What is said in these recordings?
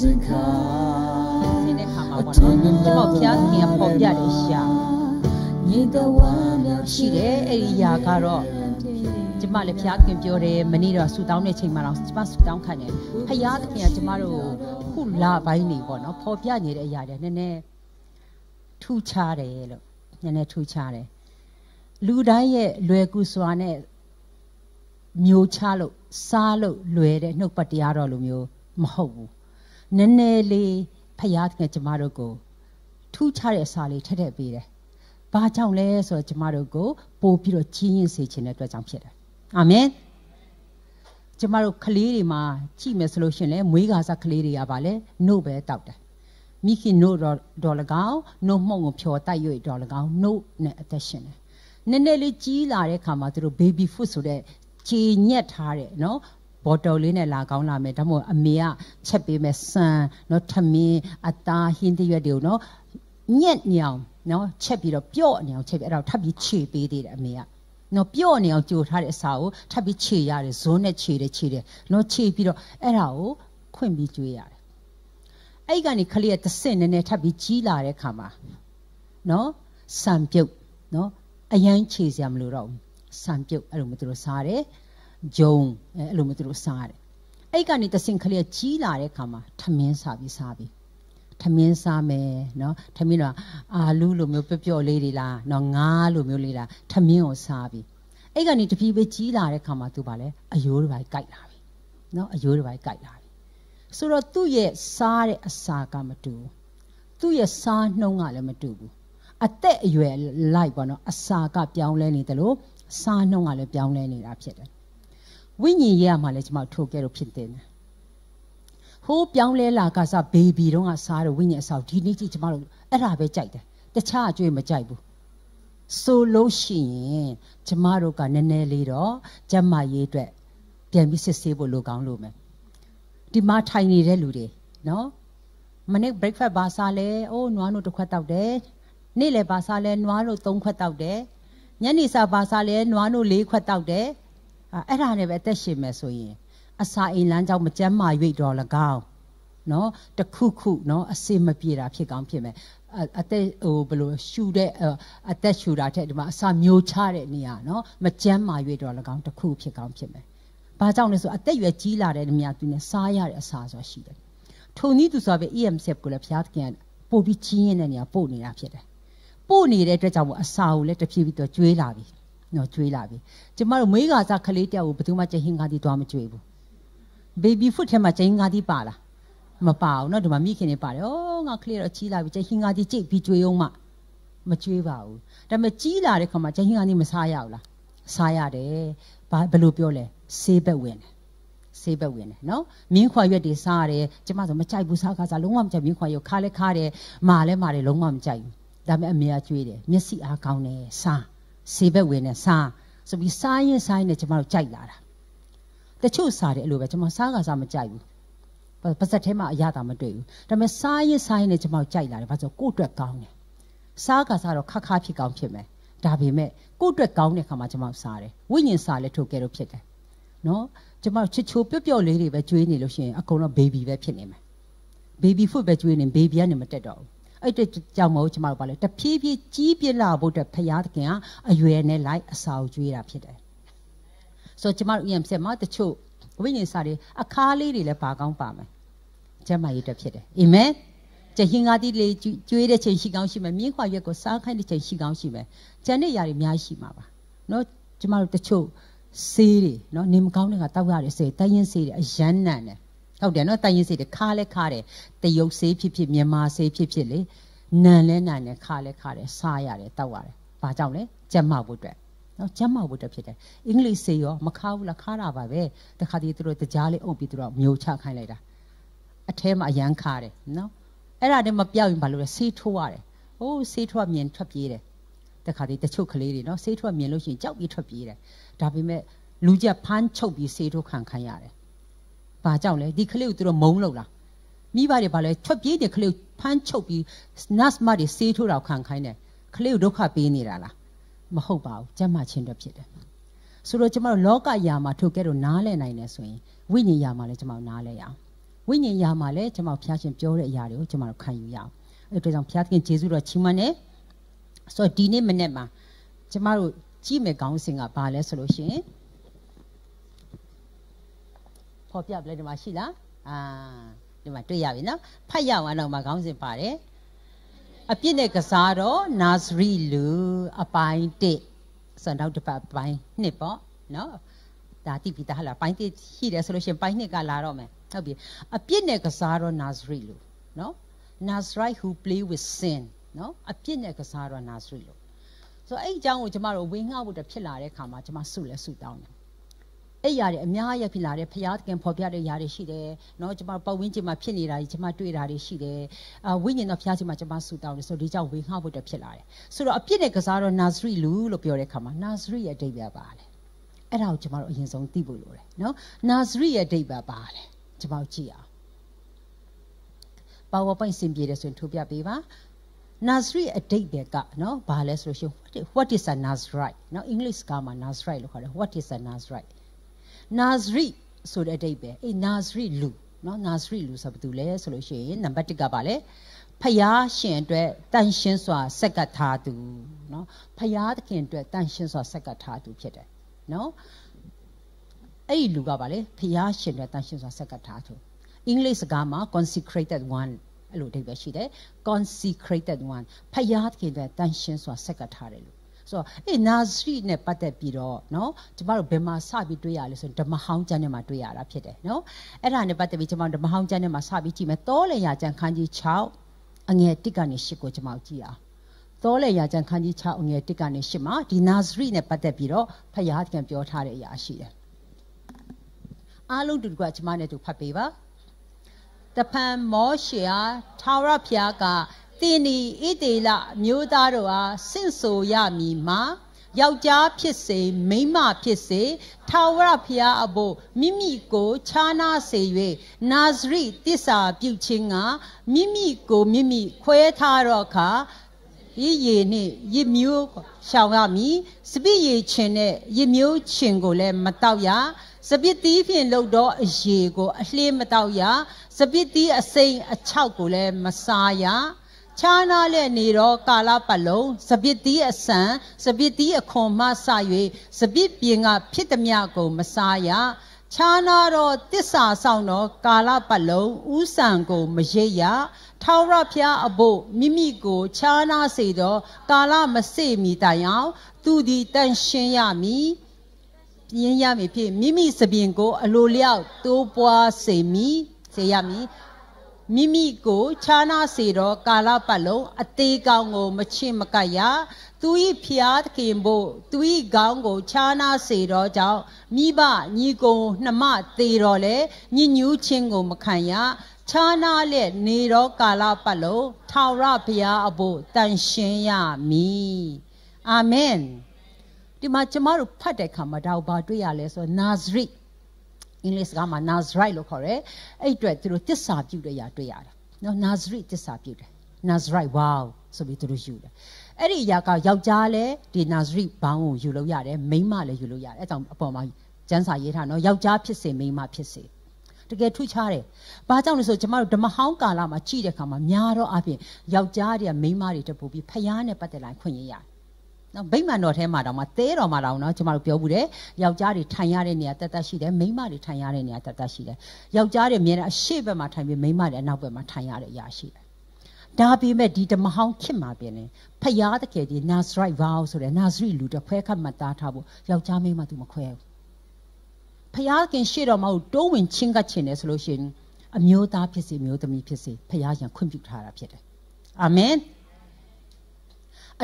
စကားဒီနေ့ခါမှာပေါ့နော်ကျွန်တော်ဖျားခင်အပေါ်ပြတယ်ရှာညီတော်ဝါမြောက်ရှိတယ်အဲ့ဒီຢာကတော့ကျမလည်းဖျားခင်ပြောတယ်မနေ့တော့ဆူတောင်းတဲ့ချိန်မှာတော့ကျမဆူတောင်းခံတယ်ဖျားခင်ကကျမတို့ခုလာပိုင်းနေပေါ့နော်ပေါ်ပြနေတဲ့အရာတွေနည်းနည်းထူချတယ်လို့နည်းနည်းထူချတယ်လူတိုင်းရဲ့လွယ်ကူစွာနဲ့မျိုးချလို့စားလို့လွယ်တဲ့နှုတ်ပတ်တရားတော်လိုမျိုးမဟုတ်ဘူးနည်းနည်းလေးဖယားကကျမတို့ကိုထူးခြားတဲ့အစာလေးထည့်ထည့်ပေးတယ်။ဘာကြောင့်လဲဆိုတော့ကျမတို့ကိုပို့ပြီးတော့ကြီးရင်စေခြင်းတဲ့အတွက်ကြောင့်ဖြစ်တယ်။အာမင်။ကျမတို့ကလေးတွေမှာကြည့်မယ်ဆိုလို့ရှင်လဲမွေးကာစကလေးတွေကပါလေနှုတ်ပဲတောက်တယ်။မိခင်နှုတ်တော်လကောင်းနှုတ်မှုန့်ကိုဖြော်တိုက်၍တော်လကောင်းနှုတ်နဲ့အသက်ရှင်တယ်။နည်းနည်းလေးကြီးလာတဲ့ခါမှာသူတို့ baby food ဆိုတဲ့ခြေညက်ထားတဲ့နော်ဘော်တော်လေးနဲ့လာကောင်းလာမယ်ဒါမှမဟုတ်အမေကချက်ပေးမယ်ဆန်နော်ထမင်းအသားဟင်းသီးရွက်တွေကိုနော်ညက်ညောင်နော်ချက်ပြီးတော့ပျော့နေအောင်ချက်ပြီးအဲ့ဒါထပ်ပြီးခြေပေးသေးတယ်အမေကနော်ပျော့နေအောင်ကြိုထားတဲ့အစာကိုထပ်ပြီးခြေရတယ်ဇွန်းနဲ့ခြေတယ်ခြေတယ်နော်ခြေပြီးတော့အဲ့ဒါကိုခွင့်ပြီးကျွေးရတယ်အဲ့ကနေခလေးကတဆင့်နည်းနည်းထပ်ပြီးကြီးလာတဲ့ခါမှာနော်ဆံပြုတ်နော်အရန်ခြေစရာမလိုတော့ဘူးဆံပြုတ်အဲ့လိုမျိုးသူတို့စားတယ်ဂျုံအဲအဲ့လိုမျိုးသူတို့စားတယ်အဲ့ကနေတဆင်ကလေးကြီးလာတဲ့ခါမှာထမင်းစားပြီးစားပြီးထမင်းစားမယ်နော်ထမင်းတော့အာလူးလိုမျိုးပျော့ပျော့လေးတွေလားနော်ငါးလိုမျိုးလေးလားထမင်းကိုစားပြီးအဲ့ကနေတပြေးပြေးကြီးလာတဲ့ခါမှာသူပါလဲအယိုးတွေပါကြိုက်လာပြီနော်အယိုးတွေပါကြိုက်လာပြီဆိုတော့သူ့ရဲ့စားတဲ့အစာကမတူဘူးသူ့ရဲ့စားနှုံးကလည်းမတူဘူးအသက်အရွယ်လိုက်ပေါ့နော်အစာကပြောင်းလဲနေတယ်လို့စားနှုံးကလည်းပြောင်းလဲနေတာဖြစ်တယ်ဝိညာဉ်ရေးရမှာလဲကျွန်မထိုကဲလို့ဖြစ်တင်တယ်ဟိုးပြောင်းလဲလာကစားဘေဘီတော့ကစားတော့ဝိညာဉ်အဆောက်ဒီနေ့ကြီးကျွန်မတို့အဲ့ဒါပဲကြိုက်တယ်တခြားအကျွေးမကြိုက်ဘူးဆိုလို့ရှိရင်ကျမတို့ကနည်းနည်းလေးတော့ကျမရေးအတွက်ပြန်ပြီးစစ်ဆေးဖို့လိုကောင်းလို့မယ်ဒီမှာထိုင်နေတဲ့လူတွေနော်မနေ့ breakfast ဘာစားလဲအိုးနွားတို့တစ်ခွက်တောက်တယ်နေ့လယ်ဘာစားလဲနွားတို့သုံးခွက်တောက်တယ်ညနေစာဘာစားလဲနွားတို့လေးခွက်တောက်တယ်အဲ့ဒါနဲ့ပဲအသက်ရှင်မယ်ဆိုရင်အစာအိမ်လမ်းကြောင်းမကျန်းမာ၍တော်၎င်းနော်တခုခုနော် အစင်မပြေတာဖြစ်ကောင်းဖြစ်မယ်အသက်ဟိုဘယ်လိုရှူတဲ့အသက်ရှူတာထက်ဒီမှာအစာမျိုးချတဲ့နေရာနော်မကျန်းမာ၍တော်၎င်းတခုဖြစ်ကောင်းဖြစ်မယ်။ဘာကြောင့်လဲဆိုအသက်ရွယ်ကြီးလာတဲ့နေရာသူနဲ့စားရတဲ့အစာဆိုတာရှိတယ်။ထုံနည်းသူဆိုပဲ EMCF ကိုလည်းဘုရားသခင်ပို့ပြီးချင်းရတဲ့နေရာပို့နေတာဖြစ်တယ်။ပို့နေတဲ့အတွက်ကြောင့်အစာကိုလည်းတဖြည်းဖြည်းတော့ကျွေးလာပြီ။နော်ကျွေးလာပြီကျမတို့မွေးကစားကလေးတယောက်ကိုဘယ်သူမှကျဟင်းကားတီးသွားမကျွေးဘူး baby food ထဲမှာကျဟင်းကားတီးပါလားမပါဘူးเนาะဒီမှာမိခင်တွေပါတယ်။အော်ငါကလေးတော့ကြီးလာပြီ။ကျဟင်းကားကြီးကြိတ်ပြီးကြွေးအောင်မှမကြွေးပါဘူး။ဒါပေမဲ့ကြီးလာတဲ့ခါမှာကျဟင်းကားကြီးမစားရဘူးလား။စားရတယ်။ဘာဘယ်လိုပြောလဲ။ဆေးဘက်ဝင်တယ်။ဆေးဘက်ဝင်တယ်เนาะ။မင်းခွာရွက်တွေစားရတယ်။ကျမဆိုမကြိုက်ဘူးစားခါစားလုံးဝမကြိုက်မင်းခွာရွက်ခါလဲခါတယ်။မာလဲမာတယ်လုံးဝမကြိုက်ဘူး။ဒါပေမဲ့အမေကကြွေးတယ်။မျက်စိအားကောင်းတယ်စား။ဈေးဘက်ဝင်နဲ့စားဆိုပြီးစားရင်စားရင်လည်းကျမတို့ကြိုက်လာတာတချို့စားတယ်အဲ့လိုပဲကျမစားကစားမကြိုက်ဘူးပါစက်ထဲမှာအရသာမတွေ့ဘူးဒါပေမဲ့စားရင်စားရင်လည်းကျမတို့ကြိုက်လာတယ်ဘာလို့ကိုယ့်အတွက်ကောင်းတယ်စားကစားတော့ခက်ခါဖြစ်ကောင်းဖြစ်မယ်ဒါပေမဲ့ကိုယ့်အတွက်ကောင်းတဲ့ခါမှာကျမတို့စားတယ်ဝိညာဉ်စားလည်းထုတ်ကဲတော့ဖြစ်တယ်နော်ကျမတို့ချစ်ချိုပျော့ပျော့လေးတွေပဲကျွေးနေလို့ရှိရင်အကုန်လုံး baby ပဲဖြစ်နေမယ် baby food ပဲကျွေးနေ baby ကနေမတက်တော့ဘူးအဲ့တကြောင့်မဟုတ်ကျမတို့ပါလေတဖြည်းဖြည်းကြီးပြစ်လာဖို့အတွက်ဖရာသခင်ကအရွယ်နဲ့လိုက်အစာကိုကျွေးတာဖြစ်တယ်ဆိုတော့ကျမတို့ EM ဆက်မှာတချို့ဝိညာဉ်စာတွေအခါလေးတွေလည်းပါကောင်းပါမယ်ကျမရေးတက်ဖြစ်တယ်အာမင်ကျဟင်ကားတိလေးကျွေးတဲ့ချိန်ရှိကောင်းရှိမယ်မြင်းခွာရွက်ကိုစားခိုင်းတဲ့ချိန်ရှိကောင်းရှိမယ်ကျန်တဲ့ຢာတွေအများရှိမှာပါเนาะကျမတို့တချို့ဆေးတွေเนาะနေမကောင်းတဲ့ကတောက်ရတယ်ဆေးတိုင်းရင်ဆေးတွေအရမ်းနံတယ်ဟုတ်တယ်နော်တိုင်ရင်စေးတခါလဲခါတယ်တရုတ်စေးဖြစ်ဖြစ်မြန်မာစေးဖြစ်ဖြစ်လေနန်လဲနန်နဲ့ခါလဲခါတယ်စားရတယ်တောက်ရတယ်ဘာကြောင့်လဲကြက်မောက်ဖို့အတွက်နော်ကြက်မောက်ဖို့အတွက်ဖြစ်တယ်အင်္ဂလိပ်စေးရောမခါဘူးလားခါတာပါပဲတခါတည်းသူတို့တကြားလေးအုပ်ပြီးသူတို့မျိုးချခိုင်းလိုက်တာအထဲမှာအရန်ခါတယ်နော်အဲ့ဒါတည်းမပြောက်ရင်ဘာလို့လဲဆေးထိုးရတယ်ဟိုးဆေးထွက်မြင်ထွက်ပြေးတယ်တခါတည်းတချို့ကလေးတွေနော်ဆေးထွက်မြင်လို့ရှိရင်ကြောက်ပြီးထွက်ပြေးတယ်ဒါပေမဲ့လူကြက်ဖမ်းချုပ်ပြီးဆေးထိုးခံခံရတယ်ဘာကြောက်လဲဒီခလေးကိုသူတို့မုန်းလို့လားမိဘတွေဘာလဲထွက်ပြေးတဲ့ခလေးကိုဖမ်းချုပ်ပြီးနတ်မတွေဆေးထိုးတော့ခံခိုင်းတယ်ခလေးကိုဒုက္ခပေးနေတာလားမဟုတ်ပါဘူးကျမ်းမာခြင်းတော့ဖြစ်တယ်ဆိုတော့ကျမတို့လောကယာမှာထိုကဲတော့နားလဲနိုင်တယ်ဆိုရင်ဝိညာဉ်ယာမှာလည်းကျမတို့နားလဲရအောင်ဝိညာဉ်ယာမှာလည်းကျမတို့ဖျားရှင်ပြောတဲ့အရာတွေကိုကျမတို့ခံယူရအောင်အဲ့ဒါကြောင့်ဖျားသခင်ယေရှုတော်ချီးမွမ်းတယ်ဆိုတော့ဒီနေ့မနေ့မှာကျမတို့ကြည့်မယ်ကောင်းစဉ်ကဘာလဲဆိုလို့ရှိရင်ဖော်ပြပြလဲဒီမှာရှိလားအာဒီမှာတွေ့ရပြီနော်ဖတ်ရအောင်အောင်မှာခေါင်းစဉ်ပါတယ်အပြစ်နဲ့ကစားတော့နာဇရီလူအပိုင်း1ဆိုတော့နောက်တစ်ပတ်အပိုင်း2ပေါ့နော်ဒါတိပိတာဟလာပိုင်း1ရှိတယ်ဆိုလို့ရှင်ပိုင်း2ကလာတော့မယ်ဟုတ်ပြီအပြစ်နဲ့ကစားတော့နာဇရီလူနော် Nazrite who play with sin နော်အပြစ်နဲ့ကစားတော့ Nazrite လို့ဆိုတော့အဲ့အကြောင်းကိုကျမတို့ဝေငှဖို့တဖြစ်လာတဲ့ခါမှာကျမဆုလဲဆုတောင်းတယ်အဲ့ຢာတွေအများကြီးဖြစ်လာတယ်ဖရာသခင်ဖော်ပြတဲ့ຢာတွေရှိတယ်เนาะကျွန်မပတ်ဝန်းကျင်မှာဖြစ်နေတာကြီးကျွန်မတွေ့တာတွေရှိတယ်အာဝိညာဉ်တော်ဖရာရှင်မှာကျွန်မဆူတောင်းတယ်ဆိုတော့ဒီကြောင့်ဝေငှဖို့တက်ဖြစ်လာတယ်ဆိုတော့အပြစ်နဲ့ကစားတော့နာဇရီလူလို့ပြောတဲ့အခါမှာနာဇရီရဲ့အဓိပ္ပာယ်ပါတယ်အဲ့ဒါကိုကျွန်မတို့အရင်ဆုံးသိဖို့လိုတယ်เนาะနာဇရီရဲ့အဓိပ္ပာယ်ပါတယ်ကျွန်မတို့ကြည့်အောင် PowerPoint စင်ပြေတယ်ဆိုရင်ထိုးပြပေးပါ Nazri အတိတ်ပဲကနော်ဘာလဲဆိုလို့ရှိရင် what is a Nazrite နော်အင်္ဂလိပ်စကားမှာ Nazrite လို့ခေါ်တယ် what is a Nazrite နာဇရီဆိုတဲ့အဓိပ္ပာယ်အေးနာဇရီလူနော်နာဇရီလူဆိုဘာတူလဲဆိုလို့ရှိရင်နံပါတ်1ကပါလေဖယားရှင်အတွက်တန်ရှင်းစွာဆက်ကပ်ထားသူနော်ဖယားသခင်အတွက်တန်ရှင်းစွာဆက်ကပ်ထားသူဖြစ်တယ်နော်အဲ့ဒီလူကပါလေဖယားရှင်အတွက်တန်ရှင်းစွာဆက်ကပ်ထားသူအင်္ဂလိပ်စကားမှာ consecrated one အဲ့လိုအဓိပ္ပာယ်ရှိတယ် consecrated one ဖယားသခင်အတွက်တန်ရှင်းစွာဆက်ကပ်ထားတယ်လို့ဆိုတော့အေးနာဇရီနဲ့ပတ်သက်ပြီးတော့နော်ကျမတို့ဘယ်မှာစပြီးတွေ့ရလဲဆိုရင်ဓမ္မဟောင်းကျမ်းထဲမှာတွေ့ရတာဖြစ်တယ်နော်အဲ့ဒါနဲ့ပတ်သက်ပြီးကျမတို့ဓမ္မဟောင်းကျမ်းထဲမှာစပြီးကြည့်မယ်တောလေရာကျမ်းခန်းကြီး6အငယ်1ကနေ10ကိုကျမတို့ကြည့်အောင်သောလေရာကျန်ခန်းကြီး6အငယ်1ကနေ10မှာဒီနာဇရီနဲ့ပတ်သက်ပြီးတော့ဖယားကံပြောထားတဲ့အရာရှိတယ်။အားလုံးတူတူကကျမနဲ့တူဖတ်ပေးပါ။တဖန်မောရှေအားထာဝရဘုရားကသင်ဒီဣတေလ မျိုးသားတို့အားဆင့်ဆိုရမည်မှာယောက်ျားဖြစ်စေမိန်းမဖြစ်စေထာဝရဘုရားအဖို့မိမိကိုခြားနာစေ၍နာဇရိတစ္ဆာပြုခြင်းကမိမိကိုမိမိခွဲထားတော့အခါရည်ရည်နှင့်ရည်မျိုးရှောင်ရမည်စပစ်ရည်ချင်းနဲ့ရည်မျိုးချင်းကိုလည်းမတောက်ရစပစ်သီးဖြင့်လှုပ်တော့အရည်ကိုအလှမတောက်ရ စပစ်သီးအစိမ့်အချောက်ကိုလည်းမစားရခြားနားလက်နေတော့ကာလပတ်လုံးစပစ်တီးအဆန်စပစ်တီးအခွန်မှဆ၍စပစ်ပြင်ကဖြစ်သည်များကိုမစားရခြားနာတော့တစ္ဆာဆောင်တော့ကာလပတ်လုံးဥဆံကိုမရိပ်ရထာဝရဘုရားအဖို့မိမိကိုခြားနာစေတော့ကာလမစေမီတိုင်အောင်သူသည်တန်ရှင်းရမည်ပြင်းရမည်ဖြစ်မိမိစပင်ကိုအလိုလျောက်တိုးပွားစေမည်စေရမည်မိမိကိုခြားနာစေတော့ကာလပတ်လုံးအသေးကောင်းကို မချစ်မကပ်ရသူ၏ဖျားသခင်ဖို့သူ၏ကောင်းကိုခြားနာစေတော့ကြောင့်မိဘညီကိုနှမသေးတော့လေညညူးချင်းကိုမခံရခြားနာလက်နေတော့ကာလပတ်လုံးထာဝရဘုရားအဖို့တန်ရှင်းရမည်အာမင်ဒီမှာကျမတို့ဖတ်တဲ့အခါမှာဒါကိုဘာတွေ့ရလဲဆိုတော့နာဇရိတ်အင်္ဂလိပ်စကားမှာ Nazarite လို့ခေါ်တယ်အဲ့အတွက်သူတို့တစ္ဆာပြုတဲ့အရာတွေ့ရတယ်နော် Nazarite တစ္ဆာပြုတယ် Nazarite wow ဆိုပြီးသူတို့ယူတယ်အဲ့ဒီအရာကယောက်ျားလည်းဒီ Nazarite ဘောင်းကိုယူလို့ရတယ်မိန်းမလည်းယူလို့ရတယ်အဲ့ကြောင့်အပေါ်မှာကျမ်းစာရေးထားနော်ယောက်ျားဖြစ်စေမိန်းမဖြစ်စေတကယ်ထူးခြားတယ်။ဘာကြောင့်လဲဆိုကျမတို့ဓမ္မဟောင်းကာလမှာကြည့်တဲ့အခါမှာများတော့အပြင်ယောက်ျားတွေကမိန်းမတွေတပူပြီးဖျားနဲ့ပတ်သက်လာခွင့်ရရတယ်နော်ဗိမာန်တော်ထဲမှာတောင်မှသဲတော်မှာတောင်နော်ကျမတို့ပြောဘူးတယ်ယောက်ျားတွေထိုင်ရတဲ့နေရာတက်တက်ရှိတယ်မိန်းမတွေထိုင်ရတဲ့နေရာတက်တက်ရှိတယ်ယောက်ျားတွေအမြဲတမ်းအရှိဘက်မှာထိုင်ပြီးမိန်းမတွေအနောက်ဘက်မှာထိုင်ရတဲ့အရာရှိတယ်ဒါပေမဲ့ဒီဓမ္မဟောင်းခင်မှာပြင်လေဖယားတကယ်ဒီ Nazrite vow ဆိုတဲ့ Nazri လူတစ်ခွဲခတ်မှတ်သားထားဖို့ယောက်ျားမိန်းမသူမခွဲဘူးဖယားခင်ရှေ့တော်မှာတိုးဝင်ချင်းကချင်းတယ်ဆိုလို့ရှိရင်အမျိုးသားဖြစ်စေမျိုးသမီးဖြစ်စေဖယားရန်ခွင့်ပြုထားတာဖြစ်တယ်အာမင်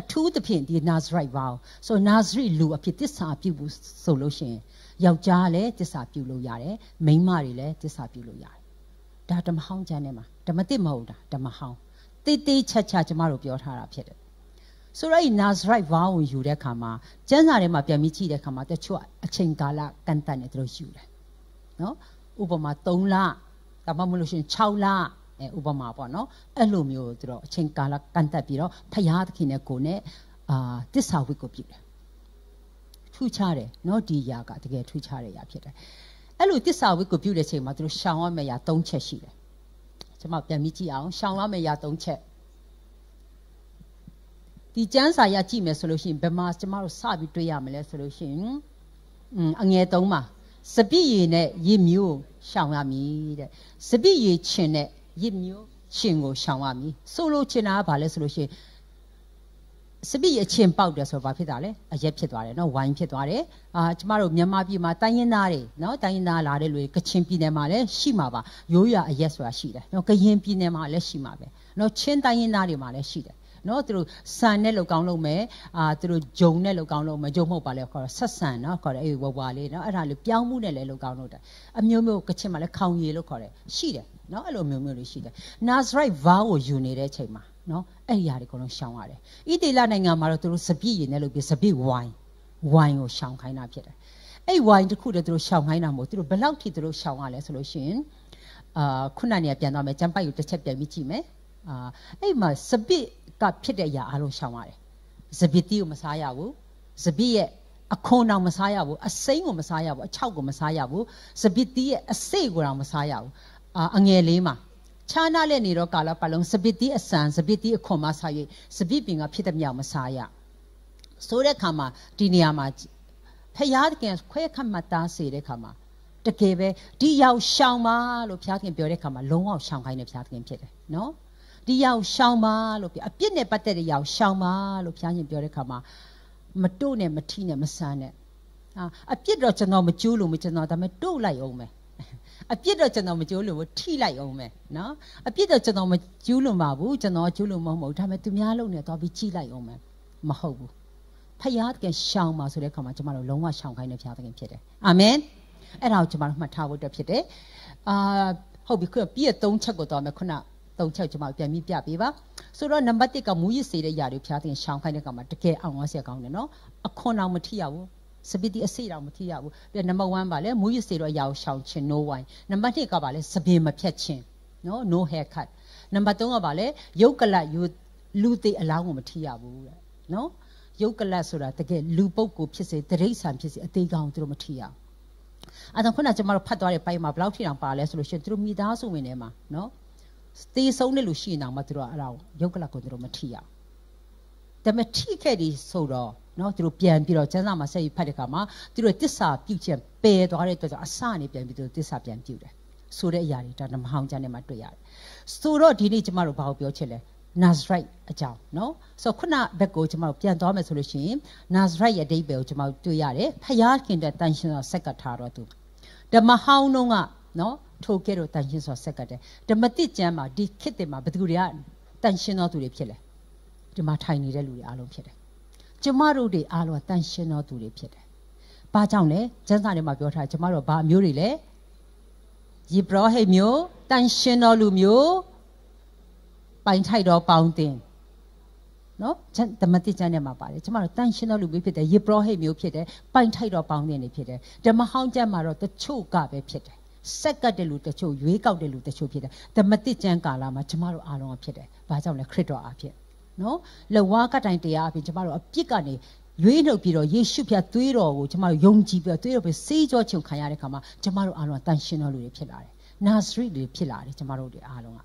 အထူးသဖြင့်ဒီနာဇရိုက်ပါအောင်ဆိုတော့နာဇရိလူအဖြစ်တစ္ဆာပြုဖို့ဆိုလို့ရှိရင်ယောက်ျားလည်းတစ္ဆာပြုလို့ရတယ်မိန်းမတွေလည်းတစ္ဆာပြုလို့ရတယ်ဒါဓမ္မဟောင်းကျမ်းထဲမှာဓမ္မတိမဟုတ်တာဓမ္မဟောင်းတိတ်တိတ်ချာချာကျမတို့ပြောထားတာဖြစ်တယ်ဆိုတော့ဒီ Nazarite vow ကိုယူတဲ့အခါမှာကျမ်းစာထဲမှာပြန်ပြီးကြည့်တဲ့အခါမှာတချို့အချိန်ကာလကန့်တတ်နေသူတို့ယူတယ်။နော်ဥပမာ3လဒါမှမဟုတ်လို့ရှိရင်6လအဲဥပမာပေါ့နော်အဲ့လိုမျိုးသူတို့အချိန်ကာလကန့်တက်ပြီးတော့ဖရာသခင်နဲ့ကိုနဲ့အာတစ္ဆာဝိကိုပြုတယ်ထူးခြားတယ်နော်ဒီຢာကတကယ်ထူးခြားတဲ့ຢာဖြစ်တယ်အဲ့လိုတစ္ဆာဝိကိုပြုတဲ့ချိန်မှာသူတို့ရှောင်ရမယ့်ຢာ၃ချက်ရှိတယ်ကျွန်မပြန်ပြီးကြည့်အောင်ရှောင်ရမယ့်ຢာ၃ချက်ဒီကျမ်းစာရကြည့်မယ်ဆိုလို့ရှိရင်ဘယ်မှာကျမတို့စပြီးတွေ့ရမလဲဆိုလို့ရှိရင်အငယ်၃မှာစပည့်ရည်နဲ့ရည်မျိုးရှောင်ရမည်တဲ့စပည့်ရည်ချင်းနဲ့ရစ်မျိုးရှင်ကိုရှောင်ရမည်ဆိုလိုချင်တာကဘာလဲဆိုလို့ရှိရင်စပိအချင်းပေါက်တယ်ဆိုတော့ဘာဖြစ်တာလဲအရက်ဖြစ်သွားတယ်နော်ဝိုင်းဖြစ်သွားတယ်အာကျမတို့မြန်မာပြည်မှာတိုင်းရင်းသားတွေနော်တိုင်းရင်းသားလာတဲ့လူတွေကချင်ပြည်နယ်မှာလည်းရှိမှာပါရိုးရအရက်ဆိုတာရှိတယ်နော်ကရင်ပြည်နယ်မှာလည်းရှိမှာပဲနော်ချင်းတိုင်းရင်းသားတွေမှာလည်းရှိတယ်နော်သူတို့ဆန်နဲ့လောက်ကောင်းလုပ်မယ်အာသူတို့ဂျုံနဲ့လောက်ကောင်းလုပ်မယ်ဂျုံမဟုတ်ပါလေခေါ်တော့ဆက်ဆန်နော်ခေါ်တယ်အေးဝဝလေးနော်အဲ့ဒါလေးပြောင်းမှုနဲ့လည်းလောက်ကောင်းလုပ်တယ်အမျိုးမျိုးကချင်မှာလည်းခေါင်ရည်လို့ခေါ်တယ်ရှိတယ်နော်အဲ့လိုမျိုးမျိုးတွေရှိတယ်နာစရိုက်ဗားကိုယူနေတဲ့အချိန်မှာနော်အဲ့ဒီຢာတွေအကုန်လုံးရှောင်ရတယ်။ဣတိလနိုင်ငံမှာတော့သူတို့စပြည့်ရည်နဲ့လို့ပြီးစပြည့်ဝိုင်းဝိုင်းကိုရှောင်ခိုင်းတာဖြစ်တယ်။အဲ့ဝိုင်းတစ်ခုတည်းသူတို့ရှောင်ခိုင်းတာမဟုတ်သူတို့ဘယ်လောက်ထိသူတို့ရှောင်ရလဲဆိုလို့ရှိရင်အာခုနနေပြန်သွားမယ်ကျန်ပိုက်ကိုတစ်ချက်ပြန်ပြီးကြည့်မယ်။အာအဲ့မှာစပြည့်ကဖြစ်တဲ့ຢာအလုံးရှောင်ရတယ်။စပြည့်တီးကိုမစားရဘူး။စပြည့်ရဲ့အခွန်အောင်မစားရဘူး။အစိမ့်ကိုမစားရဘူး။အချောက်ကိုမစားရဘူး။စပြည့်တီးရဲ့အစိတ်ကိုတော့မစားရဘူး။အငယ်လေးမှာခြားနာလက်နေတော့ကာလပတ်လုံးစပစ်တီအဆန်စပစ်တီအခွန်မဆာ၍စပစ်ပင်ကဖြစ်တဲ့မြောက်မဆာရဆိုတဲ့ခါမှာဒီနေရာမှာဖျားခင်ခွဲခတ်မှတားစေတဲ့ခါမှာတကယ်ပဲဒီရောက်ရှောင်ပါလို့ဖျားခင်ပြောတဲ့ခါမှာလုံးဝရှောင်ခိုင်းတဲ့ဖျားခင်ဖြစ်တယ်နော်ဒီရောက်ရှောင်ပါလို့ပြအပြစ်နဲ့ပတ်သက်တဲ့ရောက်ရှောင်ပါလို့ဖျားခင်ပြောတဲ့ခါမှာမတို့နဲ့မထီနဲ့မဆန်းနဲ့အပြစ်တော့ကျွန်တော်မကျူးလို့မကျွန်တော်ဒါပေမဲ့တို့လိုက်အောင်မယ်အပြစ်တော့ကျွန်တော်မကျူးလွန်ဘူးထိလိုက်အောင်ပဲနော်အပြစ်တော့ကျွန်တော်မကျူးလွန်ပါဘူးကျွန်တော်ကျူးလွန်မဟုတ်ဘူးဒါပေမဲ့သူများလုံးနေတော့ပြီးကြီးလိုက်အောင်ပဲမဟုတ်ဘူးဖယားတကယ်ရှောင်ပါဆိုတဲ့ခါမှာကျွန်တော်တို့လုံးဝရှောင်ခိုင်းတဲ့ဖယားတခင်ဖြစ်တယ်အာမင်အဲ့ဒါကိုကျွန်တော်တို့မှတ်ထားဖို့အတွက်ဖြစ်တယ်အာဟုတ်ပြီခုပြည့်သုံးချက်ကိုတော့မယ်ခုနသုံးချက်ကျွန်မပြန်ပြီးပြပေးပါဆိုတော့နံပါတ်1ကမူရစ်စေတဲ့ຢာတွေဖျားတင်ရှောင်းခိုင်းတဲ့ကောင်မှာတကယ်အောင်ဝါဆက်ကောင်းတယ်နော်အခွန်အောင်မထိရဘူးစပီတီအစိတောင်မထိရဘူးပြီးတော့နံပါတ်1ပါလဲမူးယစ်စေတော့အရာကိုရှောင်ခြင်း no wine နံပါတ်2ကပါလဲစပင်မဖြတ်ခြင်းနော် no haircut နံပါတ်3ကပါလဲရုပ်ကလပ်လူသေးအလောင်းကိုမထိရဘူးတဲ့နော်ရုပ်ကလပ်ဆိုတာတကယ်လူပုပ်ကိုဖြစ်စေတရိษံဖြစ်စေအသေးကောင်တို့မထိရအောင်အဲ့တော့ခုနကျွန်မတို့ဖတ်သွားတဲ့ပိုင်းမှာဘလောက်ထိအောင်ပါလဲဆိုလို့ရှိရင်တို့မိသားစုဝင်ထဲမှာနော်တေးဆုံးတဲ့လူရှိရင်တောင်မှတို့ကအဲ့ဒါကိုရုပ်ကလပ်ကိုတို့မထိရအောင်ဒါပေမဲ့ထိခဲ့ပြီဆိုတော့နော်သူတို့ပြန်ပြီးတော့ကျမ်းစာမှာဆက်ပြီးဖတ်တဲ့အခါမှာသူတို့တစ္ဆာပြုတ်ချက်ပယ်သွားတဲ့အတွက်ကြောင့်အစနေပြန်ပြီးသူတို့တစ္ဆာပြန်ပြုတ်တယ်ဆိုတဲ့အရာတွေဒါဓမ္မဟောင်းကျမ်းထဲမှာတွေ့ရတယ်ဆိုတော့ဒီနေ့ကျမတို့ဘာကိုပြောချင်လဲ Nazarite အကြောင်းเนาะဆိုတော့ခုနဘက်ကိုကျွန်တော်ပြန်သွားမယ်ဆိုလို့ရှိရင် Nazarite ရဲ့အဓိပ္ပာယ်ကိုကျွန်တော်တွေ့ရတယ်ဖယားခင်တဲ့တန်ရှင်စွာဆက်ကထားတော့သူဓမ္မဟောင်းတော့ကเนาะထိုကဲ့တော့တန်ရှင်စွာဆက်ကတဲ့ဓမ္မတိကျမ်းမှာဒီခေတ်တင်မှာဘယ်သူတွေကတန်ရှင်သောသူတွေဖြစ်လဲဒီမှာထိုင်နေတဲ့လူတွေအားလုံးဖြစ်တယ်ကျမတို့တွေအားလုံးတန်ရှင်းသောသူတွေဖြစ်တယ်။ဘာကြောင့်လဲ။ကျမ်းစာထဲမှာပြောထားကျမတို့ဘာမျိုးတွေလဲ။ယေဘရဟိတ်မျိုးတန်ရှင်းသောလူမျိုးပိုင်ထိုက်သောပေါင်းတင်နော်ဓမ္မတိကျမ်းထဲမှာပါတယ်ကျမတို့တန်ရှင်းသောလူမျိုးဖြစ်တယ်ယေဘရဟိတ်မျိုးဖြစ်တယ်ပိုင်ထိုက်သောပေါင်းတင်တွေဖြစ်တယ်ဓမ္မဟောင်းကျမ်းမှာတော့တချို့ကပဲဖြစ်တယ်ဆက်ကတ်တဲ့လူတချို့ရွေးကောက်တဲ့လူတချို့ဖြစ်တယ်ဓမ္မတိကျမ်းကာလမှာကျမတို့အားလုံးကဖြစ်တယ်ဘာကြောင့်လဲခရစ်တော်အားဖြင့်နော်လက်ဝါးကတိုင်တရားအပြင်ကျမတို့အပြစ်ကနေလွေးနှုတ်ပြီးတော့ယေရှုဖျားသွေးတော်ကိုကျမတို့ယုံကြည်ပြီးတော့သွေးတော်ပဲစေးကြောချုပ်ခံရတဲ့ခါမှာကျမတို့အားလုံးတန်ရှင်းတော်လူတွေဖြစ်လာတယ်။နာဇရိတွေဖြစ်လာတယ်ကျမတို့တွေအားလုံးက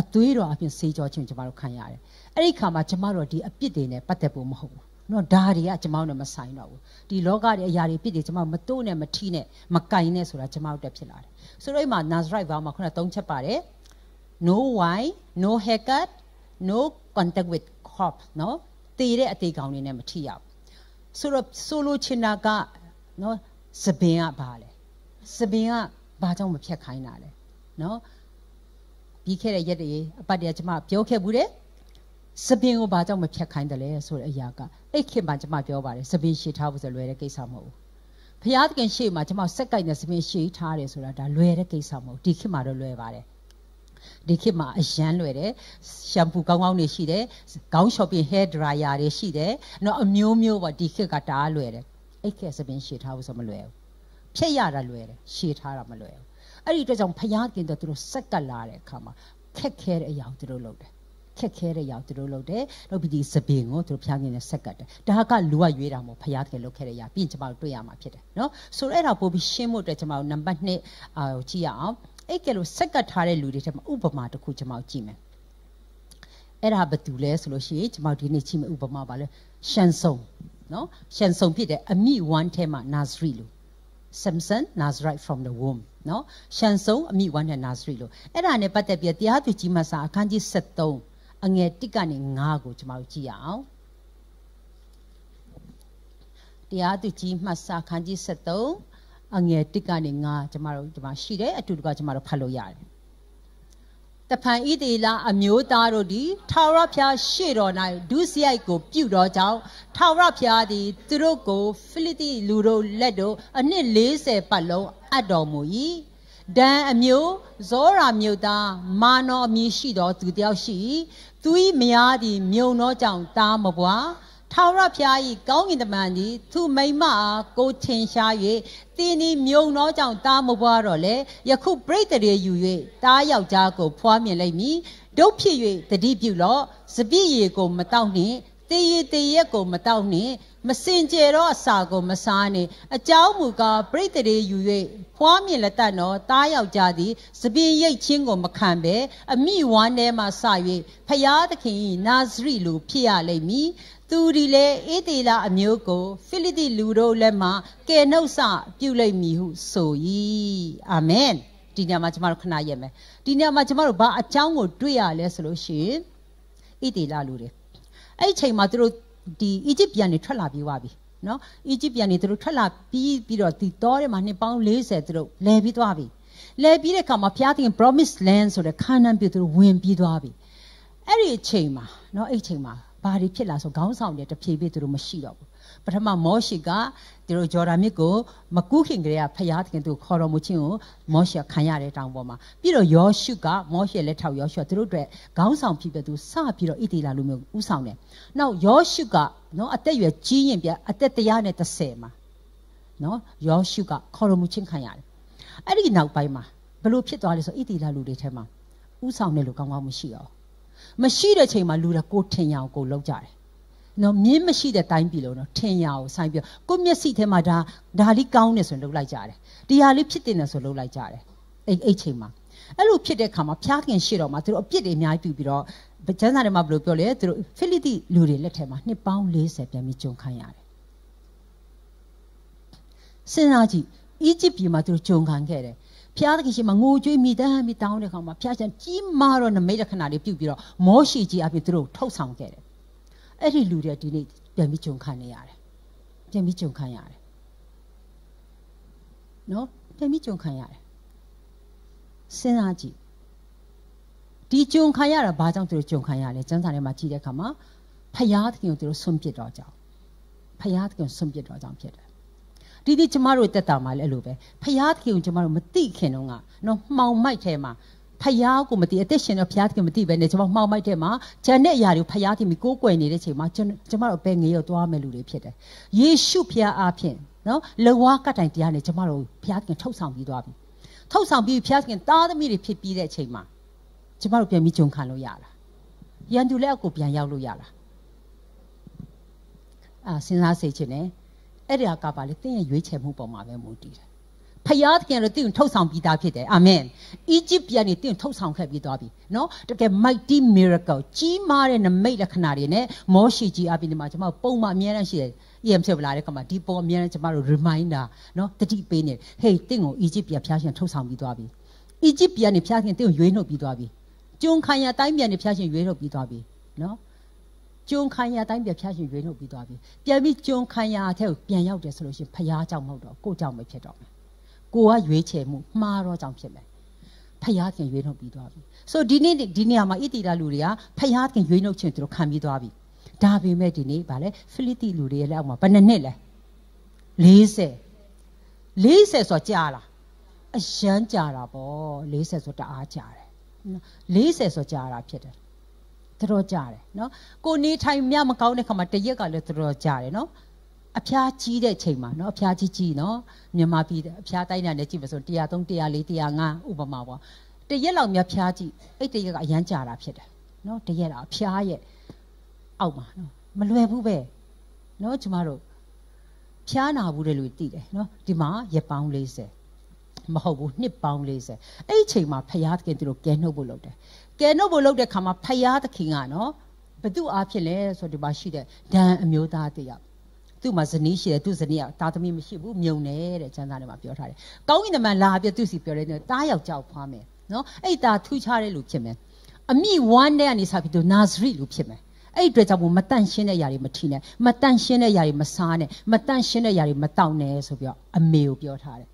အသွေးတော်အပြင်စေးကြောချုပ်ကျမတို့ခံရတယ်။အဲ့ဒီခါမှာကျမတို့ဒီအပြစ်တွေနဲ့ပတ်သက်ဖို့မဟုတ်ဘူး။နော်ဒါတွေကကျမတို့နဲ့မဆိုင်တော့ဘူး။ဒီလောကရဲ့အရာတွေပြစ်တွေကျမတို့မတိုးနဲ့မထိနဲ့မကင်နဲ့ဆိုတာကျမတို့တက်ဖြစ်လာတယ်။ဆိုတော့အိမ်မှာနာဇရိုက်ဘာမှာခုနသုံးချက်ပါတယ်။ no wine no haircut no contact with corpse နော်တည်တဲ့အသေးကောင်တွေနဲ့မထိရဘူးဆိုတော့ဆိုလိုချင်တာကနော်သပင်ကဘာလဲသပင်ကဘာကြောင့်မဖြတ်ခိုင်းတာလဲနော်ပြီးခဲ့တဲ့ရက်တွေအပတ်တည်းကကျွန်မပြောခဲ့ဘူးတဲ့သပင်ကိုဘာကြောင့်မဖြတ်ခိုင်းတယ်လဲဆိုတဲ့အရာကအဲ့ခင်မှာကျွန်မပြောပါတယ်သပင်ရှည်ထားဖို့ဆိုလွယ်တဲ့ကိစ္စမဟုတ်ဘူးဘုရားသခင်ရှေ့မှာကျွန်မစက်ကိုက်နဲ့သပင်ရှည်ထားတယ်ဆိုတာဒါလွယ်တဲ့ကိစ္စမဟုတ်ဒီခင်မှာတော့လွယ်ပါတယ်ဒီခေတ်မှာအရန်လွယ်တယ်ရှမ်ပူကောင်းကောင်းတွေရှိတယ်ခေါင်း shopping hair dryer တွေရှိတယ်နော်အမျိုးမျိုးပေါ့ဒီခေတ်ကတအားလွယ်တယ်အိတ်ခဲစပင်းရှည်ထားဖို့ဆိုမလွယ်ဘူးဖြည့်ရတာလွယ်တယ်ရှည်ထားတာမလွယ်ဘူးအဲ့ဒီအတွက်ကြောင့်ဖျားกินတော့သူတို့စက်ကတ်လာတဲ့အခါမှာခက်ခဲတဲ့အရာကိုသူတို့လုပ်တယ်ခက်ခဲတဲ့ရောက်သူတို့လုပ်တယ်လုပ်ပြီးဒီစပင်ကိုသူတို့ဖျားခင်နဲ့ဆက်ကတ်တယ်ဒါကလူကရွေးတာမဟုတ်ဖျားခင်လုပ်ခဲ့တဲ့ရာပြီးရင်ကျွန်တော်တို့တွေ့ရမှာဖြစ်တယ်နော်ဆိုတော့အဲ့ဒါပို့ပြီးရှင်းဖို့အတွက်ကျွန်တော်နံပါတ်1အာကြည့်ရအောင်အိတ်ကဲလို့ဆက်ကတ်ထားတဲ့လူတွေထဲမှာဥပမာတစ်ခုကျွန်မကြည့်မယ်အဲ့ဒါဘာတူလဲဆိုလို့ရှိရင်ကျွန်မဒီနေ့ကြည့်မယ်ဥပမာပါလဲရှန်ဆုံနော်ရှန်ဆုံဖြစ်တဲ့အမိဝမ်းထဲမှာနာဇရီလို့ Samson Nazarite from the womb နော်ရှန်ဆုံအမိဝမ်းနဲ့နာဇရီလို့အဲ့ဒါနဲ့ပတ်သက်ပြီးတရားသူကြီးမဆာအခန်းကြီး73အငယ်1ကနေ9ကိုကျွန်မတို့ကြည့်ရအောင်တရားသူကြီးမှတ်စာခန်းကြီး73အငယ်တစ်ကနေငါကျမတို့ဒီမှာရှိတယ်အတူတကကျမတို့ဖတ်လို့ရတယ်တဖန်ဤဒေလာအမျိုးသားတို့သည်ထာဝရဘုရားရှေ့တော်၌ဒုစရိုက်ကို ပြုတော်ကြောင်းထာဝရဘုရားသည်သူတို့ကိုဖိလိတိလူတို့လက်တို့အနှစ်40ပတ်လုံးအပ်တော်မူ၏ဒန်အမျိုးဇောရာမျိုးသားမာနောအမည်ရှိသောသူတယောက်ရှိ သူ၏မယားသည်မြုံသောကြောင့်တားမပွားထာဝရဘုရား၏ကောင်းကင်တမန်ကြီးသူမိမအားကိုထင်ရှား၍တင်းဒီမြုံသောကြောင့်တားမပွားတော့လေယခုပြိတ္တရေယူ၍တားယောက်ျားကိုဖွားမြင်လိမ့်မည်ဒုတ်ဖြစ်၍တတိပြုလော့စပြည့်ရေကိုမတောက်နှင့်တေးရည်တေးရက်ကိုမတောက်နှင့်မစင်ကြယ်တော့အစာကိုမစားနှင့်အကြောင်းမူကားပြိတ္တရေယူ၍ဖွားမြင်လက်တတ်သောတားယောက်ျားသည်စပင်ရိတ်ချင်းကိုမခံဘဲအမိဝမ်းထဲမှစ၍ဖျားသခင်၏နာဇရီလိုဖြစ်ရလိမ့်မည်သူဒီလေအေသေလအမျိုးကိုဖိလိတိလူတို့လက်မှကယ်နှုတ်ဆပြုလိုက်မည်ဟုဆို၏အာမင်ဒီညမှာကျမတို့ခဏရက်မယ်ဒီညမှာကျမတို့ဘာအကြောင်းကိုတွေ့ရလဲဆိုလို့ရှိရင်အေသေလလူတွေအဲ့ချိန်မှာသူတို့ဒီအီဂျစ်ပြန်နေထွက်လာပြီးသွားပြီနော်အီဂျစ်ပြန်နေသူတို့ထွက်လာပြီးပြီးတော့ဒီတောထဲမှာနှစ်ပေါင်း40သူတို့လဲပြီးသွားပြီလဲပြီးတဲ့အခါမှာဘုရားသခင် promise land ဆိုတဲ့ခါနန်ပြည်သူတို့ဝင်ပြီးသွားပြီအဲ့ဒီအချိန်မှာနော်အဲ့ဒီအချိန်မှာဘာတွေဖြစ်လာဆိုခေါင်းဆောင်တွေတဖြည်းဖြည်းသူတို့မရှိတော့ဘူးပထမမောရှိကသူတို့ဂျော်ဒန်မြစ်ကိုမကူးခင်ကလေးကဖျားသခင်သူခေါ်တော်မူခြင်းကိုမောရှိခံရတဲ့တောင်ပေါ်မှာပြီးတော့ယောရှုကမောရှိလက်ထောက်ယောရှုသူတို့အတွက်ခေါင်းဆောင်ဖြစ်ပြသူစပြီးတော့ဣတိလာလူမျိုးဥဆောင်တယ်နောက်ယောရှုကနော်အသက်ရွယ်ကြီးရင်ပြအသက်တရားနဲ့30မှာနော်ယောရှုကခေါ်တော်မူခြင်းခံရတယ်အဲ့ဒီနောက်ပိုင်းမှာဘလို့ဖြစ်သွားလဲဆိုဣတိလာလူတွေထဲမှာဥဆောင်တယ်လို့ကောင်းကောင်းမရှိအောင်မရှိတဲ့ချိန်မှာလူတွေကိုထင်ရအောင်ကိုလောက်ကြတယ်နော်မြင်းမရှိတဲ့တိုင်းပြည်လုံးနော်ထင်ရအောင်ဆိုင်ပြီးကိုမျက်စိထဲမှာဒါဒါလေးကောင်းနေဆိုရင်လှုပ်လိုက်ကြတယ်တရားလေးဖြစ်တင်နေဆိုလှုပ်လိုက်ကြတယ်အဲ့အဲ့ချိန်မှာအဲ့လိုဖြစ်တဲ့ခါမှာဖျားခင်ရှိတော့မှာသူတို့အပြစ်တွေအများကြီးပြုပြီးတော့ကျမ်းစာထဲမှာဘယ်လိုပြောလဲသူတို့ဖိလိတိလူတွေလက်ထက်မှာနှစ်ပေါင်း40ပြန်ပြီးဂျုံခံရတယ်စဉ်းစားကြည့်အီဂျစ်ပြည်မှာသူတို့ဂျုံခံခဲ့တယ်ဖျားသခင်ရှင်မှာငိုကြွေးမိတမ်းမိတောင်းတဲ့ခါမှာဖျားရှင်ကြီးမားတော့နမိတ်လက္ခဏာလေးပြုပြီးတော့မောရှိကြီးအပြင်သူတို့ထုတ်ဆောင်ခဲ့တယ်။အဲ့ဒီလူတွေဒီနေ့ပြန်ပြီးဂျုံခံနေရတယ်။ပြန်ပြီးဂျုံခံရတယ်။နော်ပြန်ပြီးဂျုံခံရတယ်။စဉ်းစားကြည့်။ဒီဂျုံခံရတာဘာကြောင့်သူတို့ဂျုံခံရလဲ။စံစာထဲမှာကြည့်တဲ့အခါမှာဖျားသခင်ကိုသူတို့ဆွန့်ပစ်တော့ကြောင်းဖျားသခင်ဆွန့်ပစ်တော့ကြောင်းဖြစ်တယ်ဒီဒီကျမတို့တက်တာမှာလည်းအဲ့လိုပဲဖျားသခင်ကိုကျမတို့မသိခင်တော့ကနော်မှောင်မိုက်ထဲမှာဖယားကိုမသိအသက်ရှင်တော့ဖယားကိုမသိပဲနဲ့ကျွန်မမှောက်မိုက်တဲ့မှာဂျန်တဲ့အရာတွေဖယားတင်ပြီးကိုးကွယ်နေတဲ့ချိန်မှာကျွန်မတို့ပဲငရေတော့သွားမယ်လူတွေဖြစ်တယ်။ယေရှုဖယားအားဖြင့်နော်လေဝါကတိုင်တရားနဲ့ကျွန်မတို့ဖယားကထုတ်ဆောင်ပြီးသွားပြီ။ထုတ်ဆောင်ပြီးဖယားကသားသမီးတွေဖြစ်ပြီးတဲ့အချိန်မှာကျွန်မတို့ပြန်ပြီးဂျုံခံလို့ရတာ။ရန်သူလက်အောက်ကိုပြန်ရောက်လို့ရတာ။အာစဉ်းစားစေချင်တယ်။အဲ့ဒါကပါလေသင်ရဲ့ရွေးချယ်မှုပေါ်မှာပဲမူတည်တယ်ဖယားသခင်လည်းတင့်ထုတ်ဆောင်ပြီးသားဖြစ်တယ်အာမင်အီဂျစ်ပြည်ကနေတင့်ထုတ်ဆောင်ခဲ့ပြီးသွားပြီเนาะတကယ် mighty miracle ကြီးမားတဲ့နမိတ်လက္ခဏာတွေနဲ့မောရှိကြီးအပြင်ဒီမှာကျွန်မပုံမှန်အများအားရှိတယ် EM ဖြစ်လာတဲ့ခါမှာဒီပုံအများအားကျွန်မတို့ reminder เนาะတတိပေးနေ hey တင့်ကိုအီဂျစ်ပြည်ဖျားရှင်ထုတ်ဆောင်ပြီးသွားပြီအီဂျစ်ပြည်ကနေဖျားရှင်တင့်ကိုရွေးနှုတ်ပြီးသွားပြီကျွန်းခိုင်ရတိုင်းပြည်ကနေဖျားရှင်ရွေးနှုတ်ပြီးသွားပြီเนาะကျုံခံရအတိုင်းပြန်ဖြတ်ရှင်ရွေးနှုတ်ပြီးသွားပြီပြန်ပြီးကျုံခံရအထက်ကိုပြန်ရောက်တယ်ဆိုလို့ရှိရင်ဖရားကြောင့်မဟုတ်တော့ကိုကြောင့်ပဲဖြစ်တော့မယ်ကိုကရွေးချယ်မှုမှားတော့ကြောင့်ဖြစ်မယ်ဖယားခင်ရွေးနှုတ်ပြီးသွားပြီဆိုဒီနေ့ဒီနေရာမှာဣတိလာလူတွေကဖယားခင်ရွေးနှုတ်ခြင်းသူတို့ခံပြီးသွားပြီဒါပေမဲ့ဒီနေ့ဗာလဲဖိလိတိလူတွေရဲ့လက်အောက်မှာဘယ်နှစ်နှစ်လဲ40 40ဆိုတော့ကြာလားအရန်ကြာတာပေါ့40ဆိုတအားကြာတယ်40ဆိုကြာတာဖြစ်တယ်သတော်ကြတယ်နော်ကိုနေထိုင်မြမကောင်းတဲ့ခါမှာတရက်ကလည်းသတော်ကြတယ်နော်အဖျားကြီးတဲ့ချိန်မှာနော်အဖျားကြီးကြီးနော်မြန်မာပြည်အဖျားတိုင်းတာနဲ့ကြည့်မစို့103 104 105ဥပမာပေါ့တရက်လောက်များဖျားကြည့်အဲ့တရက်ကအရန်ကြာတာဖြစ်တယ်နော်တရက်တော့ဖျားရဲ့အောက်မှာနော်မလွယ်ဘူးပဲနော်ကျမတို့ဖျားနာဘူးတဲ့လူသိတယ်နော်ဒီမှာရက်ပေါင်း40မဟုတ်ဘူးနှစ်ပေါင်း40အဲ့ဒီချိန်မှာဖျားသခင်သူတို့ကဲနှုတ်ဖို့လုပ်တယ်ကယ်နှုတ်ဖို့လုပ်တဲ့ခါမှာဖယားသခင်ကနော်ဘသူအားဖြင့်လဲဆိုတော့ဒီမှာရှိတဲ့ဒန်အမျိုးသားတယောက်သူ့မှာဇနီးရှိတယ်သူ့ဇနီးကသားသမီးမရှိဘူးမြုံတယ်တဲ့ကျမ်းစာထဲမှာပြောထားတယ်။ကောင်းကင်တမန်လာပြသူ့စီပြောတယ်တားယောက်ကြောက်ဖွားမယ်နော်အဲ့ဒါထူးခြားတဲ့လူဖြစ်မယ်။အမိဝမ်းတဲ့ကနေစပြီးသူနာဇရီလူဖြစ်မယ်။အဲ့အတွက်ကြောင့်မတန့်ရှင်းတဲ့ຢာတွေမထီနဲ့မတန့်ရှင်းတဲ့ຢာတွေမစားနဲ့မတန့်ရှင်းတဲ့ຢာတွေမတောက်နဲ့ဆိုပြီးတော့အမေကိုပြောထားတယ်။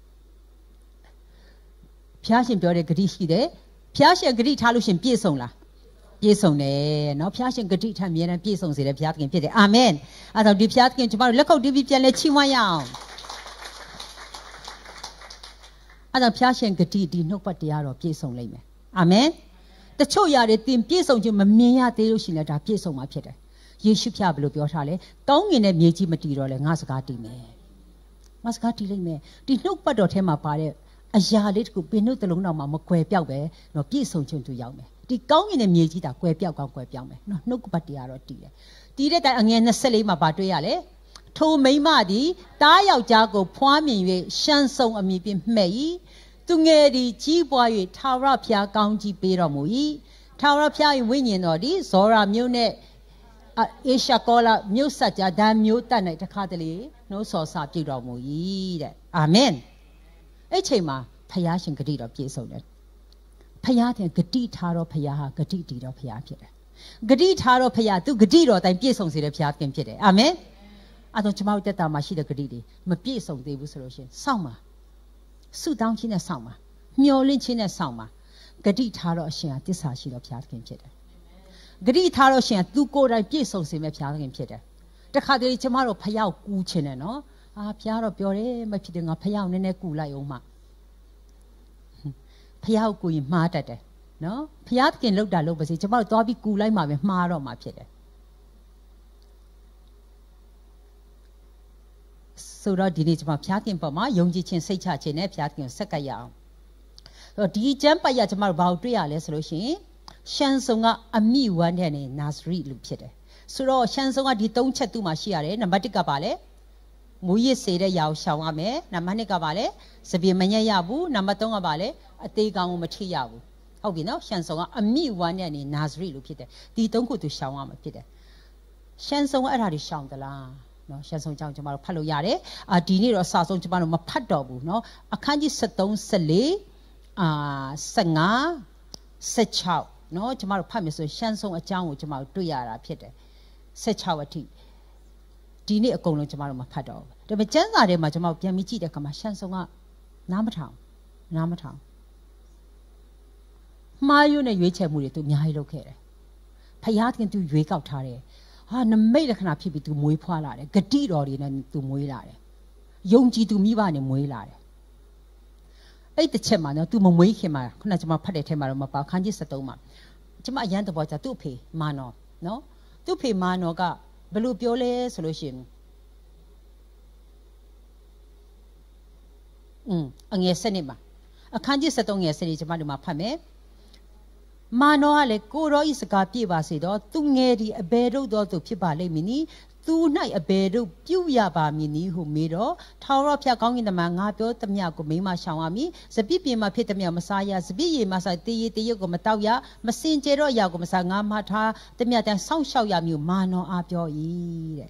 ဘုရားရှင်ပြောတဲ့ဂတိရှိတယ်ဖျားရှင်ဂတိထားလို့ရှင်ပြည့်စုံလားပြည့်စုံတယ်เนาะဖျားရှင်ဂတိထားအမြဲတမ်းပြည့်စုံစေတဲ့ဘုရားသခင်ဖြစ်တယ်အာမင်အဲဒါဒီဘုရားသခင်ကျွန်တော်တို့လက်ခုပ်တီးပြီးပြန်လဲချီးမွမ်းရအောင်အဲဒါဘုရားရှင်ဂတိဒီနှုတ်ပတ်တရားတော်ပြည့်စုံလိမ့်မယ်အာမင်တချို့ຢာတွေတင်ပြည့်စုံခြင်းမမြင်ရသေးလို့ရှိရင်လည်းဒါပြည့်စုံမှာဖြစ်တယ်ယေရှုဖျားဘယ်လိုပြောထားလဲကောင်းငင်တဲ့မြေကြီးမတီးတော့လဲငါစကားတီးမယ်ငါစကားတီးလိမ့်မယ်ဒီနှုတ်ပတ်တော်ထဲမှာပါတဲ့အရာလေးတစ်ခုပင်တို့တလုံးတော်မှာမကွယ်ပြောက်ပဲနော်ပြည့်စုံခြင်းသူရောက်မယ်ဒီကောင်းကင်နဲ့မြေကြီးတာကွယ်ပြောက်ကောင်းကွယ်ပြောက်မယ်နော်နှုတ်ကပတ်တရားတော့တည်တယ်တည်တဲ့တိုင်အငယ်24မှာဗာတွေ့ရလေထိုမိမသည်တားယောက်ျားကိုဖွားမြင်၍ရှမ်းဆုံအမိပြင်မှဲ့၏သူငယ်သည်ကြီးပွား၍ထာဝရဘုရားကောင်းကြီးပေးတော်မူ၏ထာဝရဘုရား၏ဝိညာဉ်တော်သည်ဇောရာမြို့နှင့်အေရှာကောလာမြို့ဆက်ကြဒံမြို့တက်၌တခါတလေနှိုးဆော်စာပြုတော်မူ၏တဲ့အာမင်အဲ့ချိန်မှာဖယားရှင်ဂတိတော်ပြည့်စုံတယ်ဖယားတဲ့ဂတိထားတော့ဖယားဟာဂတိတည်တော့ဖယားဖြစ်တယ်ဂတိထားတော့ဖယားသူဂတိတော်တိုင်းပြည့်စုံစေတဲ့ဖယားခင်ဖြစ်တယ်အာမင်အဲ့တော့ကျွန်မတို့တက်တာမှာရှိတဲ့ဂတိတွေမပြည့်စုံသေးဘူးဆိုလို့ရှင်စောင့်ပါဆုတောင်းခြင်းနဲ့စောင့်ပါမျှော်လင့်ခြင်းနဲ့စောင့်ပါဂတိထားတော့အရှင်ဟာတစ္ဆာရှိတော့ဘုရားသခင်ဖြစ်တယ်။ဂတိထားတော့ရှင်ဟာသူကိုယ်တိုင်ပြည့်စုံစေမဲ့ဘုရားသခင်ဖြစ်တယ်။တခါတလေကျမတို့ဖယောက်ကူးခြင်းနဲ့နော်အာဖျားတော့ပြောတယ်မဖြစ်တယ်ငါဖျားအောင်နည်းနည်းကူလိုက်အောင်မှဖျားကိုကူရင်မှားတတ်တယ်နော်ဖျားသခင်လောက်တာလောက်ပါစေကျမတို့သွားပြီးကူလိုက်မှပဲမှားတော့မှာဖြစ်တယ်ဆိုတော့ဒီနေ့ကျမဖျားသခင်ပေါ်မှာယုံကြည်ခြင်းစိတ်ချခြင်းနဲ့ဖျားသခင်ကိုဆက်ကပ်ရအောင်ဆိုတော့ဒီကျမ်းပိုက်ရကျမတို့ဘာကိုတွေ့ရလဲဆိုလို့ရှိရင်ရှန်ဆုံကအမိဝမ်းတဲ့နေနာဇရီလို့ဖြစ်တယ်ဆိုတော့ရှန်ဆုံကဒီ၃ချက်သူ့မှာရှိရတယ်နံပါတ်၁ကပါလဲမူရစ်စေတဲ့ຢာကိုရှောင်ရမယ်။နံပါတ်1ကပါလေစပင်မညက်ရဘူး။နံပါတ်3ကပါလေအသေးကောင်ကိုမထိရဘူး။ဟုတ်ပြီနော်။ရှန်ဆုံကအမိဝမ်းနဲ့နေနာဇရီလို့ဖြစ်တယ်။ဒီသုံးခုသူရှောင်ရမှာဖြစ်တယ်။ရှန်ဆုံကအဲ့ဒါတွေရှောင်သလား။နော်ရှန်ဆုံကြောင့်ကျွန်တော်တို့ဖတ်လို့ရတယ်။အာဒီနေ့တော့အစဆုံးကျွန်တော်တို့မဖတ်တော့ဘူးနော်။အခန်းကြီး73 14အာ15 16နော်ကျွန်တော်တို့ဖတ်မယ်ဆိုရှန်ဆုံအကြောင်းကိုကျွန်တော်တို့တွေ့ရတာဖြစ်တယ်။16အထိ။ဒီနေ့အကုန်လုံးကျမတို့မဖတ်တော့ဘူးဒါပေမဲ့ကျမ်းစာထဲမှာကျမတို့ပြန်ပြီးကြည့်တဲ့အခါမှာရှန်ဆုံကနားမထောင်နားမထောင်မှားယွင်းတဲ့ရွေးချယ်မှုတွေသူအများကြီးလုပ်ခဲ့တယ်ဖယားခင်သူရွေးကောက်ထားတယ်ဟာနမိတ်လက္ခဏာဖြစ်ပြီးသူမွေးဖွားလာတယ်ဂတိတော်တွေနဲ့သူမွေးလာတယ်ယုံကြည်သူမိဘနဲ့မွေးလာတယ်အဲ့တစ်ချက်မှာနော်သူမမွေးခင်မှာခုနကကျွန်မဖတ်တဲ့ထဲမှာတော့မပါခန်းကြီး73မှာကျွန်မအရန်တဘောကြသူ့အဖေမာနော်နော်သူ့အဖေမာနော်ကဘယ်လိုပြောလဲဆိုလို့ရှိရင်อืมအငယ်စနစ်မှာအခန်းကြီး73ငယ်စနစ်ကျွန်မတို့မှာဖတ်မယ်မာနောကလည်းကိုရောဤစကားပြည့်ပါစေတော့သူငယ်ဒီအဘယ်တို့သောသူဖြစ်ပါလိမ့်မည်နီသူ၌အဘယ်တို့ပြုရပါမည်နည်းဟုမေးတော့ထာဝရဘုရားကောင်းကင်တမန်ငါပြောသမျှကိုမိမရှောင်ရမည်စပြစ်ပြင်မှာဖြစ်သမျှမစားရစပြစ်ရည်မှာစားတည်ရည်တည်ရုပ်ကိုမတောက်ရမစင်ကြဲတော့အရာကိုမစားငါမှထားသမျှတန်ဆောက်ရှောက်ရမျိုးမာနောအားပြော၏တဲ့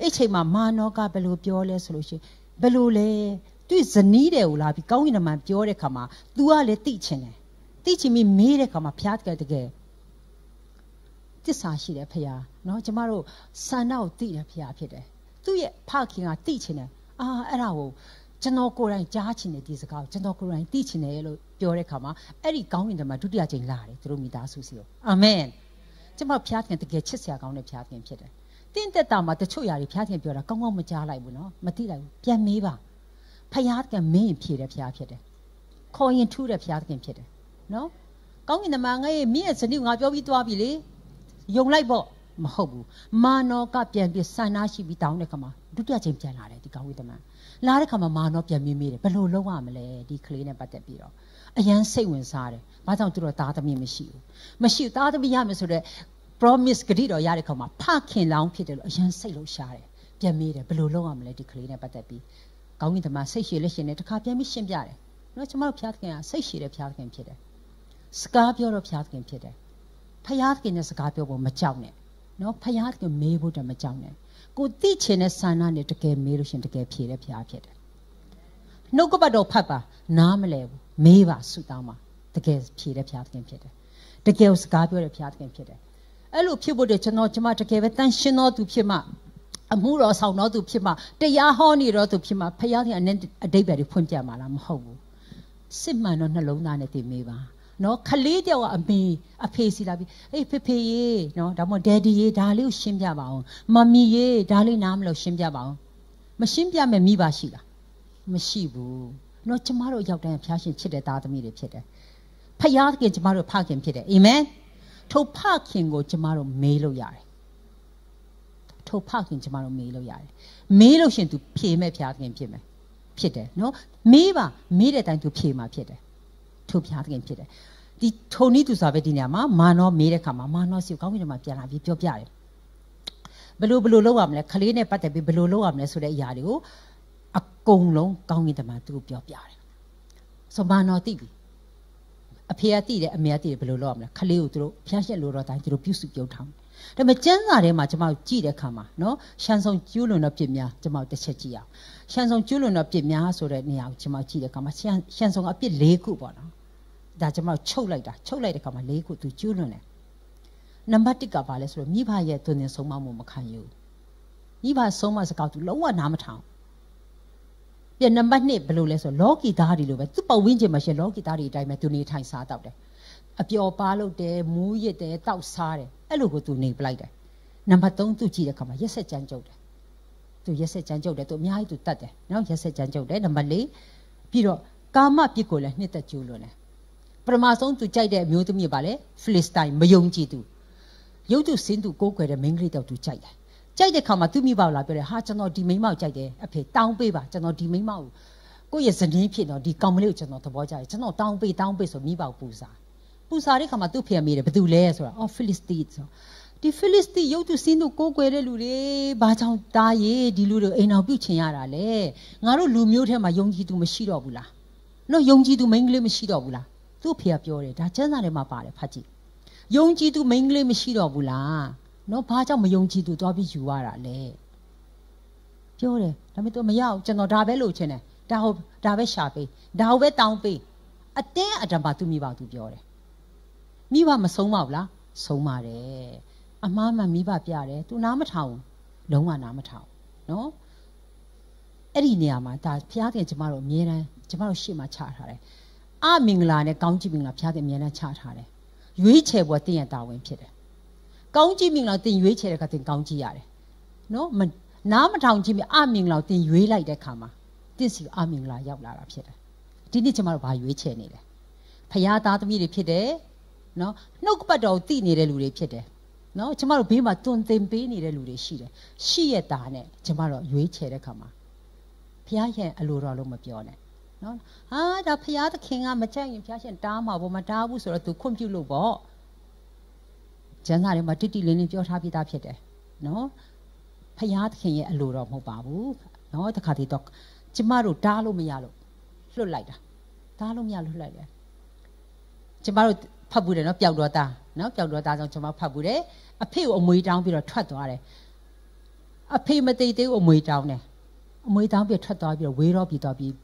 အဲ့ချိန်မှာမာနောကဘယ်လိုပြောလဲဆိုလို့ရှိရင်ဘယ်လိုလဲသူဇနီးတယ်ကိုလာပြီးကောင်းကင်တမန်ပြောတဲ့ခါမှာ तू ကလည်းတိချင်တယ်တိချင်ပြီးမေးတဲ့ခါမှာဘုရားတကယ်တကယ်တစ္ဆာရှိတယ်ဖရာနော်ကျမတို့ဆန္ဒကိုသိတယ်ဖရာဖြစ်တယ်သူ့ရဲ့ဖခင်ကသိချင်တယ်အာအဲ့ဒါကိုကျွန်တော်ကိုယ်တိုင်ကြားချင်တယ်ဒီစကားကိုကျွန်တော်ကိုယ်တိုင်သိချင်တယ်လို့ပြောတဲ့အခါမှာအဲ့ဒီကောင်းကင်တမန်ဒုတိယကြိမ်လာတယ်သူတို့မိသားစုစီကိုအာမင်ကျမဖျားခင်တကယ်ချစ်စရာကောင်းတဲ့ဖျားခင်ဖြစ်တယ်တင့်တက်တာမှာတချို့ຢာတွေဖျားခင်ပြောတာကောင်းကောင်းမကြားလိုက်ဘူးနော်မသိလိုက်ဘူးပြန်မေးပါဖျားခင်မင်းရင်ဖြေတဲ့ဖျားဖြစ်တယ်ခေါ်ရင်ထူးတဲ့ဖျားခင်ဖြစ်တယ်နော်ကောင်းကင်တမန်ငါ့ရဲ့မြင့်ရဲ့ဇနီးကိုငါပြောပြီးသွားပြီလေယုံလိုက်ပေါ့မဟုတ်ဘူးမာနောကပြန်ပြီးဆန္ဒရှိပြီးတောင်းတဲ့ခါမှာဒုတိယချိန်ပြန်လာတယ်ဒီကောင်းဝိသမန်လာတဲ့ခါမှာမာနောပြန်မြင်မိတယ်ဘယ်လိုလုပ်ရမလဲဒီကလေးနဲ့ပတ်သက်ပြီးတော့အရန်စိတ်ဝင်စားတယ်ဘာကြောင့်သူတို့သားသမီးမရှိဘူးမရှိသားသမီးရမယ်ဆိုတော့ promise ဂတိတော်ရတဲ့ခါမှာဖခင်လောင်းဖြစ်တယ်လို့အရန်စိတ်လှုပ်ရှားတယ်ပြန်မေးတယ်ဘယ်လိုလုပ်ရမလဲဒီကလေးနဲ့ပတ်သက်ပြီးကောင်းကင်သမားစိတ်ရှည်လက်ရှင်နဲ့တခါပြန်ပြီးရှင်းပြတယ်နော်ကျမတို့ဖျားသခင်ကစိတ်ရှည်တဲ့ဖျားသခင်ဖြစ်တယ်စကားပြောတော့ဖျားသခင်ဖြစ်တယ်ဖယားခင်နဲ့စကားပြောဖို့မကြောက်နဲ့နော်ဖယားခင်မေးဖို့တည်းမကြောက်နဲ့ကိုသိချင်တဲ့ဆန္ဒနဲ့တကယ်မေးလို့ရှင်တကယ်ဖြေတဲ့ဖယားဖြစ်တယ်နှုတ်ကပတ်တော်ဖတ်ပါနားမလဲဘူးမေးပါဆုတောင်းပါတကယ်ဖြေတဲ့ဖယားခင်ဖြစ်တယ်တကယ်ကိုစကားပြောတဲ့ဖယားခင်ဖြစ်တယ်အဲ့လိုဖြစ်ဖို့တည်းကျွန်တော်ကျမတကယ်ပဲတန်ရှင်းတော်သူဖြစ်မှအမှုတော်ဆောင်တော်သူဖြစ်မှတရားဟောနေတော်သူဖြစ်မှဖယားခင်အတိတ်ပဲတွေဖွင့်ပြမှာလားမဟုတ်ဘူးစစ်မှန်တော့နှလုံးသားနဲ့တည်မေးပါနော်ခလေးတယောက်ကအမေအဖေစီလာပြီးအေးဖေဖေရေနော်ဒါမှမဟုတ်ဒက်ဒီရေဒါလေးကိုရှင်းပြပါအောင်မမီရေဒါလေးနားမလို့ရှင်းပြပါအောင်မရှင်းပြမဲ့မိပါရှိလားမရှိဘူးနော်ကျမတို့ရောက်တိုင်းဖျားရှင်ဖြစ်တဲ့သားသမီးတွေဖြစ်တယ်ဖျားခင်ကျမတို့ဖခင်ဖြစ်တယ်အာမင်ထိုဖခင်ကိုကျမတို့မေးလို့ရတယ်ထိုဖခင်ကျမတို့မေးလို့ရတယ်မေးလို့ရှင်သူဖြေမဲ့ဖျားခင်ဖြစ်မယ်ဖြစ်တယ်နော်မေးပါမေးတဲ့အတိုင်းသူဖြေမှာဖြစ်တယ်သူဖျားခင်ဖြစ်တယ်ဒီထုံနီးသူစာပဲဒီနေရာမှာမာနောမေးတဲ့ခါမှာမာနောစီကိုကောင်းကင်မှာပြန်လာပြီးပြောပြတယ်ဘလို့ဘလို့လောက်ရမလဲခလေးနဲ့ပတ်သက်ပြီးဘလို့လောက်ရမလဲဆိုတဲ့အရာတွေကိုအကုန်လုံးကောင်းကင်တမန်သူ့ကိုပြောပြတယ်ဆိုမာနောတိပြီအဖေကတိတယ်အမေကတိတယ်ဘလို့လောက်ရမလဲခလေးကိုသူတို့ဖျက်ရှက်လို့တော့တိုင်းသူတို့ပြုစုပြုထောင်ဒါပေမဲ့ကျမ်းစာထဲမှာကျွန်မတို့ကြည့်တဲ့အခါမှာနော်ရှန်ဆုံကျူးလွန်တော့ပြစ်များကျွန်မတို့တစ်ချက်ကြည့်အောင်ရှန်ဆုံကျူးလွန်တော့ပြစ်များဆိုတဲ့နေရာကိုကျွန်မတို့ကြည့်တဲ့အခါမှာရှန်ဆုံကအပြစ်၄ခုပေါ့နော်ဒါကျွန်မချုပ်လိုက်တာချုပ်လိုက်တဲ့ခါမှာလေးခုသူကျူးလွန်တယ်နံပါတ်1ကဘာလဲဆိုတော့မိဘရဲ့သွန်သင်ဆုံးမမှုမခံယူမိဘဆုံးမစကားသူလုံးဝနားမထောင်ပြနံပါတ်2ဘယ်လိုလဲဆိုတော့လောကီသားတွေလိုပဲသူပဝင်းကျင်မှာရှင်လောကီသားတွေအတိုင်းပဲသူနေထိုင်စားတောက်တယ်အပျော်ပါလုပ်တယ်မူးရစ်တယ်တောက်စားတယ်အဲ့လိုကိုသူနေပလိုက်တယ်နံပါတ်3သူကြည့်တဲ့အခါမှာရက်ဆက်ကြမ်းကြုတ်တယ်သူရက်ဆက်ကြမ်းကြုတ်တယ်သူအများကြီးသူတတ်တယ်နော်ရက်ဆက်ကြမ်းကြုတ်တယ်နံပါတ်4ပြီးတော့ကာမပြစ်ကိုလည်းနှစ်သက်ကျူးလွန်တယ်ပထမဆုံးသူကြိုက်တဲ့အမျိုးသမီးပါလေဖိလစ္စတိုင်းမယုံကြည်သူရုပ်တုစင်းသူကိုးကွယ်တဲ့မိန်းကလေးတောက်သူကြိုက်တယ်ကြိုက်တဲ့ခါမှာသူမိဘကိုလာပြောတယ်ဟာကျွန်တော်ဒီမိန်းမကိုကြိုက်တယ်အဖေတောင်းပေးပါကျွန်တော်ဒီမိန်းမကိုကိုယ့်ရဲ့ဇနီးဖြစ်တော့ဒီကောင်မလေးကိုကျွန်တော်သဘောကျတယ်ကျွန်တော်တောင်းပေးတောင်းပေးဆိုမိဘကိုပူစားပူစားတဲ့ခါမှာသူ့ဖေကမေးတယ်ဘယ်သူလဲဆိုတာအော်ဖိလစ္စတီဆိုဒီဖိလစ္စတီရုပ်တုစင်းတို့ကိုးကွယ်တဲ့လူတွေဘာကြောင့်တားရေးဒီလူတွေအိမ်အောင်ပြုတ်ချင်ရတာလဲငါတို့လူမျိုးထဲမှာယုံကြည်သူမရှိတော့ဘူးလားနော်ယုံကြည်သူမိန်းကလေးမရှိတော့ဘူးလားသူ့ဖေကပြောတယ်ဒါကျမ်းစာထဲမှာပါတယ်ဖတ်ကြည့်ယုံကြည်သူမိန်းကလေးမရှိတော့ဘူးလားနော်ဘာကြောင့်မယုံကြည်သူသွားပြီးယူရတာလဲပြောတယ်ဒါပေမဲ့ तू မရအောင်ကျွန်တော်ဒါပဲလို့ချင်တယ်ဒါဟုတ်ဒါပဲရှာပေးဒါဟုတ်ပဲတောင်းပေးအတင်းအတံပါသူမိဘသူပြောတယ်မိဘမဆုံးပါဘူးလားဆုံးပါတယ်အမားမှမိဘပြတယ် तू နားမထောင်လုံးဝနားမထောင်နော်အဲ့ဒီနေရာမှာဒါဖျားခင်ကျမတို့အမြဲတမ်းကျမတို့ရှေ့မှာချထားတယ်အမင်္ဂလာနဲ့ကောင်းချီးမင်္ဂလာဖျားတဲ့အမြဲတမ်းချထားတယ်ရွေးချယ်ပွဲတင်ရတာဝင်ဖြစ်တယ်ကောင်းချီးမင်္ဂလာတင်ရွေးချယ်တဲ့အခါတင်ကောင်းချီးရတယ်နော်နားမထောင်ခြင်းပြအမင်္ဂလာတင်ရွေးလိုက်တဲ့အခါမှာတင့်စီအမင်္ဂလာရောက်လာတာဖြစ်တယ်ဒီနေ့ကျွန်မတို့ဘာရွေးချယ်နေလဲဖရာသားသမီးတွေဖြစ်တယ်နော်နှုတ်ပတ်တော်သိနေတဲ့လူတွေဖြစ်တယ်နော်ကျမတို့ဘေးမှာတွင်တင်ပေးနေတဲ့လူတွေရှိတယ်ရှိရတာနဲ့ကျမတို့ရွေးချယ်တဲ့ခါမှာဘုရားရဲ့အလိုတော်လို့မပြောနဲ့နော်ဟာဒါဖရာသခင်ကမကြိုက်ရင်ဖရာရှင်တားမှာပေါ့မတားဘူးဆိုတော့သူခွင့်ပြုလို့ပေါ့ကျမ်းစာထဲမှာတိတိလင်းလင်းပြောထားပြတာဖြစ်တယ်နော်ဖရာသခင်ရဲ့အလိုတော့မဟုတ်ပါဘူးနော်တခါတည်းတော့ကျမတို့တားလို့မရလို့လွတ်လိုက်တာတားလို့မရလွတ်လိုက်တယ်ကျမတို့ဖတ်ဘူးတယ်နော်ပျောက်တော့တာနော်ပျောက်တော့တာဆိုကျမဖတ်ဘူးတယ်အဖေကိုအမွေတောင်းပြီးတော့ထွက်သွားတယ်အဖေမသိသေးဘူးအမွေတောင်းတယ်အမွေတောင်းပြီးထွက်သွားပြီးတော့ဝေးတော့ပြီးတော့ပြီး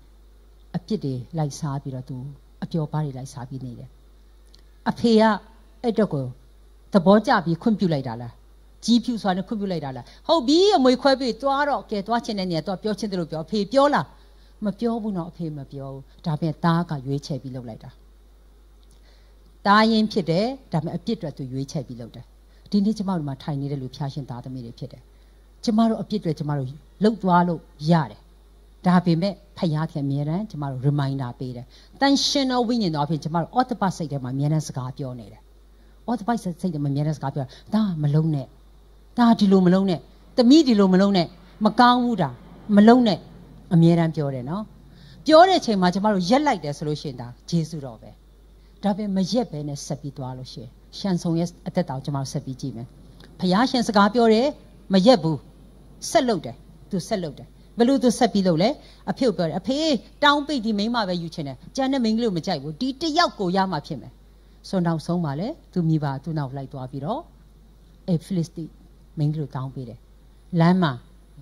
အပြစ်တွေလိုက်စားပြီးတော့သူအပျော်ပါးတွေလိုက်စားပြီးနေတယ်အဖေကအဲ့တော့ကိုသဘောကျပြီးခွင့်ပြုလိုက်တာလားကြီးဖြူစွာနဲ့ခွင့်ပြုလိုက်တာလားဟုတ်ပြီအမွေခွဲပြီးသွားတော့ကဲသွားချင်တဲ့နေရာသွားပြောချင်တယ်လို့ပြောအဖေပြောလားမပြောဘူးတော့အဖေမပြောဘူးဒါပေမဲ့သားကရွေးချယ်ပြီးလုပ်လိုက်တာသားရင်ဖြစ်တယ်ဒါပေမဲ့အပြစ်အတွက်သူရွေးချယ်ပြီးလုပ်တယ်ဒီနေ့ကျမတို့မှာထိုင်နေတဲ့လူဖျားရှင်သားသမီးတွေဖြစ်တယ်ကျမတို့အပြစ်တွေကျမတို့လှုပ်သွားလို့ရတယ်ဒါပေမဲ့ဖယားခင်အမြဲတမ်းကျမတို့ reminder ပေးတယ်တန်ရှင်သောဝိညာဉ်တော်အဖြစ်ကျမတို့ auto pass စိတ်ထဲမှာအမြဲတမ်းစကားပြောနေတယ် auto pass စိတ်ထဲမှာအမြဲတမ်းစကားပြောဒါမလုံးနဲ့ဒါဒီလို မလုံးနဲ့တမိဒီလိုမလုံးနဲ့မကောင်းဘူးဒါမလုံးနဲ့အမြဲတမ်းပြောတယ်နော်ပြောတဲ့အချိန်မှာကျမတို့ရက်လိုက်တယ်ဆိုလို့ရှိရင်ဒါဂျေစုတော်ပဲဒါပေမဲ့မရက်ပဲနဲ့ဆက်ပြီးသွားလို့ရှိရင်ရှန်ဆုံရဲ့အသက်တောင်ကျမတို့ဆက်ပြီးကြည့်မယ်ဖယားရှင်စကားပြောတယ်မရက်ဘူးဆက်လုပ်တယ်သူဆက်လုပ်တယ်ဘလို့သူဆက်ပြီးလုပ်လဲအဖေပြောတယ်အဖေတောင်းပိတ်ဒီမိန်းမပဲယူချင်တယ်ကျန်တဲ့မိန်းကလေးကိုမကြိုက်ဘူးဒီတယောက်ကိုရမှာဖြစ်မယ်ဆိုနောက်ဆုံးပါလေသူမိဘသူ့နောက်လိုက်သွားပြီးတော့အဖလစ်တီမိန်းကလေးကိုတောင်းပေးတယ်လမ်းမှာ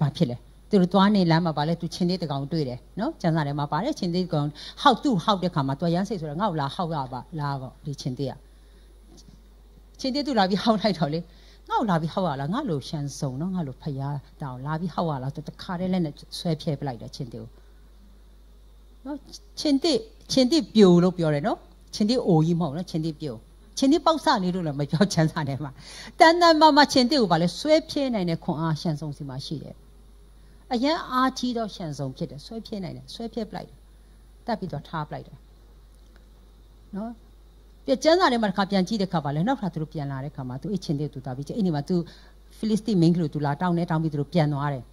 ဘာဖြစ်လဲသူတို့သွားနေလမ်းမှာပါလဲသူချင်းသေးတကောင်တွေ့တယ်နော်ကျန်စာထဲမှာပါတယ်ချင်းသေးတကောင်ဟောက်သူ့ဟောက်တဲ့ခါမှာသူရမ်းစိတ်ဆိုတော့ငါ့ကိုလာဟောက်ရပါလားပေါ့ဒီချင်းသေးကချင်းသေးသူလာပြီးဟောက်လိုက်တော့လေငါ့ကိုလာပြီးဟောက်ရလားငါ့လိုရှန်စုံနော်ငါ့လိုဖျားတောင်လာပြီးဟောက်ရလားဆိုတခါတည်းလက်နဲ့ဆွဲဖြဲပလိုက်တယ်ချင်းတေကိုနော်ချင်းတေချင်းတေပြိုလို့ပြောတယ်နော်ချင်းတေအိုကြီးမဟုတ်နော်ချင်းတေပြိုချင်းတေပေါက်ဆနေလို့လည်းမပြောချမ်းသာတယ်မှာတန်တန်မာမာချင်းတေကိုဗာလဲဆွဲဖြဲနိုင်တဲ့ခွန်အားရှန်စုံစီမှာရှိတယ်အရန်အားကြီးတော့ရှန်စုံဖြစ်တယ်ဆွဲဖြဲနိုင်တယ်ဆွဲဖြဲပလိုက်တယ်တက်ပြီးတော့ထားပလိုက်တယ်နော်ပြကျန်းစာထဲမှာတစ်ခါပြန်ကြည့်တဲ့ခါပါလဲနောက်တစ်ခါသူတို့ပြန်လာတဲ့ခါမှာသူအချင်းတဲ့သူတာပြီးချင်းအဲ့ဒီမှာသူဖိလိစတိမင်းကလူသူလာတောင်းနေတောင်းပြီးသူတို့ပြန်သွားတယ်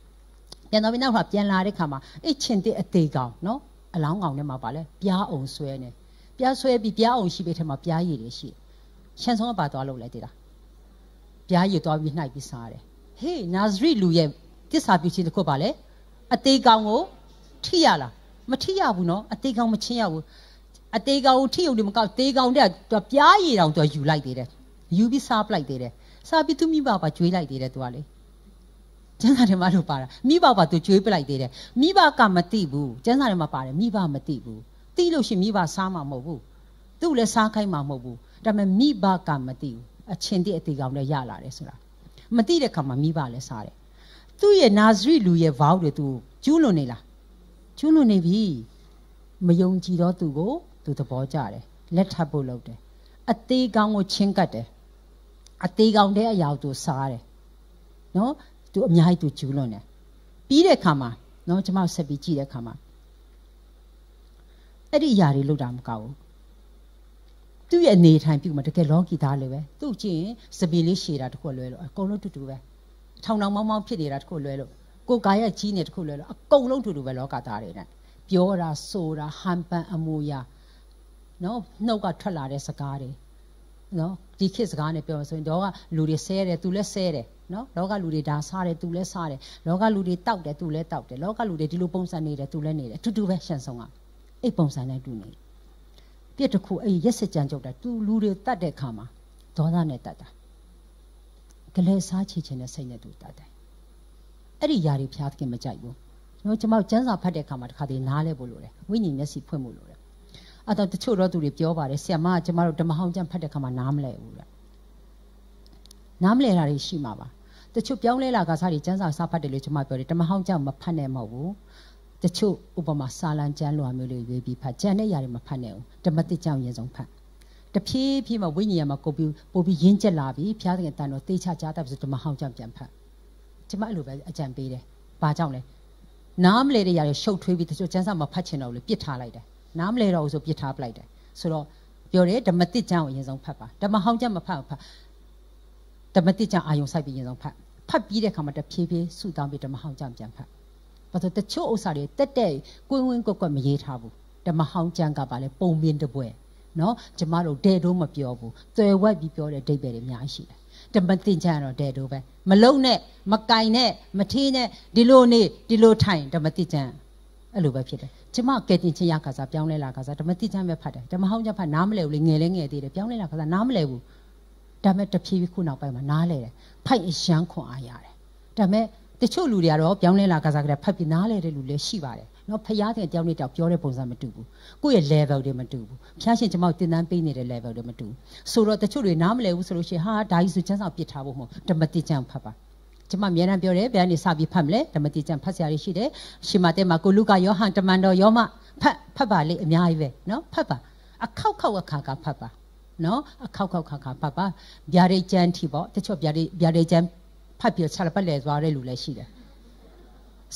ပြန်သွားပြီးနောက်တစ်ခါပြန်လာတဲ့ခါမှာအချင်းတဲ့အသေးကောင်နော်အလောင်းကောင်ထဲမှာပါလဲပြားအောင်ဆွဲနေပြားဆွဲပြီးပြားအောင်ရှိပြီးထဲမှာပြားရည်တွေရှိရှန်ဆောင်ကပါသွားလို့လဲတည်တာပြားရည်သွားပြီးနှိုက်ပြီးစားတယ်ဟေးနာဇရီလူရဲ့တစ္ဆာပြုခြင်းတစ်ခုပါလေအသေးကောင်ကိုထိရလားမထိရဘူးနော်အသေးကောင်မချင်းရဘူးအသေးကောင်ထိုံနေမကောက်သေးကောင်တဲ့သူပြားရည်တောင်သူယူလိုက်သေးတယ်ယူပြီးစားပလိုက်သေးတယ်စားပြီးသူမိဘပါကြွေးလိုက်သေးတယ်သူကလေကျန်းစာထဲမှာလို့ပါတာမိဘပါသူကြွေးပလိုက်သေးတယ်မိဘကမသိဘူးကျန်းစာထဲမှာပါတယ်မိဘမသိဘူးသိလို့ရှိရင်မိဘစားမှာမဟုတ်ဘူးသူ့လည်းစားခိုင်းမှာမဟုတ်ဘူးဒါပေမဲ့မိဘကမသိဘူးအချင်းတိအသေးကောင်လည်းရလာတယ်ဆိုတာမသိတဲ့ခါမှာမိဘလည်းစားတယ်သူ့ရဲ့နာဇရီလူရဲ့ဘောက်တွေသူကျူးလွန်နေလားကျူးလွန်နေပြီမယုံကြည်တော့သူကိုသူသဘောကျတယ်လက်ထပ်ဖို့လုပ်တယ်အသေးကောင်းကိုချင်းကတ်တယ်အသေးကောင်းတဲ့အရာကိုသူစားတယ်နော်သူအများကြီးသူကျူးလွန်တယ်ပြီးတဲ့အခါမှာနော်ကျွန်မဆက်ပြီးကြည့်တဲ့အခါမှာအဲ့ဒီအရာတွေလောက်တာမကောက်ဘူးသူ့ရဲ့အနေထိုင်ပြုမှာတကယ်လောကီသားလေပဲသူ့ကြည့်ရင်စပီလေးရှည်တာတခုလွဲလို့အကုန်လုံးတူတူပဲထောင်ထောင်မောင်းမောင်းဖြစ်နေတာတခုလွဲလို့ကိုကာရဲ့ကြီးနေတခုလွဲလို့အကုန်လုံးတူတူပဲလောကသားတွေနဲ့ပြောတာဆိုတာဟန်ပန်အမူအရာနော်နှုတ်ကထွက်လာတဲ့စကားတွေနော်ဒီခေတ်စကားနဲ့ပြောဆိုရင်တော့ကလူတွေဆဲတယ်သူလည်းဆဲတယ်နော်လောကလူတွေဒါစားတယ်သူလည်းစားတယ်လောကလူတွေတောက်တယ်သူလည်းတောက်တယ်လောကလူတွေဒီလိုပုံစံနေတယ်သူလည်းနေတယ်အတူတူပဲရှန်ဆောင်ကအဲ့ပုံစံနဲ့တူနေပြစ်တစ်ခုအဲ့ရက်စကြံကြောက်တာသူလူတွေတတ်တဲ့ခါမှာဒေါသနဲ့တတ်တာကလေးစားချေခြင်းနဲ့စိတ်နဲ့သူတတ်တယ်အဲ့ဒီຢာတွေဖျားသခင်မကြိုက်ဘူးနော်ကျွန်မကျန်းစာဖတ်တဲ့ခါမှာတခါတည်းနားလဲဖို့လိုတယ်ဝိညာဉ်မျက်စိဖွင့်ဖို့လိုတယ်အဲ့တော့တချို့တော့သူတွေပြောပါတယ်ဆရာမကကျမတို့ဓမ္မဟောင်းကျမ်းဖတ်တဲ့ခါမှာနားမလဲဘူးတဲ့နားမလဲတာတွေရှိမှာပါတချို့ပြောင်းလဲလာကစားတွေစံစာစားဖတ်တယ်လို့ကျမပြောတယ်ဓမ္မဟောင်းကျမ်းမဖတ်နဲ့မဟုတ်ဘူးတချို့ဥပမာစာလံကျမ်းလိုမျိုးလေးရွေးပြီးဖတ်ကျန်တဲ့ຢာတွေမဖတ်နဲ့ဘူးဓမ္မတိကျမ်းရင်ဆုံးဖတ်တဖြည်းဖြည်းမှဝိညာဉ်မှာကိုပြီးပို့ပြီးရင်းကျက်လာပြီးဘုရားသခင်တန်တော်တေချာကြားတတ်ပြီဆိုဓမ္မဟောင်းကျမ်းပြန်ဖတ်ကျမအဲ့လိုပဲအကြံပေးတယ်ဘာကြောင့်လဲနားမလဲတဲ့ຢာတွေရှုပ်ထွေးပြီးတချို့စံစာမဖတ်ချင်တော့ဘူးလေပြစ်ထားလိုက်တယ်နားမလဲတော့ဘူးဆိုပြစ်ထားပလိုက်တယ်ဆိုတော့ပြောတယ်ဓမ္မတိကျမ်းကိုအရင်ဆုံးဖတ်ပါဓမ္မဟောင်းကျမ်းမဖတ်ဘူးဖတ်ဓမ္မတိကျမ်းအာယုံဆိုင်ပြီးအရင်ဆုံးဖတ်ဖတ်ပြီးတဲ့အခါမှာတဖြည်းဖြည်းဆုတောင်းပြီးဓမ္မဟောင်းကျမ်းပြန်ဖတ်ဘာလို့တချို့ဥစ္စာတွေတက်တက်ကွင်းဝင်းကွက်ကွက်မရေးထားဘူးဓမ္မဟောင်းကျမ်းကပါလေပုံမြင်တပွဲနော်ကျမတို့ဒဲတော့မပြောဘူးသွယ်ဝက်ပြီးပြောတဲ့ဒိဗယ်တွေအများကြီးရှိတယ်ဓမ္မသင်ချမ်းတော့တဲ့တို့ပဲမလုံနဲ့မကင်နဲ့မထင်းနဲ့ဒီလိုနေဒီလိုထိုင်ဓမ္မသင်ချမ်းအဲ့လိုပဲဖြစ်တယ်ကျမကဲတင်ချင်းရခါစားပြောင်းလဲလာခါစားဓမ္မတိချမ်းပဲဖတ်တယ်ဓမ္မဟောင်းချမ်းဖတ်နားမလဲဘူးလေငယ်လဲငယ်သေးတယ်ပြောင်းလဲလာခါစားနားမလဲဘူးဒါမဲ့တဖြည်းဖြည်းခုနောက်ပိုင်းမှာနားလဲတယ်ဖိုက်အရန်ခွန်အားရတယ်ဒါမဲ့တချို့လူတွေကတော့ပြောင်းလဲလာခါစားကြတယ်ဖတ်ပြီးနားလဲတဲ့လူလည်းရှိပါတယ်နော်ဖျားတဲ့တယောက်နဲ့တယောက်ပြောတဲ့ပုံစံမတူဘူးကိုယ့်ရဲ့ level တွေမတူဘူးဖျားရှင်ကျွန်မတို့တင်တန်းပေးနေတဲ့ level တွေမတူဘူးဆိုတော့တချို့တွေနားမလဲဘူးဆိုလို့ရှိရင်ဟာဒါကြီးဆိုချမ်းဆောင်ပစ်ထားဖို့မဟုတ်ဓမ္မတိချမ်းဖတ်ပါကျမအများအားပြောတယ်ဘယ်ကနေစပြီးဖတ်မလဲဓမ္မတိကျမ်းဖတ်စရာရှိတယ်ရှမာတဲမှာကိုလူကယောဟန်တမန်တော်ယောမဖတ်ဖတ်ပါလေအများကြီးပဲနော်ဖတ်ပါအခောက်ခောက်အခါကဖတ်ပါနော်အခောက်ခောက်ခါခါဖတ်ပါဗျာဒိတ်ကျမ်းထိပေါ့တချို့ဗျာဒိတ်ဗျာဒိတ်ကျမ်းဖတ်ပြီးခြားပတ်လဲသွားတဲ့လူလည်းရှိတယ်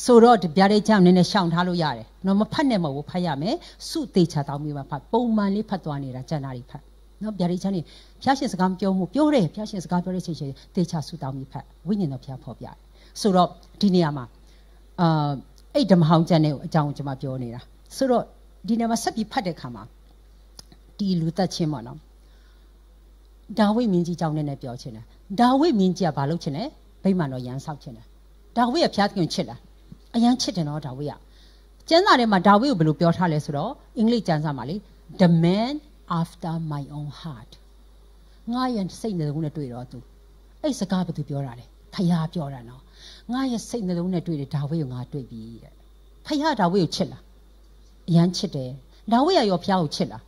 ဆိုတော့ဗျာဒိတ်ကျမ်းနည်းနည်းရှောင်ထားလို့ရတယ်နော်မဖတ်နဲ့မဟုတ်ဘူးဖတ်ရမယ်စုတေချာတောင်းပြီးမှဖတ်ပုံမှန်လေးဖတ်သွားနေတာကျန်တာတွေဖတ်နော်ဗျာဒိတ်ချမ်းနေဖျားရှင်စကားမပြောဘူးပြောတယ်ဖျားရှင်စကားပြောတဲ့ချိန်ချိန်တေချာဆူတောင်းပြီးဖတ်ဝိညာဉ်တော်ဖျားဖော်ပြတယ်ဆိုတော့ဒီနေရာမှာအာအဲ့ဓမ္မဟောင်းကျမ်းနဲ့အကြောင်းကျွန်မပြောနေတာဆိုတော့ဒီနေရာမှာဆက်ပြီးဖတ်တဲ့ခါမှာဒီလူသက်ချင်းပေါ့နော်ဒါဝိမင်းကြီးကြောင့်လည်းပြောချင်တယ်ဒါဝိမင်းကြီးကဘာလုပ်ချင်လဲဗိမာန်တော်ရန်ဆောက်ချင်တယ်ဒါဝိကဖျားသခင်ချစ်လားအရန်ချစ်တယ်နော်ဒါဝိကကျမ်းစာထဲမှာဒါဝိကိုဘယ်လိုပြောထားလဲဆိုတော့အင်္ဂလိပ်ကျမ်းစာမှာလေ the man after my own heart ငါရဲ့စိတ်နှလုံးနဲ့တွေ့တော့သူအဲ့စကားဘယ်သူပြောတာလဲဖယားပြောတာနော်ငါရဲ့စိတ်နှလုံးနဲ့တွေ့တယ်ဒါဝိကိုငါတွေ့ပြီတဲ့ဖယားဒါဝိကိုချစ်လားအရန်ချစ်တယ်ဒါဝိရရောဖယားကိုချစ်လား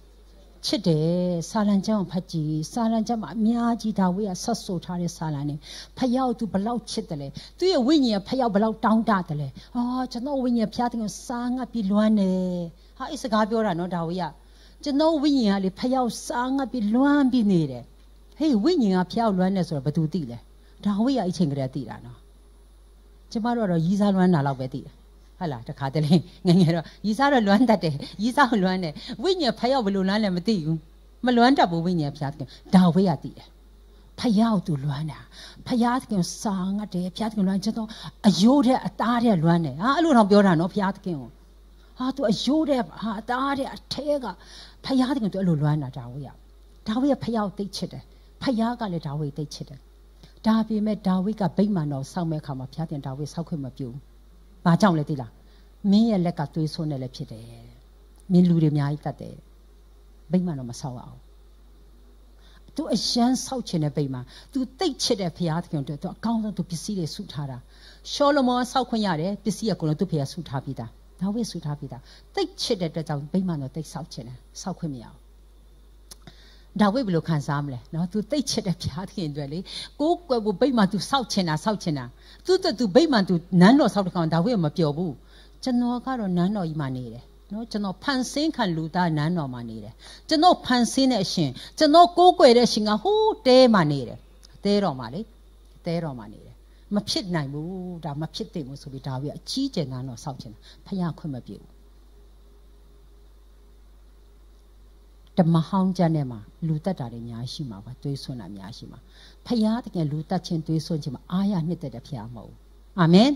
ချစ်တယ်ဆာလံကျမ်းကိုဖတ်ကြည့်ဆာလံကျမ်းမှာအများကြီးဒါဝိရဆက်ဆိုထားတဲ့ဆာလံနဲ့ဖယောက်သူဘလောက်ချစ်တယ်လဲသူရဲ့ဝိညာဉ်ဖယောက်ဘလောက်တောင်းတတယ်လဲအော်ကျွန်တော်ဝိညာဉ်ဖျားတယ်စားငတ်ပြီးလွမ်းတယ်ဟာအဲ့စကားပြောတာနော်ဒါဝိရကျွန်တော်ဝိညာဉ်ကလေဖျောက်စားငတ်ပြီးလွမ်းပြီးနေတယ်ဟေးဝိညာဉ်ကဖျောက်လွမ်းနေဆိုတော့ဘယ်သူသိလဲဒါဝိရအချိန်ကလေးသိတာနော်ကျမတို့ကတော့ရီးစားလွမ်းတာလောက်ပဲသိတယ်ဟုတ်လားတခါတလေငငယ်တော့ရီစားတော့လွမ်းတတ်တယ်ရီစားကိုလွမ်းတယ်ဝိညာဉ်ဖယောက်ဘယ်လိုလွမ်းလဲမသိဘူးမလွမ်းတတ်ဘူးဝိညာဉ်ဖျားသခင်ဒါဝိရသိတယ်ဖယောက်သူလွမ်းတာဖယားသခင်စာငတ်တယ်ဖယားသခင်လွမ်းချက်တော့အယိုးတဲ့အသားတဲ့လွမ်းတယ်ဟာအဲ့လိုတော့ပြောတာနော်ဖယားသခင်ကိုဟာ तू အယိုးတဲ့ဟာအသားတဲ့အထဲကဖယားတကယ်သူအဲ့လိုလွမ်းတာဒါဝိကဒါဝိကဖယားကိုသိချစ်တယ်ဖယားကလည်းဒါဝိသိချစ်တယ်ဒါပေမဲ့ဒါဝိကဗိမာန်တော်ဆောက်မဲ့အခါမှာဖျားတင်ဒါဝိဆောက်ခွင့်မပြုဘူး။ဘာကြောင့်လဲသိလား။မင်းရဲ့လက်ကသွေးဆွနဲ့လည်းဖြစ်တယ်။မင်းလူတွေအများကြီးတတ်တယ်။ဗိမာန်တော်မဆောက်အောင်။ तू အရန်ဆောက်ချင်တဲ့ဗိမာန်။ तू တိတ်ချစ်တဲ့ဖျားသခင်တို့ तू အကောင်းဆုံး तू ပစ္စည်းတွေစုထားတာ။ရှောလမောဆောက်ခွင့်ရတယ်ပစ္စည်းအကုန်လုံး तू ဖျားစုထားပြီးသားနောက်ဝိဆူထားပြီးသားတိတ်ချစ်တဲ့အတွက်ကြောင့်ဗိမာန်တော်တိတ်ဆောက်ချင်တယ်ဆောက်ခွင့်မရဘူးဒါဝိဘယ်လိုခံစားမလဲနော် तू တိတ်ချစ်တဲ့ဖျားသခင်အတွက်လေကိုကိုယ်ကိုဗိမာန် तू ဆောက်ချင်တာဆောက်ချင်တာ तू တက် तू ဗိမာန် तू နန်းတော်ဆောက်တဲ့ကောင်ဒါဝိကမပျော်ဘူးကျွန်တော်ကတော့နန်းတော်ကြီးမှာနေတယ်နော်ကျွန်တော်ဖန်ဆင်းခံလူသားနန်းတော်မှာနေတယ်ကျွန်တော်ဖန်ဆင်းတဲ့အရှင်ကျွန်တော်ကိုးကွယ်တဲ့အရှင်ကဟိုးတဲမှာနေတယ်တဲတော်မှာလေတဲတော်မှာနေတယ်မဖြစ်နိုင်ဘူးဒါမဖြစ်သင့်ဘူးဆိုပြီးဒါပြီးအကြီးကျယ်နာတော့စောက်ချင်တာဖခင်ခွင့်မပြုဘူးဓမ္မဟောင်းကျမ်းထဲမှာလူတက်တာတွေအများရှိမှာပါတွေးဆွတာအများရှိမှာဖခင်တကယ်လူတက်ခြင်းတွေးဆွခြင်းမှာအားရနှစ်သက်တဲ့ဖခင်မဟုတ်ဘူးအာမင်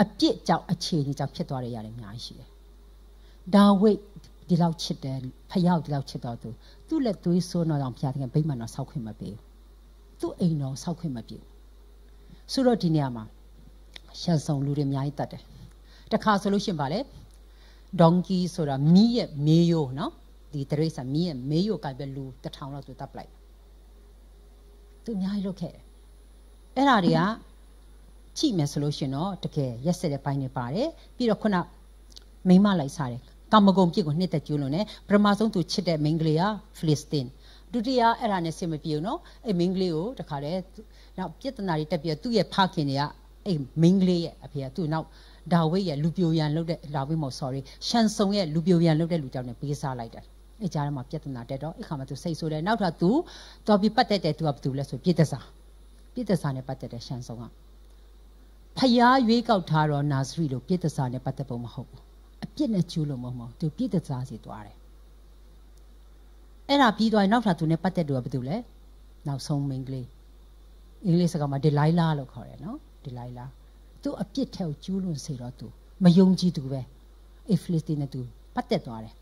အပြစ်ကြောင့်အခြေအနေကြောင့်ဖြစ်သွားတဲ့ရတယ်အများကြီးရှိတယ်ဒါဝိတ်ဒီလောက်ချစ်တယ်ဖယောက်ဒီလောက်ချစ်တော့သူသူ့လက်သွေးဆိုးတော့ကြောင့်ဘုရားသခင်ဗိမာန်တော်ဆောက်ခွင့်မပေးဘူးသူ့အိမ်တော်ဆောက်ခွင့်မပေးဘူးဆိုတော့ဒီနေရာမှာရှယ်ဆောင်လူတွေအများကြီးတတ်တယ်တခါဆိုလို့ရှိရင်ဗာလေ donkey ဆိုတာမီးရဲ့မေးရိုးနော်ဒီတရိတ်ဆာမီးရဲ့မေးရိုးကပဲလူတထောင်လောက်သူတပ်လိုက်သူအများကြီးလုပ်ခဲ့တယ်အဲ့ဒါတွေကကြည့်မယ်ဆိုလို့ရှိရင်တော့တကယ်ရက်စက်တဲ့ဘိုင်းတွေပါတယ်ပြီးတော့ခုနမိမလိုက်စားတယ်ကာမဂုဏ်ပြစ်ကိုနှစ်သက်ကျူးလွန်တယ်ပထမဆုံးသူချစ်တဲ့မိန်းကလေးကဖလစ္စတင်းဒုတိယအဲ့ဒါနဲ့ဆင်မပြေဘူးနော်အဲ့မိန်းကလေးကိုတခါတည်းနောက်ပြဿနာတွေတက်ပြီးသူ့ရဲ့ဖခင်တွေကအဲ့မိန်းကလေးရဲ့အဖေကသူ့နောက်ဒါဝိရဲ့လူပြိုရန်လုပ်တဲ့ဒါဝိမော် sorry ရှန်ဆုံရဲ့လူပြိုရန်လုပ်တဲ့လူကြောင့်လည်းပေးစားလိုက်တယ်အဲ့ကြားထဲမှာပြဿနာတက်တော့အခါမှာသူစိတ်ဆိုးတယ်နောက်ထပ် तू တော်ပြီးပတ်သက်တဲ့ तू ကဘာတူလဲဆိုပြည့်သက်စာပြည့်သက်စာနဲ့ပတ်သက်တဲ့ရှန်ဆုံကဖျားရွေးကောက်ထားတော့နာဇရီလို့ပြည့်သက်စာနဲ့ပတ်သက်ပုံမဟုတ်ဘူးအပြစ်နဲ့ကျူးလို့မဟုတ်ဘူးသူပြည့်သက်စာစီသွားတယ်အဲ့ဒါပြီးသွားရင်နောက်ထပ်သူနဲ့ပတ်သက်သူကဘာလုပ်လဲနောက်ဆုံးမိန်းကလေးအင်္ဂလိပ်စကားမှာ Delilah လို့ခေါ်တယ်နော် Delilah သူအပြစ်ထက်ကျူးလွန်စေတော့သူမယုံကြည်သူပဲ afflicted နဲ့သူပတ်သက်သွားတယ်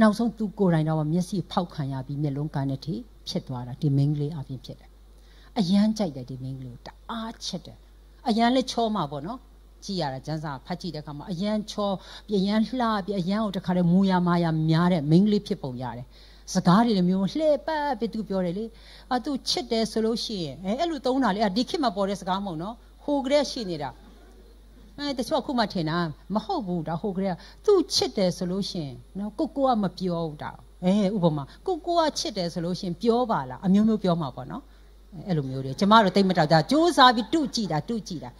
နောက်ဆုံးသူကိုယ်တိုင်တော့မျက်စိဖောက်ခံရပြီးမျက်လုံးကန်းတဲ့ထိဖြစ်သွားတာဒီမိန်းကလေးအပြင်ဖြစ်တယ်အရန်ကြိုက်တယ်ဒီမိန်းကလေးတအားချက်တယ်အရန်လက်ချောမှာပေါ့နော် ကြည့်ရတာကျန်းစာဖတ်ကြည့်တဲ့အခါမှာအရန်ချောပြရန်လှပြရန်ကိုတခါတည်းမူရမာယာများတဲ့မိန်းကလေးဖြစ်ပုံရတယ်စကားတွေလည်းမျိုးလှည့်ပတ်ပြီးသူပြောတယ်လေအသူချစ်တယ်ဆိုလို့ရှိရင်အဲအဲ့လိုသုံးတာလေဒီခေတ်မှာပေါ်တဲ့စကားမဟုတ်နော်ဟိုကလေးရှိနေတာအဲတချို့ခုမှထင်တာမဟုတ်ဘူးဒါဟိုကလေးကသူချစ်တယ်ဆိုလို့ရှိရင်နော်ကိုကိုကမပြောဘူးဒါအဲဥပမာကိုကိုကချစ်တယ်ဆိုလို့ရှိရင် ပြောပါလားအမျိုးမျိုးပြောမှာပေါ့နော်အဲ့လိုမျိုးတွေကျမတို့တိတ်မတောက်ကြစူးစားပြီးတုကြည့်တာတုကြည့်တာ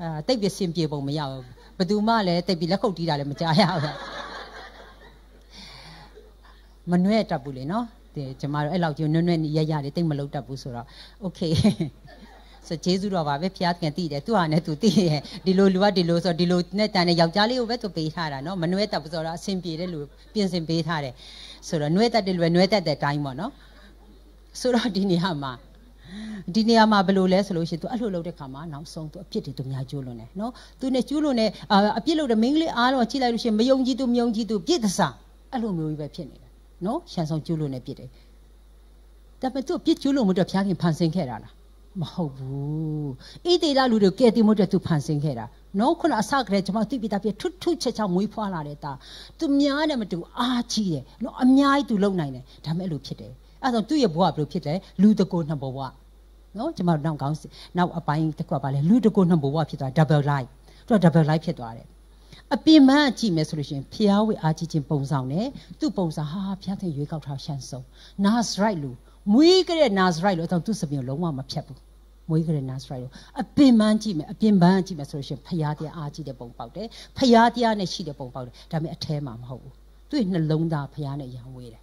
အဲတိတ်ပြစင်ပြေပုံမရဘူးဘယ်သူမှလည်းတိတ်ပြီးလက်ခုပ်တီးတာလည်းမကြားရဘူးမနှဲ့တတ်ဘူးလေနော်ဒီကျမတို့အဲ့လောက်ကြီးနှဲ့နှဲ့ရရတွေတိတ်မလုပ်တတ်ဘူးဆိုတော့ okay ဆိုဂျေဇုတော်ပါပဲဖျားခင်တည်တယ်သူဟာနဲ့သူတည်ရဲ့ဒီလိုလူကဒီလိုဆိုဒီလိုနဲ့တန်တဲ့ယောက်ျားလေးကိုပဲသူပေးထားတာနော်မနှဲ့တတ်ဘူးဆိုတော့အဆင်ပြေတဲ့လူပြင်ဆင်ပေးထားတယ်ဆိုတော့နှဲ့တတ်တဲ့လူကနှဲ့တတ်တဲ့အတိုင်းပေါ့နော်ဆိုတော့ဒီနေရာမှာဒီနေရာမှာဘယ်လိုလဲဆိုလို့ရှိရင် तू အဲ့လိုလုပ်တဲ့ခါမှာနောက်ဆုံး तू အပြစ်တွေ तू များကျူးလွန်တယ်နော် तू နဲ့ကျူးလွန်တဲ့အပြစ်လုပ်တဲ့မိန်းကလေးအားလုံးကြည့်လိုက်လို့ရှိရင်မယုံကြည် तू မယုံကြည် तू ပြစ်သစားအဲ့လိုမျိုးကြီးပဲဖြစ်နေတယ်နော်ရန်ဆောင်ကျူးလို့နေပြစ်တယ်ဒါပေမဲ့သူပြစ်ကျူးလို့မတော့ဖျားခင်ဖန်ဆင်းခဲ့တာလားမဟုတ်ဘူးဣတိလလူတွေကဲတင်မှုအတွက်သူဖန်ဆင်းခဲ့တာနော်ခုနအစကတည်းကကျွန်မသိပြီးသားပြထွတ်ထွတ်ချက်ချောက်မွေးဖွားလာတဲ့တာသူများနဲ့မတူအားကြီးတယ်နော်အများကြီးသူလုံနိုင်တယ်ဒါပေမဲ့အဲ့လိုဖြစ်တယ်အဲ့တော့သူ့ရဲ့ဘဝဘယ်လိုဖြစ်လဲလူတကိုနှစ်ဘဝနော်ကျွန်မတို့နောက်ကောင်းနောက်အပိုင်းတစ်ခုကပါလဲလူတကိုနှစ်ဘဝဖြစ်သွား double life သူက double life ဖြစ်သွားတယ်အပြင်မန်းကြည့်မယ်ဆိုလို့ရှိရင်ဖျားဝေအားကြီးခြင်းပုံဆောင်တယ်သူ့ပုံဆောင်ဟာဖျားသခင်ရွေးကောက်ထားရှန်ဆုံနာဇရိုက်လူမွေးကြတဲ့နာဇရိုက်လူအတော့သူ့စပင်လုံးဝမဖြတ်ဘူးမွေးကြတဲ့နာဇရိုက်လူအပြင်မန်းကြည့်မယ်အပြင်မန်းကြည့်မယ်ဆိုလို့ရှိရင်ဖျားတရားအားကြီးတဲ့ပုံပေါက်တယ်ဖျားတရားနဲ့ရှိတဲ့ပုံပေါက်တယ်ဒါပေမဲ့အထဲမှာမဟုတ်ဘူးသူ့နှလုံးသားဖျားနဲ့ရံဝေးတယ်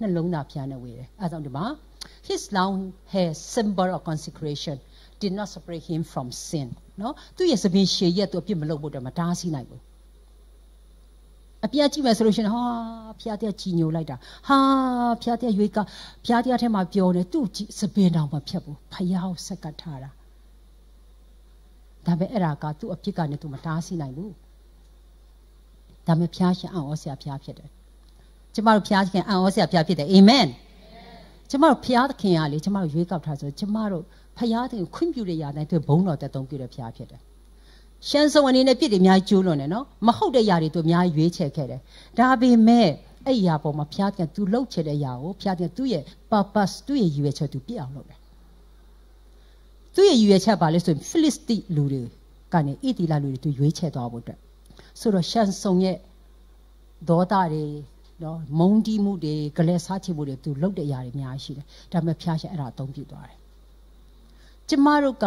နှလုံးသားဖျားနဲ့ဝေးတယ်အဲဒါကြောင့်ဒီမှာ his long hair symbol of consecration did not separate him from sin နော်သူ့ရဲ့သပင်ရှည်ရက်သူအပြစ်မလုပ်ဖို့တည်းမတားဆီးနိုင်ဘူးအပြတ်ကြည့်မယ်ဆိုလို့ရှင်ဟာဖျားတဲ့ကြီးညိုလိုက်တာ ဟာဖျားတဲ့ရွေးကဖျားတဲ့ထဲမှာပျော်နေသူ့စပင်တောင်မဖြတ်ဘူးဖျားဆက်ကတ်ထားတာဒါပဲအဲ့ဒါကသူ့အဖြစ်ကနဲ့သူမတားဆီးနိုင်ဘူးဒါမဲ့ဖျားရှင်အောင့်ဩဆရာဖျားဖြစ်တယ်ကျမတို့ဖျားခင်အောင့်ဩဆရာဖျားဖြစ်တယ်အာမင်ကျမတို့ဖျားသခင်ကလေကျမတို့ရွေးကောက်ထားဆိုကျမတို့ဖျားသခင်ခွင့်ပြုတဲ့ຢာတိုင်းသူဘုန်းတော်တက်တုံးပြုတဲ့ဖျားဖြစ်တယ်ရှမ်းစုံအနေနဲ့ပြစ်တွေအများကြီးကျိုးလွန်တယ်နော်မဟုတ်တဲ့ຢာတွေသူအများကြီးရွေးချယ်ခဲ့တယ်ဒါပေမဲ့အဲ့ຢာပေါ်မှာဖျားပြန်သူလှုပ်ချယ်တဲ့ຢာကိုဖျားပြန်သူ့ရဲ့ purpose သူ့ရဲ့ရည်ရွယ်ချက်သူပြစ်အောင်လုပ်တယ်သူ့ရဲ့ရည်ရွယ်ချက်ပါလဲဆိုရင် Philisti လူတွေကနေဣတိလလူတွေသူရွေးချယ်သွားဖို့အတွက်ဆိုတော့ရှမ်းစုံရဲ့ဒေါသတွေနော်မုံတီးမှုတွေကလဲစားချမှုတွေသူလှုပ်တဲ့အရာတွေအများကြီးရှိတယ်ဒါပေမဲ့ဖျားရှင်အဲ့ဒါအသုံးပြုသွားတယ်ကျမတို့က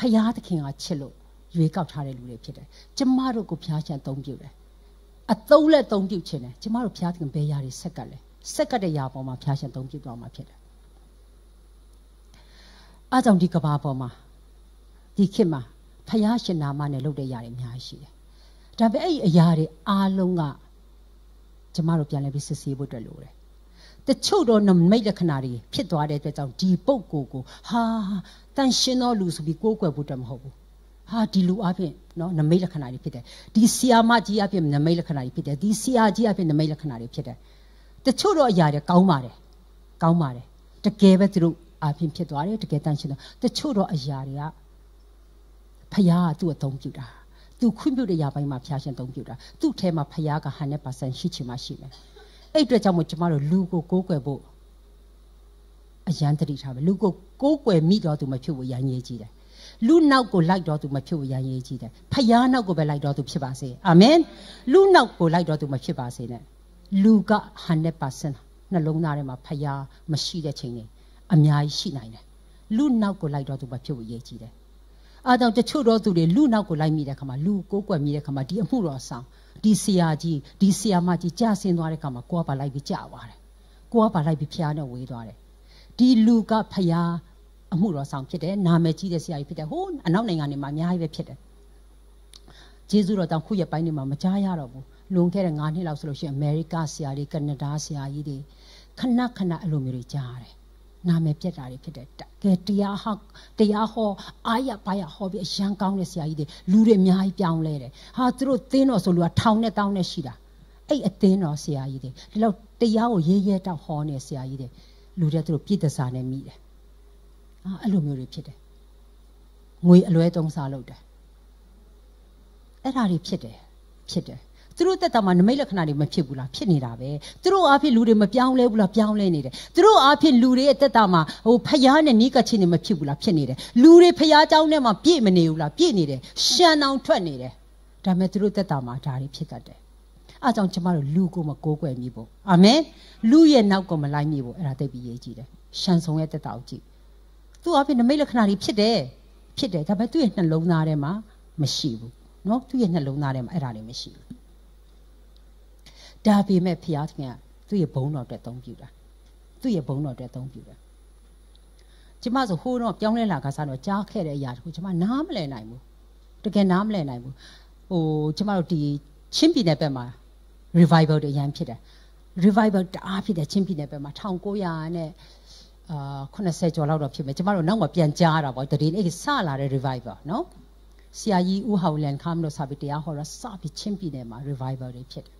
ဖရာသခင်ကချစ်လို့ရွေးကောက်ထားတဲ့လူတွေဖြစ်တယ်ကျမတို့ကိုဖရာရှင်သုံးပြုတယ်အသုံးလက်သုံးပြုခြင်းတယ်ကျမတို့ဖရာသခင်ဘယ်ရာတွေဆက်ကပ်လဲဆက်ကပ်တဲ့ရာပေါ်မှာဖရာရှင်သုံးပြုသွားမှာဖြစ်တယ်အဲကြောင့်ဒီကဘာပေါ်မှာဒီခေတ်မှာဖရာရှင်နာမနဲ့လုပ်တဲ့ຢာတွေအများကြီးရှိတယ်။ဒါပေမဲ့အဲ့ဒီအရာတွေအားလုံးကကျမတို့ပြန်လဲပြီးစစ်ဆေးဖို့အတွက်လိုတယ်။တချို့တော့နမိတ်လက္ခဏာတွေဖြစ်သွားတဲ့အတွက်ကြောင့်ဒီပုံကိုကိုဟာတန်ရှင်းသောလူဆိုပြီးကိုးကွယ်ဖို့တမဟုတ်ဘူးဟာဒီလူအပြင်နော်နမိတ်လက္ခဏာတွေဖြစ်တယ်ဒီဆီယာမကြီးအပြင်နမိတ်လက္ခဏာတွေဖြစ်တယ်ဒီဆီယာကြီးအပြင်နမိတ်လက္ခဏာတွေဖြစ်တယ်တချို့တော့အရာတွေကောင်းပါတယ်ကောင်းပါတယ်တကယ်ပဲသူတို့အပြင်ဖြစ်သွားတယ်တကယ်တန်ရှင်းတော့တချို့တော့အရာတွေကဖခင်ကသူ့အသုံးပြုတာသူခွင့်ပြုတဲ့ຢာပိုင်းမှာဖျားရှင်သုံးပြုတာသူ့ထဲမှာဖခင်က100%ရှိချင်မှရှိမယ်အဲ့အတွက်ကြောင့်မို့ကျမတို့လူကိုကိုးကွယ်ဖို့အယံတတိထားပဲလူကိုကိုးကွယ်မိတော်သူမဖြစ်ဘူးရန်ရေးကြည့်တယ်လူနောက်ကိုလိုက်တော်သူမဖြစ်ဘူးရန်ရေးကြည့်တယ်ဖယားနောက်ကိုပဲလိုက်တော်သူဖြစ်ပါစေအာမင်လူနောက်ကိုလိုက်တော်သူမဖြစ်ပါစေနဲ့လူက100%နှလုံးသားထဲမှာဖယားမရှိတဲ့ချိန်တွေအများကြီးရှိနိုင်တယ်လူနောက်ကိုလိုက်တော်သူမဖြစ်ဘူးရေးကြည့်တယ်အဲတော့တချို့တော့သူတွေလူနောက်ကိုလိုက်မိတဲ့ခါမှာလူကိုးကွယ်မိတဲ့ခါမှာဒီအမှုတော်ဆောင်ဒီဆရာကြီးဒီဆရာမကြီးကြာဆင်းသွားတဲ့ခါမှာကိုကပါလိုက်ပြီးကြာသွားတယ်ကိုကပါလိုက်ပြီးဖျားနဲ့ဝေးသွားတယ်ဒီလူကဖရာအမှုတော်ဆောင်ဖြစ်တယ်နာမည်ကြီးတဲ့ဆရာကြီးဖြစ်တယ်ဟိုးအနောက်နိုင်ငံတွေမှာအများကြီးပဲဖြစ်တယ်ဂျေဇုတော်တောင်ခုရပိုင်းတွေမှာမကြားရတော့ဘူးလွန်ခဲ့တဲ့9နှစ်လောက်ဆိုလို့ရှိရင်အမေရိကဆရာကြီးကနေဒါဆရာကြီးတွေခဏခဏအဲ့လိုမျိုးတွေကြားရတယ်နာမည်ပြက်တာတွေဖြစ်တယ်ကဲတရားဟောတရားဟောအာရပါရဟောပြီးအရန်ကောင်းတဲ့ဆရာကြီးတွေလူတွေအများကြီးပြောင်းလဲတယ်ဟာသူတို့သင်းတော်ဆိုလူကထောင်နဲ့တောင်းနဲ့ရှိတာအဲ့အသင်းတော်ဆရာကြီးတွေဒီလောက်တရားကိုရေးရဲတောက်ဟောနေဆရာကြီးတွေလူတဲ့သူတို့ပြည့်တစားနဲ့မိတယ်။အာအဲ့လိုမျိုးတွေဖြစ်တယ်။ငွေအလွဲသုံးစားလုပ်တယ်။အဲ့ဒါတွေဖြစ်တယ်ဖြစ်တယ်။သူတို့တက်တာမှာနမိတ်လက္ခဏာတွေမဖြစ်ဘူးလားဖြစ်နေတာပဲသူတို့အားဖြင့်လူတွေမပြောင်းလဲဘူးလားပြောင်းလဲနေတယ်သူတို့အားဖြင့်လူတွေရဲ့တက်တာမှာဟိုဖျားနဲ့နီးကချင်းတွေမဖြစ်ဘူးလားဖြစ်နေတယ်လူတွေဖျားเจ้าနဲ့မှပြည့်မနေဘူးလားပြည့်နေတယ်ရှံအောင်ထွက်နေတယ်ဒါမဲ့သူတို့တက်တာမှာဒါတွေဖြစ်တတ်တယ်အားကြောင့်ကျမတို့လူကိုမကိုးကွယ်မိဖို့အာမင်လူရဲ့နောက်ကိုမလိုက်မိဖို့အဲ့ဒါသိပြီးရေးကြည့်တယ်ရှန်ဆောင်ရဲ့တက်တာကိုကြည့်သူအပြင်နမိတ်လက္ခဏာတွေဖြစ်တယ်ဖြစ်တယ်ဒါပေမဲ့သူ့ရဲ့နှလုံးသားထဲမှာမရှိဘူးเนาะသူ့ရဲ့နှလုံးသားထဲမှာအဲ့ဒါတွေမရှိဘူးဒါပေမဲ့ဖျားသခင်ကသူ့ရဲ့ဘုံတော်အတွက်အသုံးပြုတာသူ့ရဲ့ဘုံတော်အတွက်အသုံးပြုတာကျမဆိုဟိုတော့ပြောင်းလဲလာကစားတော့ကြားခဲ့တဲ့အရာတခုကျမနားမလည်နိုင်ဘူးတကယ်နားမလည်နိုင်ဘူးဟိုကျမတို့ဒီချင်းပြည်နယ်ဘက်မှာ revival တွေရန်ဖြစ်တယ် revival တအားဖြစ်တယ်ချင်းဖြစ်တယ်ပဲမှာ1900နဲ့အာ80ကျော်လောက်တော့ဖြစ်မယ်ကျမတို့နောက်မှပြန်ကြားတာပေါ့တရင်အဲ့ဆလာတဲ့ revival နော်ဆရာကြီးဦးဟောင်လန်ခမ်းလို့စာပြီးတရားဟောတော့စပြီးချင်းပြည်နယ်မှာ revival တွေဖြစ်တယ်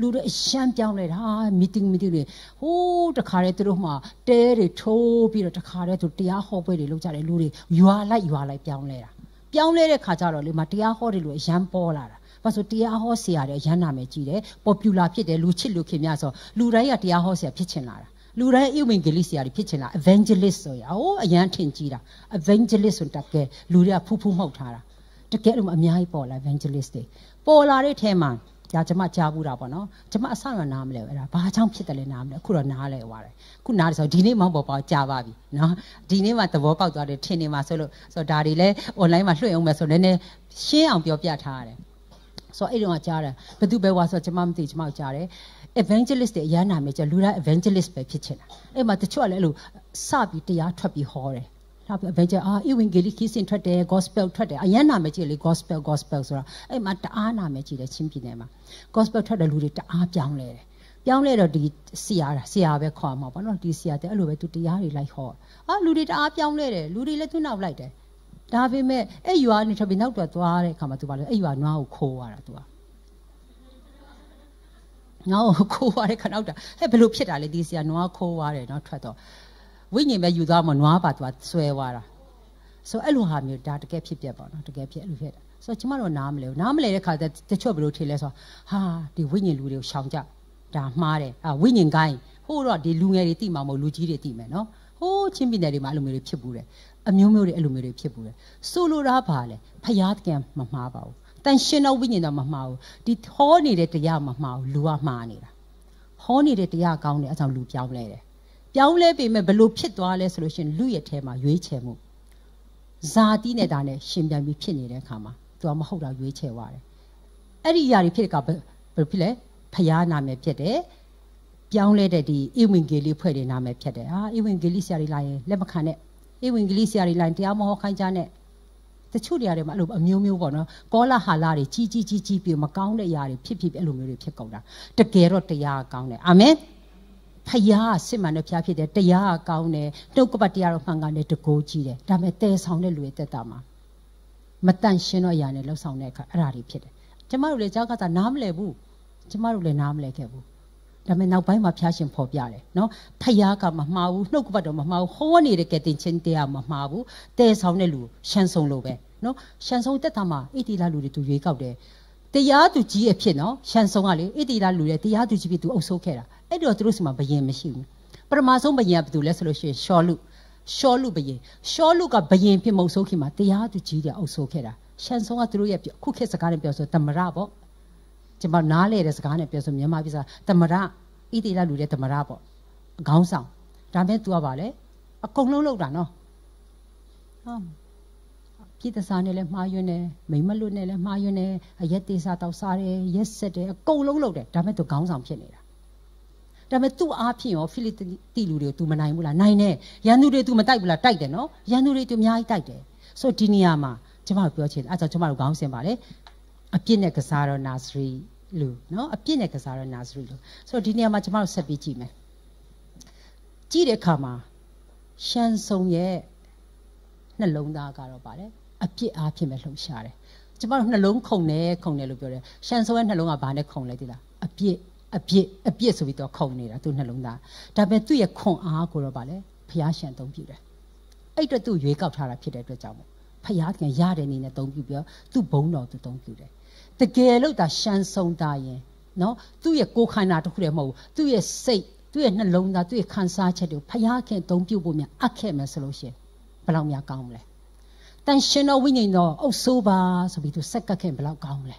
လူတွေအရှမ်းပြောင်းလဲတာ meeting meeting တွေဟိုးတခါတည်းသူတို့မှတဲတွေထိုးပြီးတော့တခါတည်းသူတရားဟောပွဲတွေလုပ်ကြတယ်လူတွေရွာလိုက်ရွာလိုက်ပြောင်းလဲတာပြောင်းလဲတဲ့ခါကျတော့လေမတရားဟောတယ်လို့အရန်ပေါ်လာတာဘာဆိုတရားဟောဆရာတွေရမ်းနာမယ်ကြည်တယ်ပေါ်ပူလာဖြစ်တယ်လူချစ်လူခင်များဆိုလူတိုင်းကတရားဟောဆရာဖြစ်ချင်လာတာလူတိုင်းဧဝံဂေလိဆရာတွေဖြစ်ချင်လာ evangelist ဆိုရဟိုအရန်ထင်ကြီးတာ evangelist ဆိုတကယ်လူတွေကဖူးဖူးမှုတ်ထားတာတကယ်တော့အများကြီးပေါ်လာ evangelist တွေပေါ်လာတဲ့အထဲမှာဒါကျမကြားဘူးတာပေါ့နော်ကျမအဆောက်ကနားမလဲအဲ့ဒါဘာကြောင့်ဖြစ်တယ်လဲနားမလဲအခုတော့နားလဲသွားတယ်ခုနားတယ်ဆိုဒီနေ့မှပေါ်ပေါ်ကြားပါပြီနော်ဒီနေ့မှသဘောပေါက်သွားတယ်ထင်နေမှာဆိုလို့ဆိုတော့ဒါတွေလဲ online မှာလွှင့်အောင်မယ်ဆိုတော့နည်းနည်းရှင်းအောင်ပြောပြထားရတယ်ဆိုတော့အဲ့တော့ကြားတယ်ဘသူပဲဝါဆိုတော့ကျမမသိကျမတို့ကြားတယ် evangelist တွေအရန်နာမည်ကျလူတိုင်း evangelist ပဲဖြစ်ချင်တာအဲ့မှာတချို့ကလည်းအဲ့လိုစပြီးတရားထွက်ပြီးဟောတယ်နောက်ပြီး evangel အာ evangelic ခီးစင်ထွက်တယ် gospel ထွက်တယ်အရန်နာမည်ကြီးလေ gospel gospel ဆိုတာအဲ့မှာတအားနာမည်ကြီးတယ်ချင်းပြည်နယ်မှာ gospel ထွက်တဲ့လူတွေတအားပြောင်းလဲတယ်ပြောင်းလဲတော့ဒီဆရာတာဆရာပဲခေါ်မှာပေါ့နော်ဒီဆရာတဲ့အဲ့လိုပဲသူတရားတွေလိုက်ဟောအာလူတွေတအားပြောင်းလဲတယ်လူတွေလည်းသူ့နောက်လိုက်တယ်ဒါပေမဲ့အဲ့ရွာနေထွက်ပြီးနောက်တော့သွားတဲ့အခါမှာသူကလည်းအဲ့ရွာနွားကိုခိုးရတာသူကငါ့ကိုခိုးရတဲ့ခဏတော့ဟဲ့ဘလို့ဖြစ်တာလဲဒီဆရာနွားခိုးရတယ်နော်ထွက်တော့ဝိညာဉ်ပဲယူသွားမှနွားပါသူကဆွဲသွားတာဆိုအဲ့လိုဟာမျိုးဒါတကယ်ဖြစ်ပြက်ပါနော်တကယ်ဖြစ်အဲ့လိုဖြစ်တာဆိုတော့ကျမတို့နားမလဲဘူးနားမလဲတဲ့ခါကျတချို့ဘလို့ထင်လဲဆိုဟာဒီဝိညာဉ်လူတွေကိုရှောင်ကြဒါမှားတယ်အာဝိညာဉ်ကိုင်းဟိုတော့ဒီလူငယ်တွေတိမှာမဟုတ်လူကြီးတွေတိမယ်နော်ဟိုးချင်းပြည်နယ်တွေမှာအဲ့လိုမျိုးတွေဖြစ်ဘူးတယ်အမျိုးမျိုးတွေအဲ့လိုမျိုးတွေဖြစ်ပူတယ်ဆိုလိုတာပါလေဖယားတကယ်မမှားပါဘူးတန်ရှင်တော်ဝိညာဉ်တော်မမှားဘူးဒီဟောနေတဲ့တရားမမှားဘူးလူကမှားနေတာဟောနေတဲ့တရားကောင်းတယ်အဲကြောင့်လူပြောင်းလဲတယ်ပြောင်းလဲပေမဲ့ဘလို့ဖြစ်သွားလဲဆိုလို့ရှင်လူရဲ့ထဲမှာရွေးချယ်မှုဇာတိနဲ့ဒါနဲ့ရှင်ပြန်ပြီးဖြစ်နေတဲ့အခါမှာသူကမဟုတ်တာရွေးချယ်သွားတယ်အဲ့ဒီຢာတွေဖြစ်တဲ့ကဘယ်ဖြစ်လဲဖယားနာမည်ဖြစ်တယ်ပြောင်းလဲတဲ့ဒီဧဝံဂေလိဖွဲ့တဲ့နာမည်ဖြစ်တယ်။ဟာဧဝံဂေလိဆရာတွေလာရင်လက်မခံနဲ့ဧဝံဂေလိဆရာတွေလိုက်တရားမဟောခိုင်းကြနဲ့တချို့နေရာတွေမှာအဲ့လိုအမျိုးမျိုးပေါ့နော်ကောလာဟာလာတွေကြီးကြီးကြီးကြီးပြီးမကောင်းတဲ့အရာတွေဖြစ်ဖြစ်အဲ့လိုမျိုးတွေဖြစ်ကုန်တာတကယ်တော့တရားကောင်းတယ်အာမင်ဖယားစစ်မှန်တဲ့ဖျားဖြစ်တယ်တရားကောင်းတယ်တုတ်ကပတ်တရားတော့မှန်ကန်တယ်တကိုးကြီးတယ်ဒါပေမဲ့တဲဆောင်တဲ့လူရဲ့တက်တာမှာမတန့်ရှင်းတော့အရာနဲ့လှုပ်ဆောင်တဲ့အခါအဲ့ဒါတွေဖြစ်တယ်ကျမတို့လည်းကြောက်ကစားနားမလဲဘူးကျမတို့လည်းနားမလဲခဲ့ဘူးဒါပေမဲ့နောက်ပိုင်းမှာဖျားရှင်ဖော်ပြတယ်နော်ဖယားကမမှားဘူးနှုတ်ကပတ်တော့မမှားဘူးဟောနေတဲ့ကဲတင်ချင်းတရားမမှားဘူးတဲဆောင်တဲ့လူရှန်ဆုံလိုပဲနော်ရှန်ဆုံတက်တာမှာဣတိလာလူတွေသူရွေးကောက်တယ်တရားသူကြီးအဖြစ်နော်ရှန်ဆုံကလေဣတိလာလူတွေတရားသူကြီးဖြစ်သူအုပ်ဆိုးခဲ့တာအဲ့တော့သူတို့စီမှာဘယင်မရှိဘူးပရမဆုံးဘယင်ကဘယ်သူလဲဆိုလို့ရှိရင်ရှောလူရှောလူဘယင်ရှောလူကဘယင်ဖြစ်မဟုတ်ဆိုခင်မှာတရားသူကြီးတွေအုပ်ဆိုးခဲ့တာရှန်ဆုံကသူတို့ရဲ့ခုခေတ်စကားနဲ့ပြောဆိုတမရပေါ့ကျွန်မနားလေတဲ့စကားနဲ့ပြောဆိုမြန်မာပြည်စာတမရဣတိလလူတဲ့တမရပေါ့အကောင်းဆောင်ဒါမဲ့ तू ကပါလေအကုန်လုံးလောက်တာနော်ဟမ်ပြည်သစားနဲ့လည်းမှားယွင်းတယ်မိမလွတ်နဲ့လည်းမှားယွင်းတယ်အရက်သေးစားတောက်စားတယ်ရက်ဆက်တယ်အကုန်လုံးလောက်တယ်ဒါမဲ့ तू ခေါင်းဆောင်ဖြစ်နေတာဒါပေမဲ့သူ့အားဖြင့်ရောဖိလိတိလူတွေကို तू မနိုင်ဘူးလားနိုင်တယ်ရန်သူတွေ तू မတိုက်ဘူးလားတိုက်တယ်နော်ရန်သူတွေ तू အများကြီးတိုက်တယ်ဆိုတော့ဒီနေရာမှာကျမတို့ပြောချင်တယ်အဲဒါကြောင့်ကျမတို့ခေါင်းဆင်ပါလေအပြစ်နဲ့ကစားတော့နာစရီလူနော်အပြစ်နဲ့ကစားတော့နာစရီလူဆိုတော့ဒီနေရာမှာကျွန်တော်ဆက်ပြီးကြည့်မယ်ကြည့်တဲ့အခါမှာရှန်ဆုံရဲ့နှလုံးသားကတော့ပါတယ်အပြစ်အားဖြင့်ပဲလှုပ်ရှားတယ်ကျမတို့နှလုံးခုန်တယ်ခုန်တယ်လို့ပြောတယ်ရှန်ဆုံရဲ့နှလုံးကဘာနဲ့ခုန်လဲသိလားအပြစ်အပြစ်အပြစ်ဆိုပြီးတော့ခုန်နေတာသူ့နှလုံးသားဒါပေမဲ့သူ့ရဲ့ခွန်အားကိုတော့ဗာလေဖះရှန်သုံးပြတယ်အဲ့အတွက်သူ့ရွေးကောက်ထားတာဖြစ်တဲ့အတွက်ကြောင့်မို့ဖះကရတဲ့အနေနဲ့သုံးပြပြီးတော့သူ့ဘုံတော်သူသုံးပြတယ်တကယ်လို့ဒါရှမ်းဆုံးတာရင်နော်သူ့ရဲ့ကိုယ်ခန္ဓာတခုတည်းမဟုတ်ဘူးသူ့ရဲ့စိတ်သူ့ရဲ့နှလုံးသားသူ့ရဲ့ခံစားချက်တွေကိုဖျားခင်အသုံးပြုဖို့များအပ်ခဲ့မယ်ဆိုလို့ရှိရင်ဘယ်လောက်များကောင်းမလဲတန်ရှင်တော်ဝိညာဉ်တော်အုပ်ဆိုးပါဆိုပြီးသူဆက်ကပ်ခင်ဘယ်လောက်ကောင်းမလဲ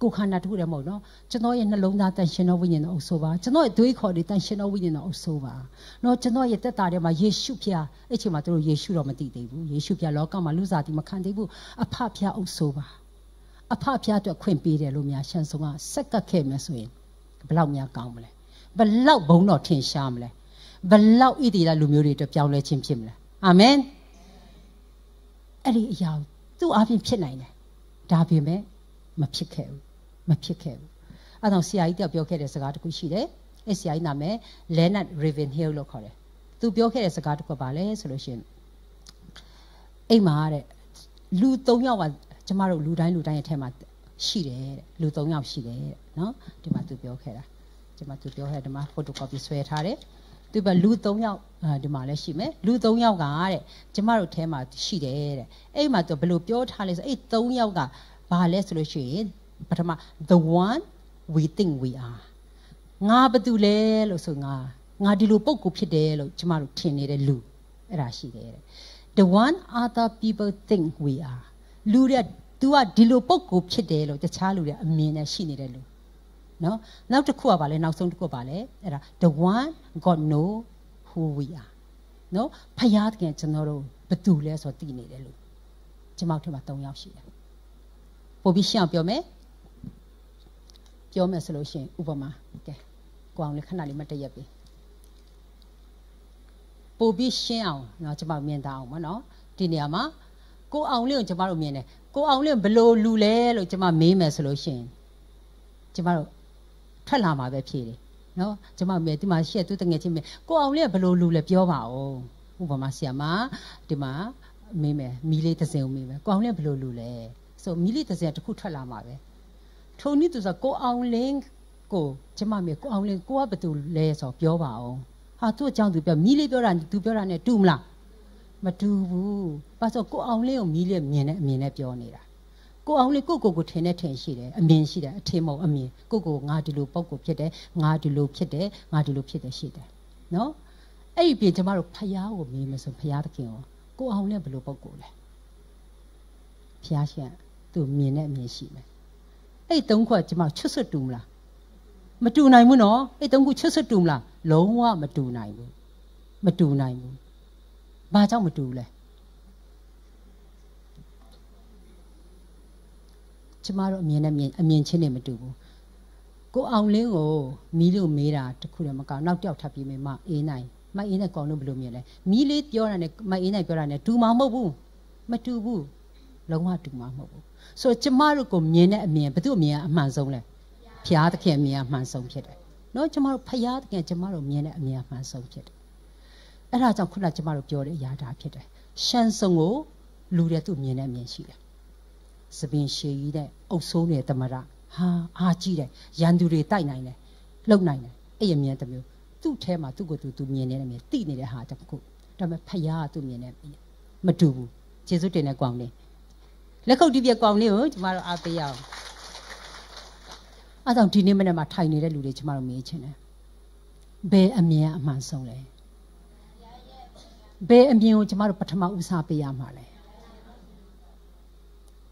ကိုခန္ဓာတခုတည်းမဟုတ်နော်ကျွန်တော်ရဲ့နှလုံးသားတန်ရှင်တော်ဝိညာဉ်တော်အုပ်ဆိုးပါကျွန်တော်ရဲ့သွေးခေါ်တွေတန်ရှင်တော်ဝိညာဉ်တော်အုပ်ဆိုးပါနော်ကျွန်တော်ရဲ့တက်တာထဲမှာယေရှုဖျားအဲ့ချိန်မှာသူတို့ယေရှုတော့မသိသေးဘူးယေရှုဖျားလောကမှာလူစားတီမခံသေးဘူးအဖဖျားအုပ်ဆိုးပါအဖအဖျားအတွက်ခွင့်ပေးတယ်လို့များရှန်ဆုံကဆက်ကပ်ခဲ့မယ်ဆိုရင်ဘလောက်များကောင်းမလဲဘလောက်ဘုံတော်ထင်ရှားမလဲဘလောက်ဣတိရလူမျိုးတွေအတွက်ပြောင်းလဲခြင်းဖြစ်မလဲအာမင်အဲ့ဒီအရာသူ့အပြင်ဖြစ်နိုင်တယ်ဒါပေမဲ့မဖြစ်ခဲ့ဘူးမဖြစ်ခဲ့ဘူးအဲ့တော့ဆရာကြီးတယောက်ပြောခဲ့တဲ့စကားတစ်ခုရှိတယ်အဲ့ဆရာကြီးနာမည် Leonard Ravenhill လို့ခေါ်တယ်သူပြောခဲ့တဲ့စကားတစ်ခုပါလဲဆိုလို့ရှိရင်အိမ်မှာတဲ့လူ၃ယောက်ကကျမတို့လူတိုင်းလူတိုင်းရဲ့ထဲမှာရှိတယ်တဲ့လူ၃ယောက်ရှိတယ်တဲ့နော်ဒီမှာသူပြောခဲ့တာဒီမှာသူပြောခဲ့ဒီမှာ photocopy ဆွဲထားတယ်သူကလူ၃ယောက်ဒီမှာလည်းရှိမယ်လူ၃ယောက်ကတဲ့ကျမတို့ထဲမှာရှိတယ်တဲ့အဲ့မှာသူဘယ်လိုပြောထားလဲဆိုအဲ့၃ယောက်ကဘာလဲဆိုလို့ရှိရင်ပထမ the one we think we are ငါဘာတူလဲလို့ဆိုငါငါဒီလိုပုံကိုဖြစ်တယ်လို့ကျမတို့ထင်နေတဲ့လူအဲ့ဒါရှိတယ်တဲ့ the one other people think we are လူတွေက तू ကဒီလိုပုံကိုဖြစ်တယ်လို့တခြားလူတွေအမြင်နဲ့ရှိနေတဲ့လူနော်နောက်တစ်ခုကပါလဲနောက်ဆုံးတစ်ခုကပါလဲအဲ့ဒါ the one god know who we are နော်ဖယားတကယ်ကျွန်တော်တို့ဘသူလဲဆိုတော့သိနေတယ်လို့ကျွန်မတို့မှာ၃ယောက်ရှိတယ်ပို့ပြီးရှင်းအောင်ပြောမယ်ပြောမယ်ဆိုလို့ရှိရင်ဥပမာကဲကိုအောင်လေးခဏလေးမတည့်ရက်ပြီပို့ပြီးရှင်းအောင်နော်ကျွန်မမြင်တာအောင်ပေါ့နော်ဒီနေရာမှာကိုအောင်လင်းကိုကျမတို့မြင်တယ်ကိုအောင်လင်းဘလို့လူလဲလို့ကျမမေးမယ်ဆိုလို့ရှိရင်ကျမတို့ထွက်လာမှာပဲဖြေတယ်နော်ကျမမေးဒီမှာရှက်သူတငယ်ချင်းမေးကိုအောင်လင်းကဘလို့လူလဲပြောပါဦးဥပမာဆရာမဒီမှာမေးမယ်မီလေးတစ်စင်ကိုမေးမယ်ကိုအောင်လင်းဘလို့လူလဲဆိုမီလေးတစ်စင်တစ်ခုထွက်လာမှာပဲထုံနည်းသူဆိုကိုအောင်လင်းကိုကျမမေးကိုအောင်လင်းကိုကဘသူလဲဆိုတော့ပြောပါဦးဟာသူ့အကြောင်းသူပြောမီလေးပြောတာသူပြောတာနဲ့တူမလားမတူဘူးဘာလို့ကိုအောင်လေးကိုမီးလေးမြင်တဲ့အမြင်နဲ့ပြောနေတာကိုအောင်လေးကိုကိုကိုထင်တဲ့ထင်ရှိတယ်အမြင်ရှိတယ်အထင်မဟုတ်အမြင်ကိုကိုငါဒီလိုပုံကိုဖြစ်တယ်ငါဒီလိုဖြစ်တယ်ငါဒီလိုဖြစ်တယ်ရှိတယ်နော်အဲ့ဒီပြင်ကျမတို့ဖျားကိုမြင်မယ်ဆိုဖျားသခင်ကိုကိုအောင်လည်းဘယ်လိုပုံကိုလဲဖျားရှင်သူမြင်တဲ့အမြင်ရှိမယ်အဲ့သုံးခွကျမချွတ်ဆွတ်တူမလားမတူနိုင်ဘူးနော်အဲ့သုံးခုချွတ်ဆွတ်တူမလားလုံးဝမတူနိုင်ဘူးမတူနိုင်ဘူးဘာကြောင့်မတူဘူးလဲကျမတို့အမြင်နဲ့အမြင်ချင်းနဲ့မတူဘူးကိုအောင်လင်းကိုမီးလို့မေးတာတခုတည်းမကောင်းနောက်တယောက်ထပ်ပြီးမေးမအေးနိုင်မအေးနဲ့ကောင်လို့ဘယ်လိုမြင်လဲမီးလေးပြောတာနဲ့မအေးနဲ့ပြောတာနဲ့တူမှာမဟုတ်ဘူးမတူဘူးလုံးဝတူမှာမဟုတ်ဘူးဆိုတော့ကျမတို့ကိုမြင်တဲ့အမြင်ဘယ်သူအမြင်အမှန်ဆုံးလဲဖျားသခင်အမြင်အမှန်ဆုံးဖြစ်တယ်နော်ကျမတို့ဖျားသခင်ကျမတို့မြင်တဲ့အမြင်အမှန်ဆုံးဖြစ်တယ်အဲ့ဒါကြောင့်ခုနကျမတို့ပြောတဲ့အရာဒါဖြစ်တယ်ရှန်ဆုံကိုလူတဲ့သူမြင်တဲ့အမြင်ရှိတယ်စပင်ရှည်ကြီးတဲ့အုပ်ဆိုးတဲ့သမရဟာအာကြီးတယ်ရန်သူတွေတိုက်နိုင်တယ်လှုပ်နိုင်တယ်အဲ့အမြင်တစ်မျိုးသူ့ထဲမှာသူ့ကိုယ်သူသူမြင်နေတဲ့အမြင်တိနေတဲ့ဟာတစ်ခုဒါပေမဲ့ဖယားကသူ့မြင်တဲ့အမြင်မတူဘူးဂျေဇုတင်တဲ့ကောင်လေးလက်ခုပ်တီးပြကောင်လေးကိုကျမတို့အားပေးရအောင်အဲ့တော့ဒီနေ့မနေ့မှာထိုင်နေတဲ့လူတွေကျမတို့မြင်ချင်တယ်ဘယ်အမြင်အမှန်ဆုံးလဲဘယ်အမြင်ကိုကျမတို့ပထမဦးစားပေးရမှာလဲ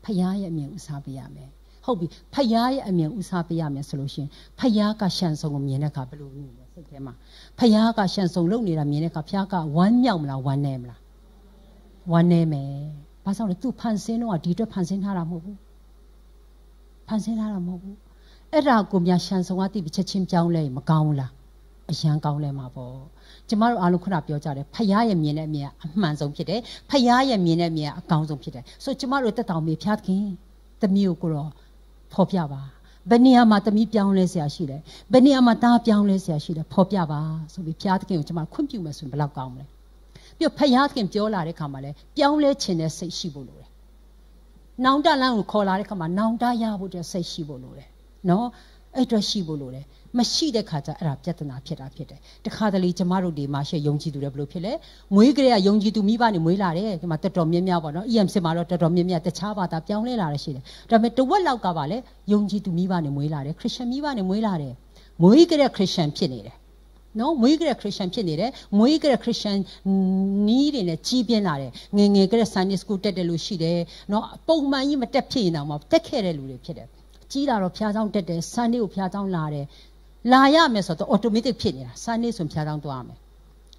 ဖခင်ရဲ့အမြင်ဦးစားပေးရမယ်ဟုတ်ပြီဖခင်ရဲ့အမြင်ဦးစားပေးရမယ်ဆိုလို့ရှင်ဖခင်ကရှန်ဆုံကိုမြင်တဲ့အခါဘယ်လိုမြင်လဲစိတ်ထဲမှာဖခင်ကရှန်ဆုံလုပ်နေတာမြင်တဲ့အခါဖခင်ကဝမ်းမြောက်မလားဝမ်းနေမလားဝမ်းနေမယ်ဘာကြောင့်လဲသူဖန်ဆင်းတော့ဒီအတွက်ဖန်ဆင်းထားတာမဟုတ်ဘူးဖန်ဆင်းထားတာမဟုတ်ဘူးအဲ့ဒါကိုမြရှန်ဆုံကတိပချက်ချင်းပြောင်းလဲမကောင်းဘူးလားအရန်ကောင်းလဲမှာပေါ့ကျမတို့အားလုံးခုနပြောကြတယ်ဖခင်ရဲ့မြင်တဲ့အမြင်ကအမှန်ဆုံးဖြစ်တယ်ဖခင်ရဲ့မြင်တဲ့အမြင်ကအကောင်းဆုံးဖြစ်တယ်ဆိုကျမတို့တက်တောင်မေဖျားသခင်တမျိုးကိုတော့ဖော်ပြပါဘယ်နေရာမှာတမိပြောင်းလဲဆရာရှိတယ်ဘယ်နေရာမှာတားပြောင်းလဲဆရာရှိတယ်ဖော်ပြပါဆိုပြီးဖျားသခင်ကိုကျမခွင့်ပြုမယ်ဆိုရင်ဘယ်လောက်ကောင်းမလဲပြီးတော့ဖျားသခင်ပြောလာတဲ့ခါမှာလဲပြောင်းလဲခြင်းနဲ့စိတ်ရှိဖို့လိုတယ်နောင်တလန်းကိုခေါ်လာတဲ့ခါမှာနောင်တရဖို့တဲ့စိတ်ရှိဖို့လိုတယ်နော်အဲ့အတွက်ရှိဖို့လိုတယ်မရှိတဲ့ခါကျအဲ့ဒါပြဿနာဖြစ်တာဖြစ်တယ်တခါတလေကျမတို့ဒီမှာရှေ့ယုံကြည်သူတွေဘယ်လိုဖြစ်လဲမွေးကလေးကယုံကြည်သူမိဘနေမွေးလာတယ်ဒီမှာတော်တော်များများပေါ့နော် EM စစ်မှာတော့တော်တော်များများတခြားဘာသာပြောင်းလဲလာရရှိတယ်ဒါပေမဲ့တဝက်လောက်ကပါလေယုံကြည်သူမိဘနေမွေးလာတယ်ခရစ်ယာန်မိဘနေမွေးလာတယ်မွေးကြတဲ့ခရစ်ယာန်ဖြစ်နေတယ်နော်မွေးကြတဲ့ခရစ်ယာန်ဖြစ်နေတယ်မွေးကြတဲ့ခရစ်ယာန်နီးတွေနဲ့ကြီးပြင်းလာတယ်ငငယ်ကြတဲ့ Sunday School တက်တယ်လို့ရှိတယ်နော်ပုံမှန်ကြီးမတက်ဖြစ်ရင်တော့တက်ခဲ့တဲ့လူတွေဖြစ်တယ်ကြီးလာတော့ဖျားဆောင်တက်တယ် Sunday ကိုဖျားဆောင်လာတယ်လာရမယ်ဆိုတော့ automatic ဖြစ်နေတာစာနေဆိုဖျားတောင်းသွားမယ်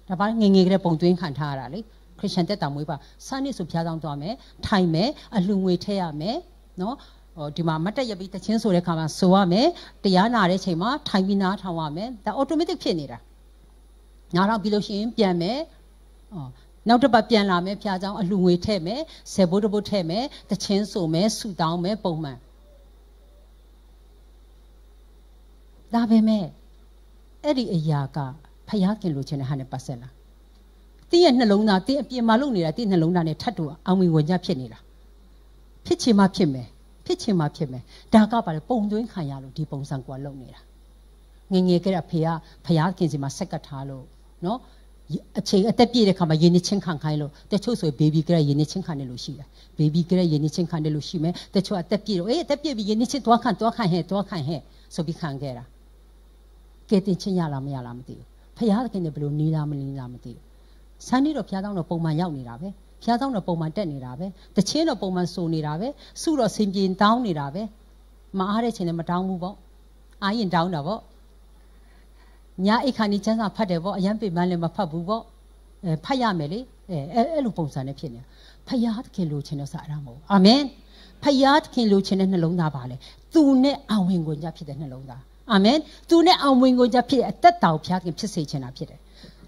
ဒါပါငငယ်ကလေးပုံသွင်းခံထားရတာလေခရစ်ယာန်တက်တာမွေးပါစာနေဆိုဖျားတောင်းသွားမယ်ထိုင်မယ်အလှငွေထည့်ရမယ်နော်ဟိုဒီမှာမတ်တက်ရပြီးတချင်းဆိုတဲ့ခါမှာဆိုရမယ်တရားနာတဲ့ချိန်မှာထိုင်ပြီးနားထောင်ရမယ်ဒါ automatic ဖြစ်နေတာနားထောင်ပြီးလို့ရှိရင်ပြန်မယ်ဟောနောက်တစ်ပတ်ပြန်လာမယ်ဖျားเจ้าအလှငွေထည့်မယ်ဆယ်ဘုတ်တဘုတ်ထည့်မယ်တချင်းဆိုမယ်ဆူတောင်းမယ်ပုံမှန်ဒါပေမဲ့အဲ့ဒီအရာကဖျားခင်လိုချင်တဲ့ဟာနဲ့ပတ်သက်လာတင်းရဲ့နှလုံးသားတင်းအပြင်မှာလုံနေတာတင်းနှလုံးသားနဲ့ထပ်တူအောင်ဝင်ဝင်ကြဖြစ်နေတာဖြစ်ချင်မှဖြစ်မယ်ဖြစ်ချင်မှဖြစ်မယ်ဒါကပါလေပုံသွင်းခံရလို့ဒီပုံစံကွာလုံနေတာငငယ်ကတည်းကဖေကဖျားခင်စီမှာဆက်ကတ်ထားလို့နော်အချိန်အသက်ပြည့်တဲ့ခါမှာရင်းနှီးချင်းခံခိုင်းလို့တချို့ဆိုဘေဘီကလည်းရင်းနှီးချင်းခံနေလို့ရှိတယ်ဘေဘီကလည်းရင်းနှီးချင်းခံနေလို့ရှိမယ်တချို့အသက်ပြည့်တော့အေးအသက်ပြည့်ပြီးရင်းနှီးချင်းတွားခံတွားခံဟဲ့တွားခံဟဲ့ဆိုပြီးခံခဲ့တာကယ်တင်ခြင်းရလားမရလားမသိဘူးဖရာသခင်နဲ့ဘယ်လိုနေလားမနေလားမသိဘူးဆန်းနေတော့ဖရာဆောင်တော့ပုံမှန်ရောက်နေတာပဲဖရာဆောင်တော့ပုံမှန်တက်နေတာပဲတချင်းတော့ပုံမှန်စုံနေတာပဲစုတော့စင်ပြင်းတောင်းနေတာပဲမအားတဲ့ချိန်နဲ့မတောင်းဘူးပေါ့အာရင်တောင်းတာပေါ့ညာအိတ်ခါနေချမ်းသာဖတ်တယ်ပေါ့အရန်ပေမန်းလည်းမဖတ်ဘူးပေါ့အဲဖတ်ရမယ်လေအဲအဲ့လိုပုံစံနဲ့ဖြစ်နေဖရာသခင်လိုချင်တော့စားရမှာပေါ့အာမင်ဖယားသခင်လိုချင်တဲ့နှလုံးသားပါလေ။သူနဲ့အဝင်ကိုညဖြစ်တဲ့နှလုံးသား။အာမင်သူနဲ့အောင်ဝင်ကိုကြဖြစ်အသက်တော်ဘုရားခင်ဖြစ်စေချင်တာဖြစ်တယ်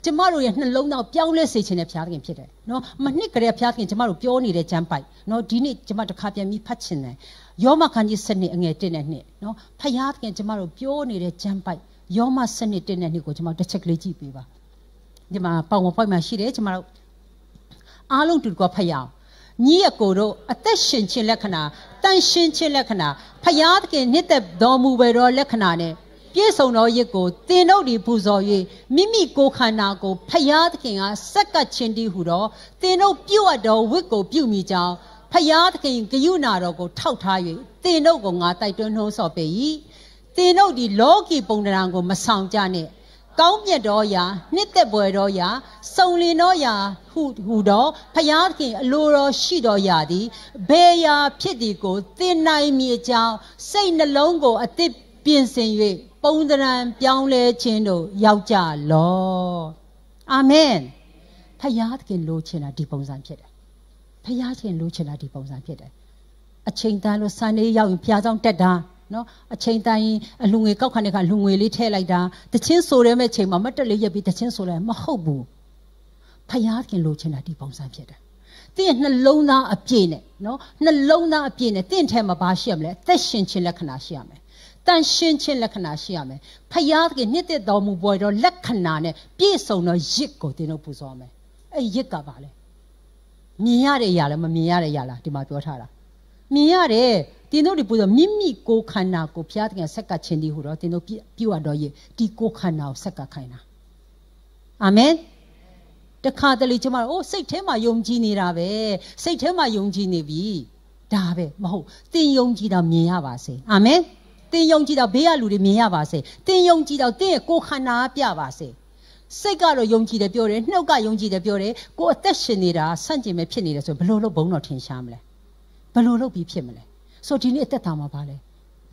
ကျမတို့ရဲ့နှလုံးသားပြောင်းလဲစေခြင်းနဲ့ဘုရားခင်ဖြစ်တယ်။နော်မနှစ်ကလေးဘုရားခင်ကျမတို့ပြောနေတဲ့ကျမ်းပိုက်နော်ဒီနေ့ကျမတစ်ခါပြန်ပြီးဖတ်ချင်တယ်။ယောမခန်းကြီးစနစ်အငယ်1နဲ့2နော်ဘုရားခင်ကျမတို့ပြောနေတဲ့ကျမ်းပိုက်ယောမစနစ်1နဲ့2ကိုကျမတို့တစ်ချက်ကလေးကြည့်ပေးပါ။ဒီမှာပေါင်ဝပိုက်မှာရှိတယ်ကျမတို့အားလုံးတူတူကဖတ်ရအောင်ညီအကိုတို့အသက်ရှင်ခြင်းလက္ခဏာတန်ရှင်ခြင်းလက္ခဏာဖယားသခင်နှစ်သက်တော်မူပဲသောလက္ခဏာနဲ့ပြည့်စုံသောရစ်ကိုသင်တို့သည်ပူဇော်၍မိမိကိုယ်ခန္ဓာကိုဖယားသခင်ကဆက်ကပ်ခြင်းတည်းဟုသောသင်တို့ပြုတ်တော်ဝတ်ကို ပြုမိကြောင်းဖယားသခင်ဂယုဏတော်ကိုထောက်ထား၍သင်တို့ကိုငါတိုက်တွန်းနှိုးဆော်ပေ၏သင်တို့ဒီလောကီပုံတံတန်ကိုမဆောင်ကြနဲ့ကောင်းမြတ်တော်ရာ နှစ်သက်ပွယ်တော်ရာစုံလင်တော်ရာဟုဟူတော်ဖယားခင် အလိုတော်ရှိတော်ရာသည်ဘေရာဖြစ်သည်ကိုသင်နိုင်မည်အကြောင်းစိတ်နှလုံးကိုအသစ်ပြင်ဆင်၍ပုံသဏ္ဍာန်ပြောင်းလဲခြင်းတို့ရောက်ကြလောအာမင်ဖယားခင်လိုချင်တာဒီပုံစံဖြစ်တယ်ဖယားခင်လိုချင်တာဒီပုံစံဖြစ်တယ်အချိန်တန်လို့ဆန်နေရောက်ရင်ဖျားဆောင်တက်တာနော်အချိန်တိုင်းအလူငွေကောက်ခါတဲ့ခါလူငွေလေးထည့်လိုက်တာတချင်းဆိုတဲ့မဲ့ချိန်မှာမတ်တက်လေးရက်ပြီးတချင်းဆိုလိုက်မဟုတ်ဘူးဖျားခင်လိုချင်တာဒီပုံစံဖြစ်တာတင့်နှလုံးသားအပြည့်နဲ့နော်နှလုံးသားအပြည့်နဲ့တင့်ထဲမှာဘာရှိရမလဲအသက်ရှင်ခြင်းလက္ခဏာရှိရမယ်တန်ရှင်းခြင်းလက္ခဏာရှိရမယ်ဖျားခင်နှစ်သက်တော်မူပွဲတော့လက္ခဏာနဲ့ပြည့်စုံသောရစ်ကိုတင်တို့ပူဇော်မယ်အဲ့ရစ်ကပါလဲမြင်ရတဲ့အရာလားမမြင်ရတဲ့အရာလားဒီမှာပြောထားတာမြင်ရတယ်တင်တို့ဒီပို့ဆိုမိမိကိုခန္ဓာကိုဘုရားသခင်ဆက်ကခြင်းဒီဟူတော့တင်တို့ပြုတ်ရတော့ရေဒီကိုခန္ဓာကိုဆက်ကခိုင်းတာအာမင်တခါတလေကျမတို့အိုးစိတ်ထဲမှာယုံကြည်နေတာပဲစိတ်ထဲမှာယုံကြည်နေပြီဒါပဲမဟုတ်တင်ယုံကြည်တာမြင်ရပါစေအာမင်တင်ယုံကြည်တာဘေးကလူတွေမြင်ရပါစေတင်ယုံကြည်တာတင်ရဲ့ကိုခန္ဓာပြပါစေစိတ်ကတော့ယုံကြည်တယ်ပြောတယ်နှုတ်ကယုံကြည်တယ်ပြောတယ်ကိုအသက်ရှင်နေတာဆန့်ကျင်ပဲဖြစ်နေတယ်ဆိုဘယ်လိုလုပ်ဘုံတော့ထင်ရှားမလဲဘယ်လိုလုပ်ပြီးဖြစ်မလဲဆိုဒီနေ့အသက်တာမှာပါလဲ